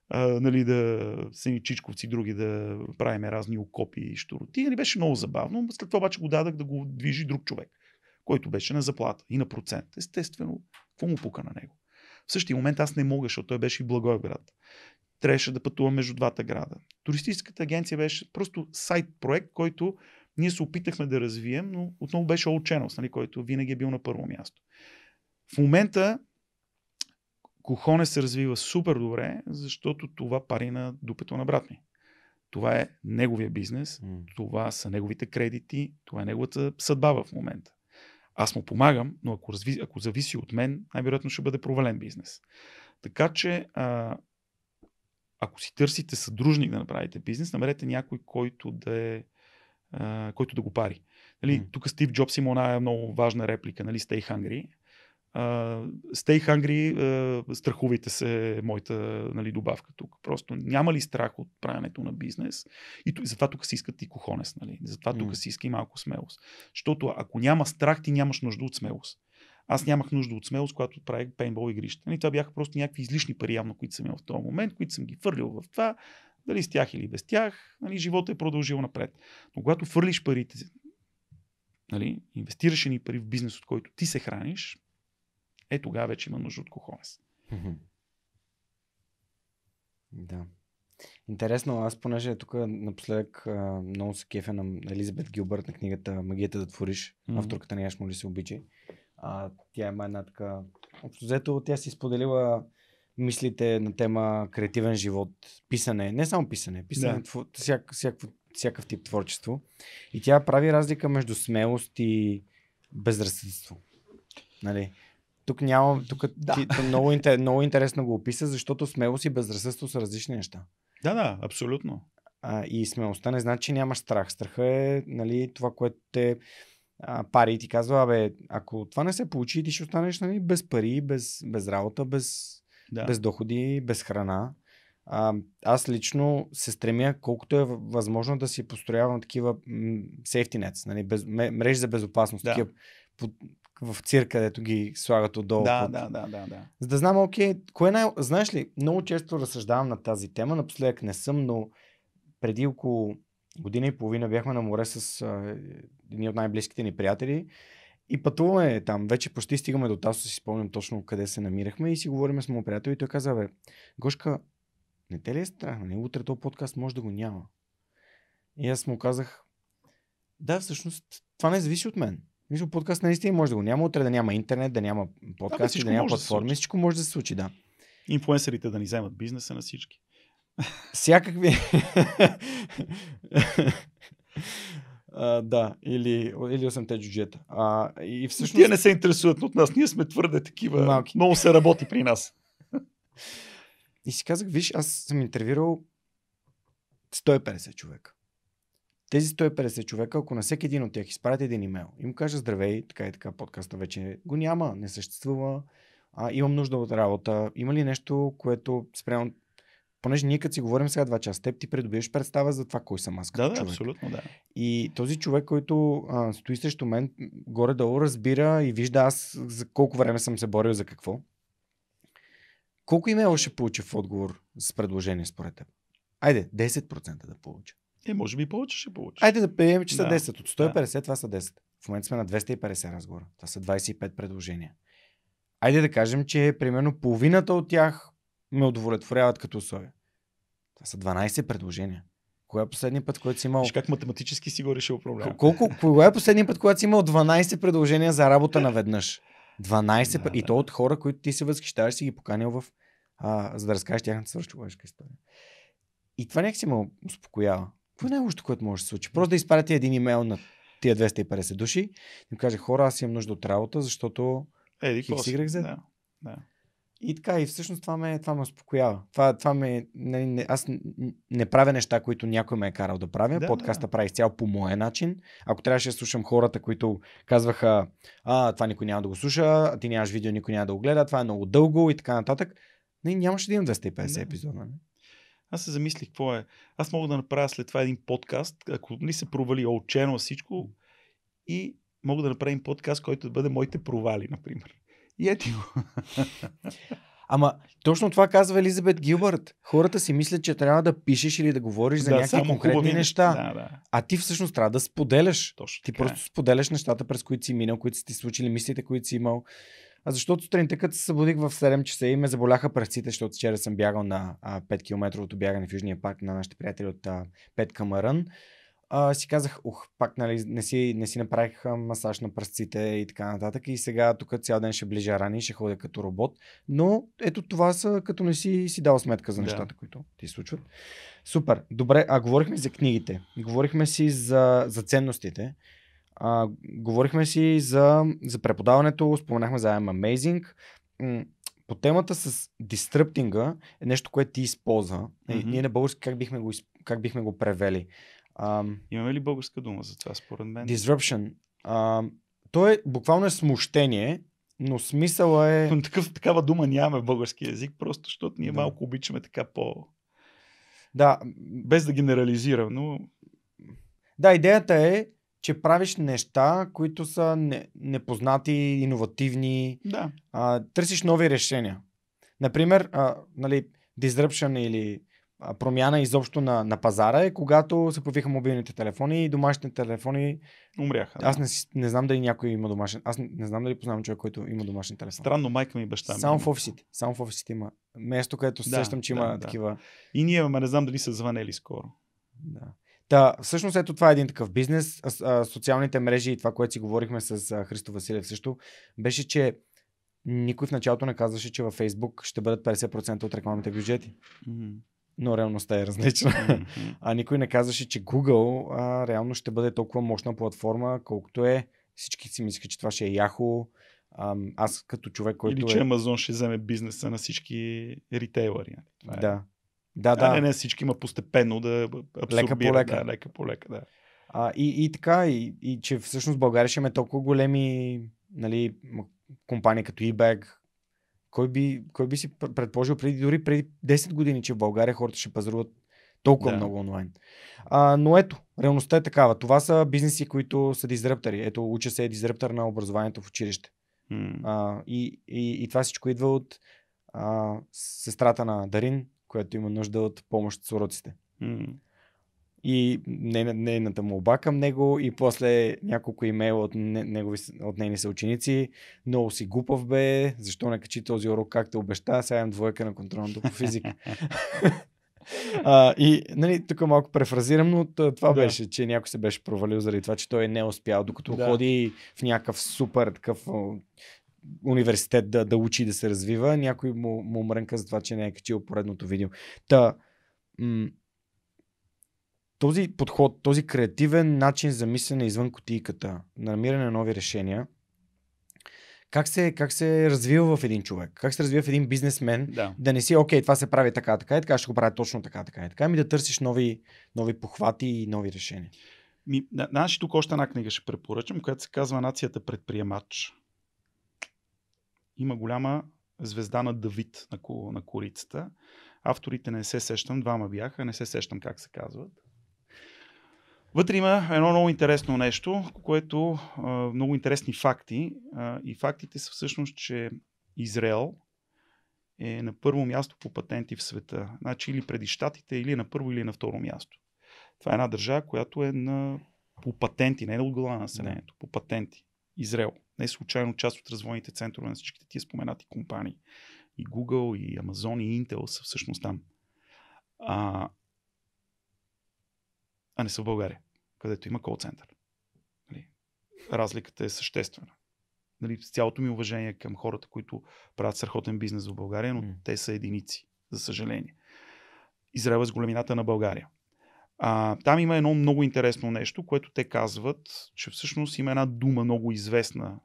а, нали, да са ни чичковци други да правиме разни окопи и штороти. Нали, беше много забавно. След това обаче го дадах да го движи друг човек, който беше на заплата и на процент. Естествено, какво му пука на него? В същия момент аз не мога, защото той беше и Благоевград трябваше да пътувам между двата града. Туристическата агенция беше просто сайт проект, който ние се опитахме да развием, но отново беше All Channels, нали, който винаги е бил на първо място. В момента Кохоне се развива супер добре, защото това пари на дупето на брат ми. Това е неговия бизнес, mm. това са неговите кредити, това е неговата съдба в момента. Аз му помагам, но ако, разви, ако зависи от мен, най-вероятно ще бъде провален бизнес. Така че а, ако си търсите съдружник да направите бизнес, намерете някой, който да, е, а, който да го пари. Нали, mm. Тук Стив Джобс има една много важна реплика, нали, Stay Hungry. Uh, stay hungry, uh, страхувайте се, е моята нали, добавка тук. Просто няма ли страх от правенето на бизнес? И, и затова тук си искат и кохонес, нали? затова mm. тук си иска и малко смелост. Защото ако няма страх, ти нямаш нужда от смелост аз нямах нужда от смелост, когато правих пейнбол игрища. И нали, това бяха просто някакви излишни пари, явно, които съм имал в този момент, които съм ги фърлил в това, дали с тях или без тях, нали, живота е продължил напред. Но когато фърлиш парите, нали, инвестираш ни пари в бизнес, от който ти се храниш, е тогава вече има нужда от кохонес. Да. Интересно, аз понеже е тук напоследък много се кефя на Елизабет Гилбърт на книгата Магията да твориш, mm-hmm. авторката на Яшмо ли се обичай. А, тя има една така... Общо взето, тя си споделила мислите на тема креативен живот, писане, не само писане, писане, да. всяк, всяк, всякакъв тип творчество. И тя прави разлика между смелост и безразсъдство. Нали? Тук няма, тук да. ти, много, интер, много интересно го описа, защото смелост и безразсъдство са различни неща. Да, да, абсолютно. А, и смелостта не значи, че нямаш страх. Страха е нали, това, което те пари и ти казва, абе, ако това не се получи, ти ще останеш нали, без пари, без, без работа, без, да. без доходи, без храна. А, аз лично се стремя, колкото е възможно да си построявам такива safety nets, нали, без, мрежи за безопасност, да. такива под, в цирка, където ги слагат отдолу. Да, под... да, да, да, да. За да знам, окей, кое е най... Знаеш ли, много често разсъждавам на тази тема, напоследък не съм, но преди около година и половина бяхме на море с едни от най-близките ни приятели. И пътуваме там. Вече почти стигаме до Тасо, си спомням точно къде се намирахме и си говорим с моят приятел и той каза, бе, Гошка, не те ли е страх? Не, е утре този подкаст може да го няма. И аз му казах, да, всъщност това не зависи от мен. Мисля, подкаст наистина може да го няма. Утре да няма интернет, да няма подкаст, да, да няма платформи. Да всичко може да се случи, да. Инфуенсерите да ни вземат бизнеса на всички. Всякакви. А, да, или, или 8-те джуджета. А, и всъщност... Тие не се интересуват от нас, ние сме твърде такива. Малки. Много се работи при нас. И си казах, виж, аз съм интервюирал 150 човека. Тези 150 човека, ако на всеки един от тях изпратя един имейл и му кажа здравей, така и така, подкаста вече го няма, не съществува, а, имам нужда от работа, има ли нещо, което спрямо понеже ние като си говорим сега два часа, теб ти придобиваш представа за това кой съм аз като да, да, човек. абсолютно, да. И този човек, който а, стои срещу мен, горе-долу разбира и вижда аз за колко време съм се борил за какво. Колко имейла ще получи в отговор с предложение според теб? Айде, 10% да получа. Е, може би повече ще получи. Айде да приемем, че да. са 10. От 150 да. това са 10. В момента сме на 250 разговора. Това са 25 предложения. Айде да кажем, че примерно половината от тях ме удовлетворяват като условия. Това са 12 предложения. Кога е последния път, когато си имал... Виж как математически си го решил проблема. Колко, кога е последния път, когато си имал 12 предложения за работа наведнъж? 12 да, път. Да. И то от хора, които ти се възхищаваш, си ги поканил в... А, за да разкажеш тяхната свършчовешка история. И това си ме успокоява. Какво е най което може да се случи? Просто да изпратите един имейл на тия 250 души и каже, хора, аз имам нужда от работа, защото... Еди, Хикс, Да, да. И така, и всъщност това ме, това ме успокоява. Това, това ме, не, нали, не, аз не правя неща, които някой ме е карал да правя. Да, Подкаста да. прави изцяло по моя начин. Ако трябваше да слушам хората, които казваха, а, това никой няма да го слуша, ти нямаш видео, никой няма да го гледа, това е много дълго и така нататък. Не, нали, нямаше да имам 250 да. епизода. Не? Нали? Аз се замислих какво е. Аз мога да направя след това един подкаст, ако ни се провали очено всичко и мога да направим подкаст, който да бъде моите провали, например. И ети го. Ама точно това казва Елизабет Гилбърт. Хората си мислят, че трябва да пишеш или да говориш да, за някакви конкретни хубави... неща. Да, да. А ти всъщност трябва да споделяш. Точно ти просто е. просто споделяш нещата, през които си минал, които си ти случили, мислите, които си имал. А защото сутринта, като се събудих в 7 часа и ме заболяха пръстите, защото вчера съм бягал на 5 км от бягане в Южния парк на нашите приятели от 5 към а, си казах, ух, пак нали, не, си, не си направих масаж на пръстците и така нататък. И сега тук цял ден ще ближа рани, ще ходя като робот. Но ето това са, като не си, си дал сметка за нещата, да. които ти случват. Супер, добре. А говорихме за книгите, говорихме си за, за ценностите, а, говорихме си за, за преподаването, споменахме за I'm Amazing. По темата с дистръптинга е нещо, което ти използва. Mm-hmm. Ние на български как бихме го, как бихме го превели? Ам, Имаме ли българска дума за това, според мен? Disruption. Ам, то е буквално е смущение, но смисъла е... Но такъв, такава дума нямаме в български язик, просто защото ние да. малко обичаме така по... Да. Без да генерализирам, но... Да, идеята е, че правиш неща, които са не, непознати, иновативни. Да. А, търсиш нови решения. Например, а, нали, disruption или промяна изобщо на, на пазара е когато се появиха мобилните телефони и домашните телефони. Умряха. Да. Аз не, не знам дали някой има домашен. Аз не, не знам дали познавам човек, който има домашен телефон. Странно, майка ми и баща ми. Само в офисите. Само в офисите има. Место, където да, сещам, че да, има да. такива. И ние имаме, не знам дали са звънели скоро. Да. Та, всъщност ето това е един такъв бизнес. А, а, социалните мрежи и това, което си говорихме с а, Христо Василев също, беше, че никой в началото не казваше, че във Фейсбук ще бъдат 50% от рекламните бюджети. Mm-hmm но реалността е различна. Mm-hmm. А никой не казваше, че Google а, реално ще бъде толкова мощна платформа, колкото е. Всички си мислиха, че това ще е Yahoo. А, аз като човек, който. Или че е... Amazon ще вземе бизнеса на всички ритейлери. Нали? Е- да. Да, да. А, не, не всички, има постепенно да Лека по лека. Да, лека по лека, да. А, и, и така, и, и че всъщност България ще има толкова големи нали, компании като eBag, кой би, кой би си предположил преди, дори преди 10 години, че в България хората ще пазаруват толкова да. много онлайн. А, но ето, реалността е такава. Това са бизнеси, които са дизръптери. Ето, уча се е дизрептор на образованието в училище. Mm. А, и, и, и това всичко идва от а, сестрата на Дарин, която има нужда от помощ с уроците. Mm и нейната молба към него и после няколко имейла от, негови, от нейни съученици. Много си глупав бе, защо не качи този урок както обеща, сега имам двойка на контролното по физика. а, и нали, тук малко префразирам, но това да. беше, че някой се беше провалил заради това, че той не е успял, докато да. ходи в някакъв супер такъв университет да, да учи да се развива, някой му, му мрънка за това, че не е качил поредното видео. Та, м- този подход, този креативен начин за мислене извън на намиране на нови решения, как се, как се развива в един човек, как се развива в един бизнесмен, да, да не си, окей, това се прави така, така и така, ще го правя точно така, така и така, ами да търсиш нови, нови похвати и нови решения. Ми, значи тук още една книга ще препоръчам, която се казва Нацията предприемач. Има голяма звезда на Давид на, на корицата. Авторите не се сещам, двама бяха, не се сещам как се казват. Вътре има едно много интересно нещо, което а, много интересни факти. А, и фактите са всъщност, че Израел е на първо място по патенти в света. Значи или преди щатите, или на първо, или на второ място. Това е една държава, която е на, по патенти, не е от глава на населението, по патенти. Израел. Не е случайно част от развойните центрове на всичките тия споменати компании. И Google, и Amazon, и Intel са всъщност там. А, а не са в България, където има кол-център. Нали? Разликата е съществена. Нали, с цялото ми уважение към хората, които правят страхотен бизнес в България, но mm. те са единици, за съжаление. Израел е с големината на България. А, там има едно много интересно нещо, което те казват, че всъщност има една дума много известна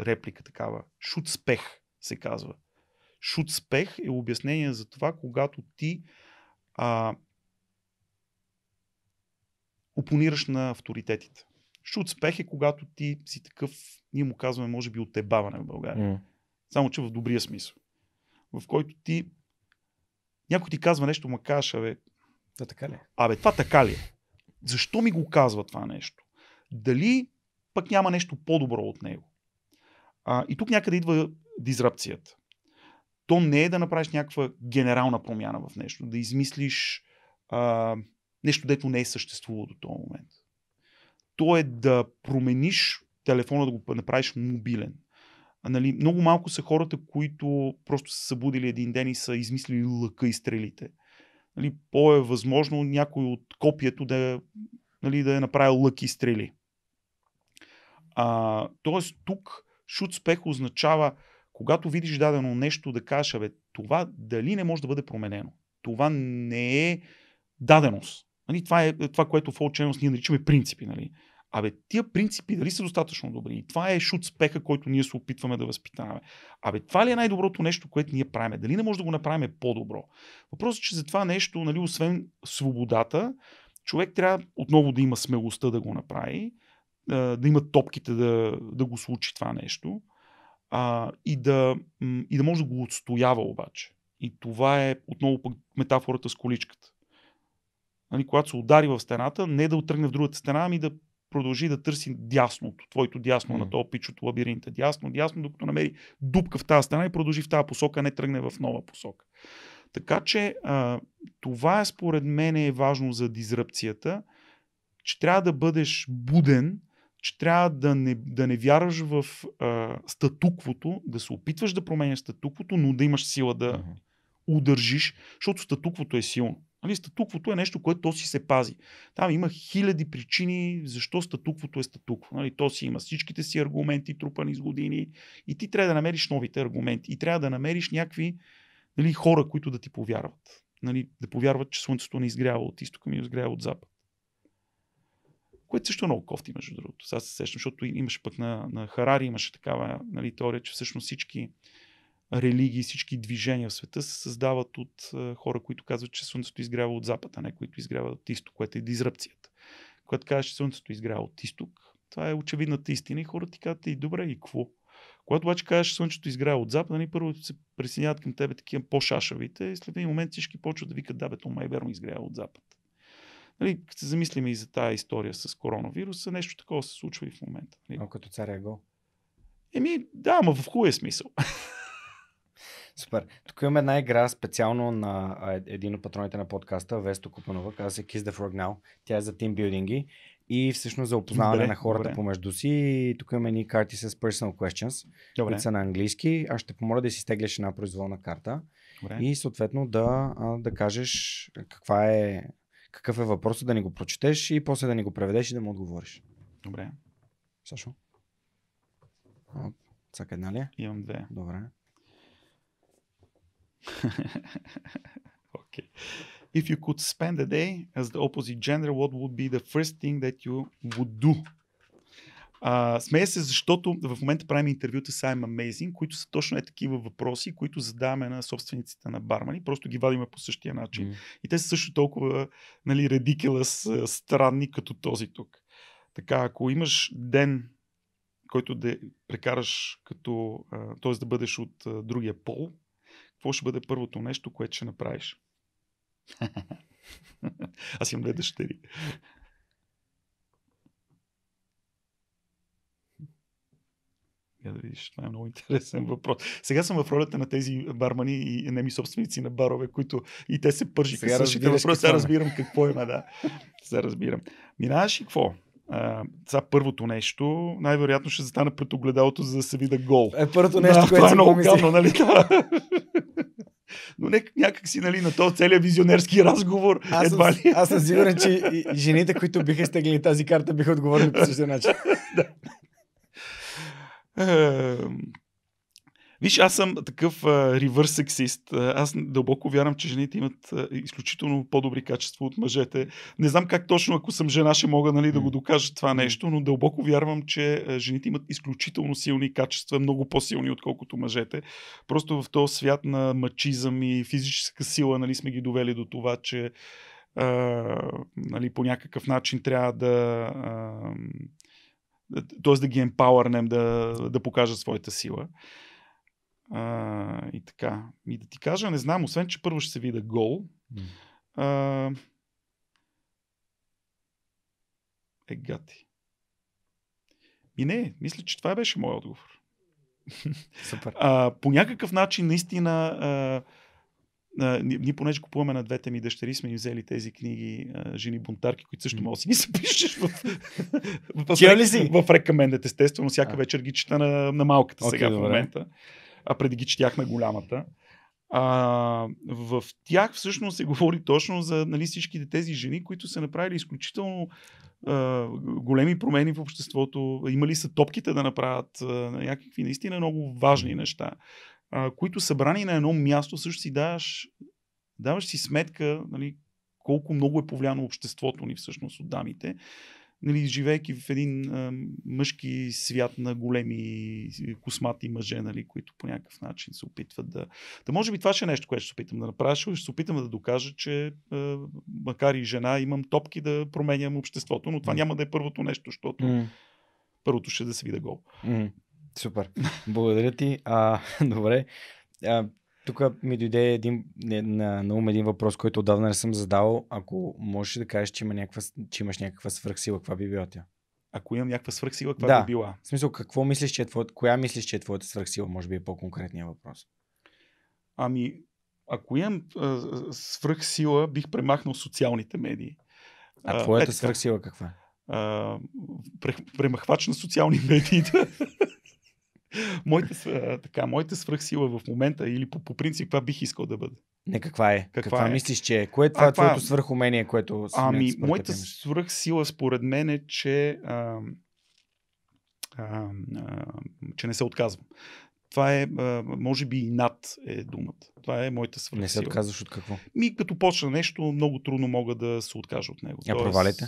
реплика такава. Шуцпех се казва. Шуцпех е обяснение за това, когато ти а, опонираш на авторитетите. Що успех е когато ти си такъв, ние му казваме, може би, отебаване в България. Mm. Само, че в добрия смисъл. В който ти някой ти казва нещо, ма кажеш, абе, да, така ли? Е? абе, това така ли е? Защо ми го казва това нещо? Дали пък няма нещо по-добро от него? А, и тук някъде идва дизрапцията. То не е да направиш някаква генерална промяна в нещо, да измислиш а, Нещо, дето не е съществувало до този момент. То е да промениш телефона, да го направиш мобилен. А, нали, много малко са хората, които просто са събудили един ден и са измислили лъка и стрелите. Нали, по е възможно някой от копието да, нали, да е направил лък и стрели. А, тоест тук шут спех означава, когато видиш дадено нещо, да кажеш, бе, това дали не може да бъде променено. Това не е даденост. Нали, това е това, което в Олченост ние наричаме принципи. Нали? Абе, тия принципи дали са достатъчно добри? И това е шут спеха, който ние се опитваме да възпитаваме. Абе, това ли е най-доброто нещо, което ние правим? Дали не може да го направим по-добро? Въпросът е, че за това нещо, нали, освен свободата, човек трябва отново да има смелостта да го направи, да има топките да, да го случи това нещо а, и, да, и да може да го отстоява обаче. И това е отново пък метафората с количката нали, когато се удари в стената, не да отръгне в другата стена, ами да продължи да търси дясното, твоето дясно mm. на този пич от лабиринта. Дясно, дясно, докато намери дупка в тази стена и продължи в тази посока, а не тръгне в нова посока. Така че а, това е според мен е важно за дизръпцията, че трябва да бъдеш буден, че трябва да не, да не вярваш в а, статуквото, да се опитваш да променяш статуквото, но да имаш сила да mm-hmm. удържиш, защото статуквото е силно. Нали, статуквото е нещо, което то си се пази. Там има хиляди причини защо статуквото е статукво. Нали, то си има всичките си аргументи, трупани с години. И ти трябва да намериш новите аргументи. И трябва да намериш някакви нали, хора, които да ти повярват. Нали, да повярват, че Слънцето не изгрява от изтока, ми изгрява от запад. Което също е много кофти, между другото. Сега се сещам, защото имаше пък на, на Харари имаше такава нали, теория, че всъщност всички религии, всички движения в света се създават от хора, които казват, че Слънцето изгрява от запад, а не които изгряват от изток, което е дизрапцията. Когато казваш, че Слънцето изгрява от изток, това е очевидната истина и хората ти казват, и добре, и какво? Когато обаче кажеш, Слънцето изгрява от запад, ни, нали, първо се присъединяват към тебе такива по-шашавите и след един момент всички почват да викат, да бе, то май е верно изгрява от запад. Нали, като се замислиме и за тази история с коронавируса, нещо такова се случва и в момента. Нали? Но като царя е го? Еми, да, ма в хубавия е смисъл. Супер. Тук имаме една игра специално на е, един от патроните на подкаста, Весто Купанова, казва се Kiss the Frog Now. Тя е за тимбилдинги и всъщност за опознаване добре, на хората добре. помежду си. И тук имаме ни карти с personal questions, добре. които са на английски. Аз ще помоля да си стегляш една произволна карта добре. и съответно да, да кажеш каква е, какъв е въпросът, да ни го прочетеш и после да ни го преведеш и да му отговориш. Добре. Сашо? Всяка една ли? Е? Имам две. Добре. okay. If you could spend a day as the opposite gender, what would be the first thing that you would do? Uh, смея се, защото в момента правим интервюта с I'm Amazing, които са точно е такива въпроси, които задаваме на собствениците на бармани, просто ги вадиме по същия начин. Mm. И те са също толкова нали, редикелъс, странни, като този тук. Така, ако имаш ден, който да прекараш като, т.е. да бъдеш от другия пол, какво ще бъде първото нещо, което ще направиш? Аз имам две дъщери. да видиш, това е много интересен въпрос. Сега съм в ролята на тези бармани и неми собственици на барове, които и те се пържиха. Сега същите въпроси, сега е. разбирам какво има, да. Сега разбирам. Минаваш и какво? А, първото нещо, най-вероятно ще застана пред огледалото, за да се вида гол. Е, първото нещо, да, което е много гавно, нали? но не, някак си нали, на този целият визионерски разговор. Аз, едва ли? аз съм сигурен, че и, жените, които биха стегли тази карта, биха отговорили по същия начин. да. Виж, аз съм такъв ревърс сексист. Аз дълбоко вярвам, че жените имат изключително по-добри качества от мъжете. Не знам как точно, ако съм жена, ще мога нали, да го докажа това нещо, но дълбоко вярвам, че жените имат изключително силни качества, много по-силни, отколкото мъжете. Просто в този свят на мачизъм и физическа сила нали, сме ги довели до това, че а, нали, по някакъв начин трябва да. А, т.е. да ги емпауърнем, да, да покажат своята сила. А, и така. И да ти кажа, не знам, освен, че първо ще се вида гол. А, е гати. И не, мисля, че това беше моят отговор. Супер. а, по някакъв начин, наистина, а, а, ние понеже купуваме на двете ми дъщери, сме им взели тези книги а, Жени бунтарки, които също може да си ги запишеш в, в, в, в, в рекомендът, естествено. Всяка а. вечер ги чета на, на малката okay, сега добре. в момента а преди ги четяхме на голямата. А, в тях всъщност се говори точно за нали, всичките тези жени, които са направили изключително а, големи промени в обществото, имали са топките да направят а, някакви наистина много важни неща, а, които събрани на едно място също си даваш, даваш си сметка нали, колко много е повлияно обществото ни всъщност от дамите нали, живеейки в един а, мъжки свят на големи космати мъже, нали, които по някакъв начин се опитват да... Да може би това ще е нещо, което ще се опитам да направя. Ще се опитам да докажа, че а, макар и жена, имам топки да променям обществото, но това mm. няма да е първото нещо, защото mm. първото ще е да се вида гол. Mm. Супер. Благодаря ти. А, добре. А, тук ми дойде един, на, на ум един въпрос, който отдавна не съм задавал. Ако можеш да кажеш, че, има някаква, че имаш някаква свръхсила, каква би била тя? Ако имам някаква свръхсила, каква да. би била? В смисъл, какво мислиш, че е твоят, коя мислиш, че е твоята свръхсила? Може би е по-конкретният въпрос. Ами, ако имам а, свръхсила, бих премахнал социалните медии. А, а твоята е свръхсила каква? Е? А, премахвач на социални медии. моите, така, моите свръхсила в момента или по, по принцип това бих искал да бъда? Не, каква е? Каква, каква е? мислиш, че е? Кое е това а, твоето свръхумение, което Ами, моята свръхсила според мен е, че, а, а, а, че не се отказвам. Това е, може би, и над е думата. Това е моята свръхсила. Не се отказваш от какво? Ми, като почна нещо, много трудно мога да се откажа от него. А Тоест, провалите?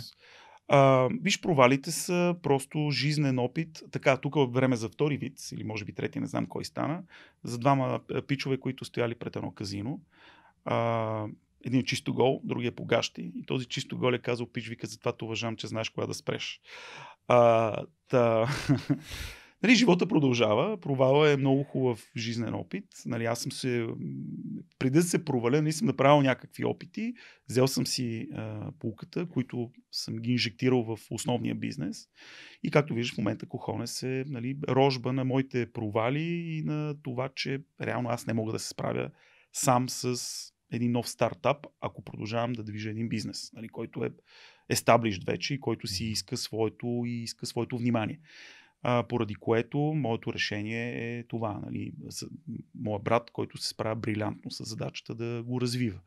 А, виж, провалите са просто жизнен опит. Така, тук е време за втори вид, или може би трети, не знам кой стана, за двама пичове, които стояли пред едно казино. А, един е чисто гол, другия е погащи, И този чисто гол е казал, пич, вика, затова те уважавам, че знаеш кога да спреш. А, та... Нали, живота продължава, провала е много хубав жизнен опит. Нали, аз съм се, преди да се проваля, не нали, съм направил някакви опити. Взел съм си а, полката, които съм ги инжектирал в основния бизнес. И както виждаш в момента Кохонес е нали, рожба на моите провали и на това, че реално аз не мога да се справя сам с един нов стартап, ако продължавам да движа един бизнес, нали, който е естаблиш вече и който си иска своето и иска своето внимание а, поради което моето решение е това. Нали, моят брат, който се справя брилянтно с задачата да го развива.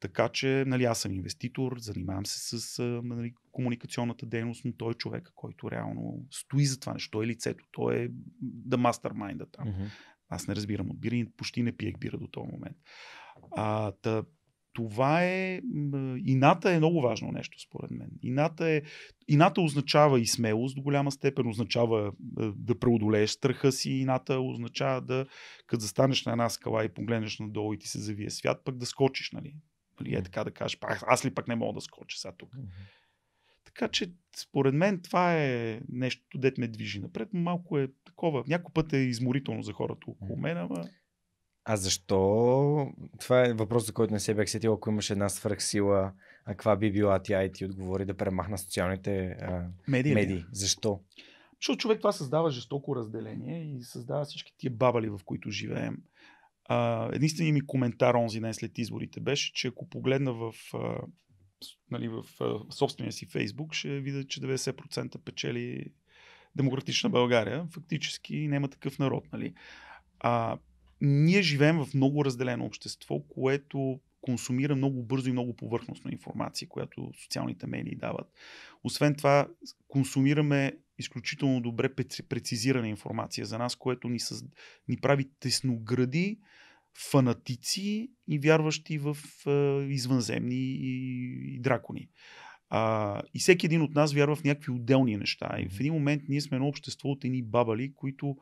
Така че нали, аз съм инвеститор, занимавам се с нали, комуникационната дейност, но той е човека, който реално стои за това нещо. Той е лицето, той е да Майнда там. Mm-hmm. Аз не разбирам от бира и почти не пиех бира до този момент. А, та, това е... Ината е много важно нещо, според мен. Ината, е, ината означава и смелост до голяма степен, означава е, да преодолееш страха си, ината означава да, като застанеш на една скала и погледнеш надолу и ти се завие свят, пък да скочиш, нали? Или нали, е така да кажеш, аз ли пък не мога да скоча сега тук. Така че, според мен, това е нещо, дет ме движи напред. Малко е такова. Някой път е изморително за хората около мен, ама... А защо? Това е въпрос, за който не се бях сетил. Ако имаш една свръхсила, а каква би била тя и ти отговори да премахна социалните а, медии. Нали? медии. Защо? Защото човек това създава жестоко разделение и създава всички тия бабали, в които живеем. единственият ми коментар онзи ден след изборите беше, че ако погледна в, а, нали, в а, собствения си Фейсбук, ще видя, че 90% печели демократична България. Фактически няма такъв народ. Нали. А, ние живеем в много разделено общество, което консумира много бързо и много повърхностно информация, която социалните медии дават. Освен това, консумираме изключително добре прецизирана информация за нас, което ни, съз... ни прави тесногради, фанатици и вярващи в е, извънземни и, и дракони. А, и всеки един от нас вярва в някакви отделни неща. И в един момент ние сме едно общество от едни бабали, които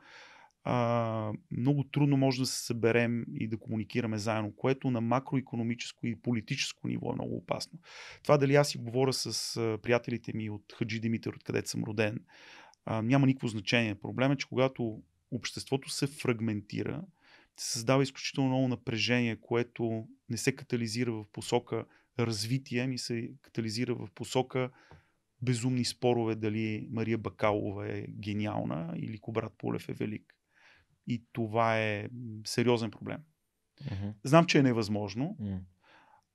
а, много трудно може да се съберем и да комуникираме заедно, което на макроекономическо и политическо ниво е много опасно. Това дали аз си говоря с приятелите ми от Хаджи Димитър, откъдето съм роден, а, няма никакво значение. Проблем е, че когато обществото се фрагментира, се създава изключително много напрежение, което не се катализира в посока развитие, ми се катализира в посока безумни спорове дали Мария Бакалова е гениална или Кобрат Полев е велик. И това е сериозен проблем. Mm-hmm. Знам, че е невъзможно. Mm-hmm.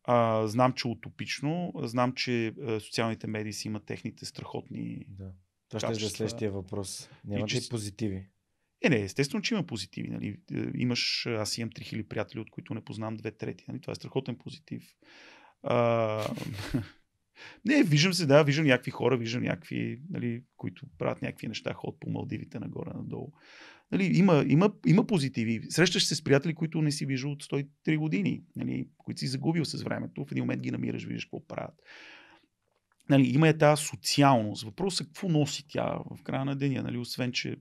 А, знам, че е утопично. Знам, че а, е, социалните медии си имат техните страхотни. Да. Това ще е за следващия въпрос. Няма че... ли е позитиви? Е, не, естествено, че има позитиви. Нали? Е, имаш, аз имам 3000 приятели, от които не познавам две трети. Нали? Това е страхотен позитив. А... не, виждам се, да, виждам някакви хора, виждам някакви, нали, които правят някакви неща, ход по Малдивите нагоре-надолу. Нали, има, има, има позитиви. Срещаш се с приятели, които не си виждал от 103 години, нали, които си загубил с времето. В един момент ги намираш, виждаш какво правят. Нали, има е тази социалност. Въпросът е какво носи тя в края на деня, нали, освен че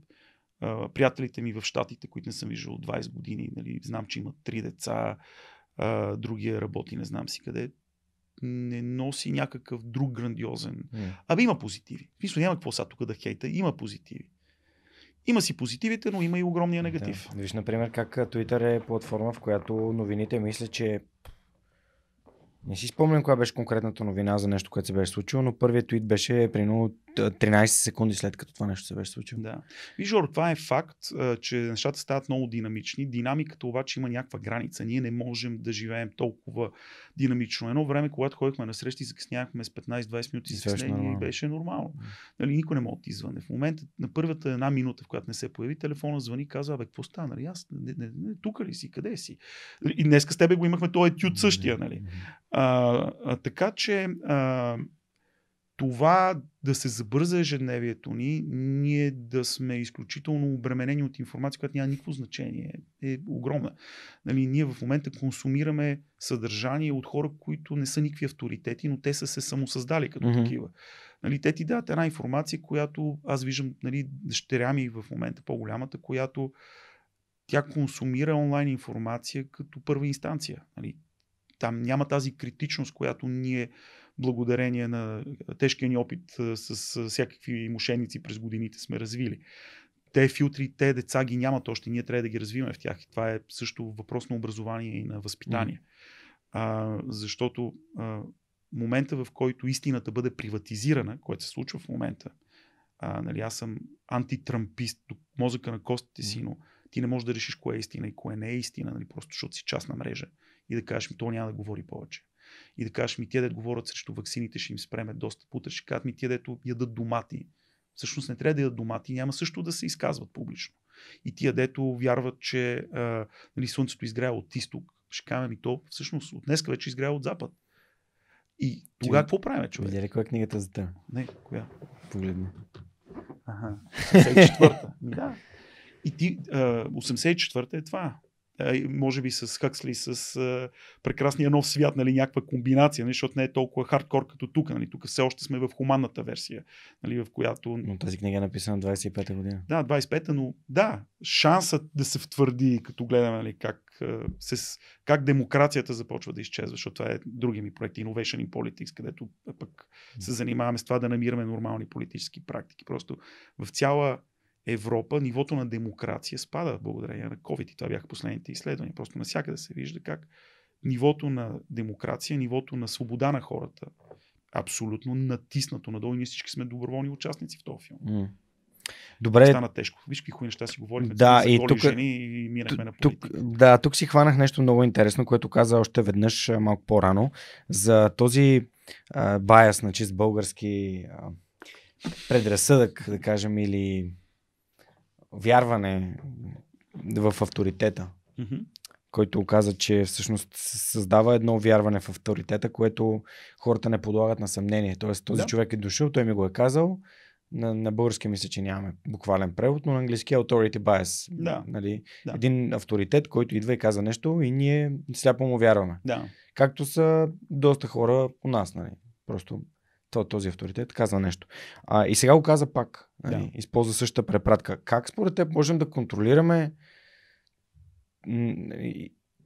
а, приятелите ми в Штатите, които не съм виждал от 20 години, нали, знам, че имат три деца, а, другия работи, не знам си къде не носи някакъв друг грандиозен. Mm. Абе има позитиви. В смисъл няма какво са тук да хейта, има позитиви. Има си позитивите, но има и огромния негатив. Да. Виж, например, как Twitter е платформа, в която новините мисля, че не си спомням коя беше конкретната новина за нещо, което се беше случило, но първият твит беше прино 13 секунди след като това нещо се беше случило. Да. Виж, Жор, това е факт, че нещата стават много динамични. Динамиката обаче има някаква граница. Ние не можем да живеем толкова динамично. Едно време, когато ходихме на срещи, закъснявахме с 15-20 минути закъснение и беше нормално. Нали, никой не може да извъне. В момента, на първата една минута, в която не се появи, телефона звъни, каза, абе, какво стана? Нали, аз не, не, не, тук ли си? Къде си? Нали, и днес с тебе го имахме този етюд същия. Нали? А, а, така че а, това да се забърза ежедневието ни, ние да сме изключително обременени от информация, която няма никакво значение, е огромна. Нали, ние в момента консумираме съдържание от хора, които не са никакви авторитети, но те са се самосъздали като mm-hmm. такива. Нали, те ти дадат една информация, която аз виждам нали, дъщеря ми в момента, по-голямата, която тя консумира онлайн информация като първа инстанция. Нали, там няма тази критичност, която ние благодарение на тежкия ни опит с всякакви мошеници през годините сме развили. Те филтри, те деца ги нямат още, ние трябва да ги развиваме в тях. И това е също въпрос на образование и на възпитание. А, защото а, момента, в който истината бъде приватизирана, което се случва в момента, а, нали, аз съм антитрампист, мозъка на костите си, но ти не можеш да решиш кое е истина и кое не е истина, нали, просто защото си част на мрежа и да кажеш, то няма да говори повече и да кажеш ми тия да говорят срещу ваксините, ще им спреме доста пута, ще кажат ми тия дето ядат домати. Всъщност не трябва да ядат домати, няма също да се изказват публично. И тия дето вярват, че а, нали, слънцето е изгрява от изток, ще кажем ми то всъщност от днеска вече е изгрява от запад. И тогава какво правим, човек? Видя ли коя е книгата за теб? Не, коя? Погледни. Ага, 84-та. да. И ти, 84-та е това може би с Хъксли, с а, прекрасния нов свят, нали, някаква комбинация, нали, защото не е толкова хардкор като тук. Нали, тук все още сме в хуманната версия, нали, в която... Но тази книга е написана 25-та година. Да, 25-та, но да, шансът да се втвърди, като гледаме нали, как, се, как демокрацията започва да изчезва, защото това е другия ми проекти, Innovation in Politics, където пък се занимаваме с това да намираме нормални политически практики. Просто в цяла Европа нивото на демокрация спада благодарение на COVID. И това бяха последните изследвания. Просто навсякъде се вижда как нивото на демокрация, нивото на свобода на хората абсолютно натиснато надолу. И ние всички сме доброволни участници в този филм. Mm. Добре. Стана тежко. Виж какви неща си говорим. Да, и тук, жени и минахме на тук, Да, тук си хванах нещо много интересно, което каза още веднъж малко по-рано. За този а, баяс на чист български а, предразсъдък, да кажем, или вярване в авторитета, mm-hmm. който каза, че всъщност създава едно вярване в авторитета, което хората не подлагат на съмнение. Тоест, този да. човек е дошъл, той ми го е казал. На, на български мисля, че нямаме буквален превод, но на английски е authority bias. Да. Нали? Да. Един авторитет, който идва и каза нещо и ние сляпо му вярваме. Да. Както са доста хора у нас. Нали? Просто този авторитет казва нещо. А, и сега го каза пак. Нали, да. Нали, използва същата препратка. Как според теб можем да контролираме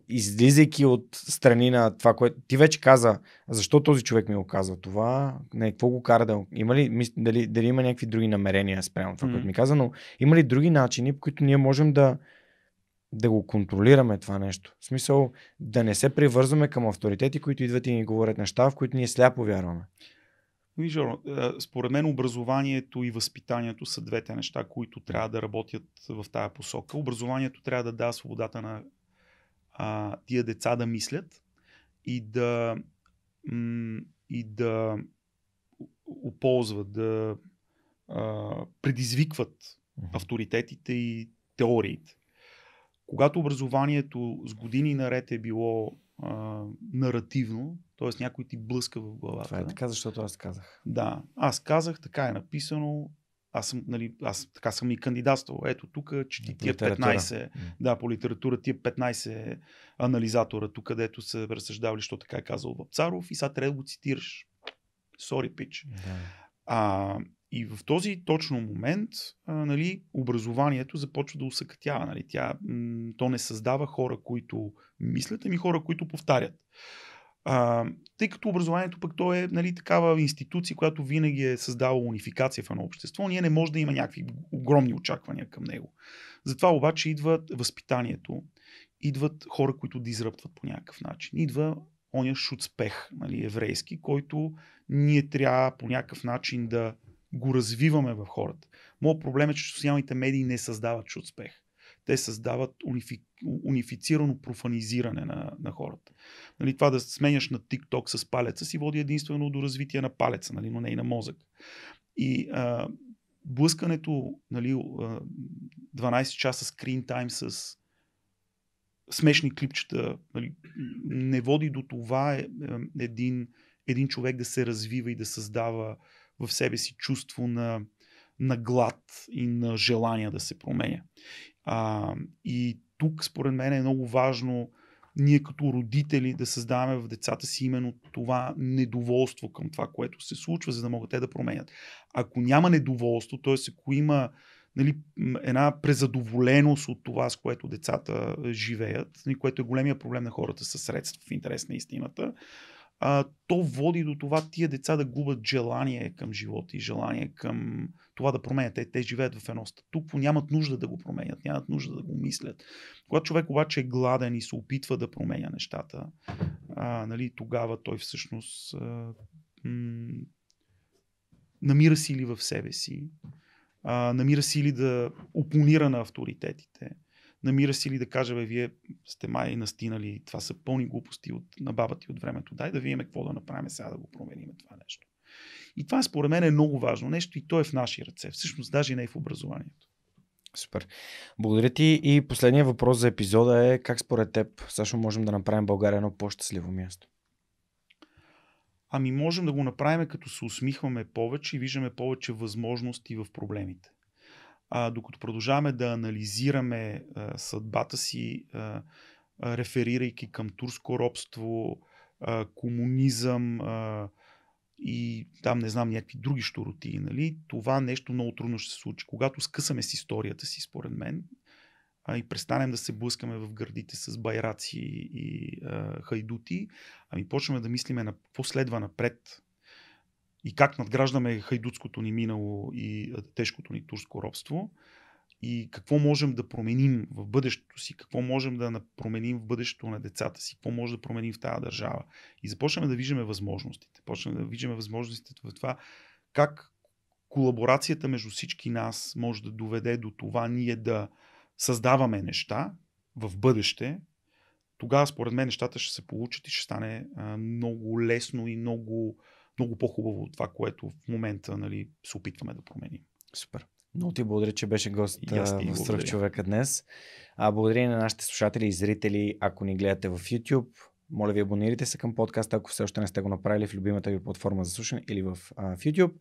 излизайки от страни на това, което ти вече каза, защо този човек ми го казва това, не, какво го кара да... Има ли, дали, дали има някакви други намерения спрямо това, mm-hmm. което ми каза, но има ли други начини, по които ние можем да, да го контролираме това нещо? В смисъл да не се привързваме към авторитети, които идват и ни говорят неща, в които ние сляпо вярваме. Нижо, според мен образованието и възпитанието са двете неща, които трябва да работят в тая посока. Образованието трябва да дава свободата на а, тия деца да мислят и да, и да оползват, да а, предизвикват авторитетите и теориите. Когато образованието с години наред е било а, наративно, т.е. някой ти блъска в главата. Това е така, защото аз казах. Да, аз казах, така е написано, аз съм, нали, аз така съм и кандидатствал. Ето тук, ти тия 15, е да, по литература, тия 15 е анализатора, тук, където са разсъждавали, що така е казал Вапцаров и сега трябва да го цитираш. Сори, пич. Да. А, и в този точно момент а, нали, образованието започва да усъкътява. Нали, тя, м- то не създава хора, които мислят, ами хора, които повтарят. А, тъй като образованието пък то е нали, такава институция, която винаги е създава унификация в едно общество, ние не може да има някакви огромни очаквания към него. Затова обаче идва възпитанието, идват хора, които дизръптват по някакъв начин. Идва оня шуцпех, нали, еврейски, който ние трябва по някакъв начин да го развиваме в хората. Моят проблем е, че социалните медии не създават чуд успех. Те създават унифи, унифицирано профанизиране на, на хората. Нали, това да сменяш на TikTok с палеца си води единствено до развитие на палеца, нали, но не и на мозък. И а, блъскането нали, 12 часа скрин тайм с смешни клипчета нали, не води до това е, е, един, един човек да се развива и да създава в себе си чувство на, на глад и на желание да се променя. А, и тук, според мен, е много важно ние като родители да създаваме в децата си именно това недоволство към това, което се случва, за да могат те да променят. Ако няма недоволство, т.е. ако има нали, една презадоволеност от това, с което децата живеят, нали, което е големия проблем на хората с средства в интерес на истината, а, то води до това тия деца да губят желание към живота и желание към това да променят. Те, те живеят в едно статукво, нямат нужда да го променят, нямат нужда да го мислят. Когато човек обаче е гладен и се опитва да променя нещата, а, нали, тогава той всъщност а, м- намира сили в себе си, а, намира сили да опонира на авторитетите намира сили да каже, бе, вие сте май настинали, това са пълни глупости от, на баба ти от времето. Дай да видим какво да направим сега да го променим това нещо. И това според мен е много важно нещо и то е в наши ръце. Всъщност даже не е в образованието. Супер. Благодаря ти. И последният въпрос за епизода е как според теб също можем да направим България едно по-щастливо място? Ами можем да го направим като се усмихваме повече и виждаме повече възможности в проблемите а, докато продължаваме да анализираме а, съдбата си, а, реферирайки към турско робство, а, комунизъм а, и там не знам някакви други щуроти, нали? това нещо много трудно ще се случи. Когато скъсаме с историята си, според мен, а, и престанем да се блъскаме в гърдите с байраци и а, хайдути, ами почваме да мислиме на какво следва напред и как надграждаме хайдутското ни минало и тежкото ни турско робство и какво можем да променим в бъдещето си, какво можем да променим в бъдещето на децата си, какво може да променим в тази държава. И започваме да виждаме възможностите. Почваме да виждаме възможностите в това как колаборацията между всички нас може да доведе до това ние да създаваме неща в бъдеще. Тогава, според мен, нещата ще се получат и ще стане а, много лесно и много много по-хубаво от това, което в момента нали, се опитваме да променим. Супер. Много ти благодаря, че беше гост в Сръх човека днес. А, благодаря на нашите слушатели и зрители, ако ни гледате в YouTube. Моля ви, абонирайте се към подкаста, ако все още не сте го направили в любимата ви платформа за слушане или в, а, в YouTube.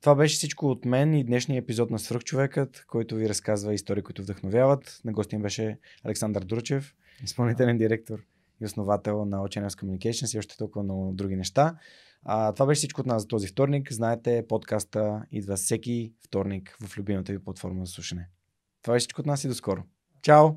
Това беше всичко от мен и днешния епизод на Свръхчовекът, който ви разказва истории, които вдъхновяват. На гости им беше Александър Дурчев, изпълнителен директор и основател на OCNS Communications и още толкова много други неща. А, това беше всичко от нас за този вторник. Знаете, подкаста идва всеки вторник в любимата ви платформа за слушане. Това беше всичко от нас и до скоро. Чао!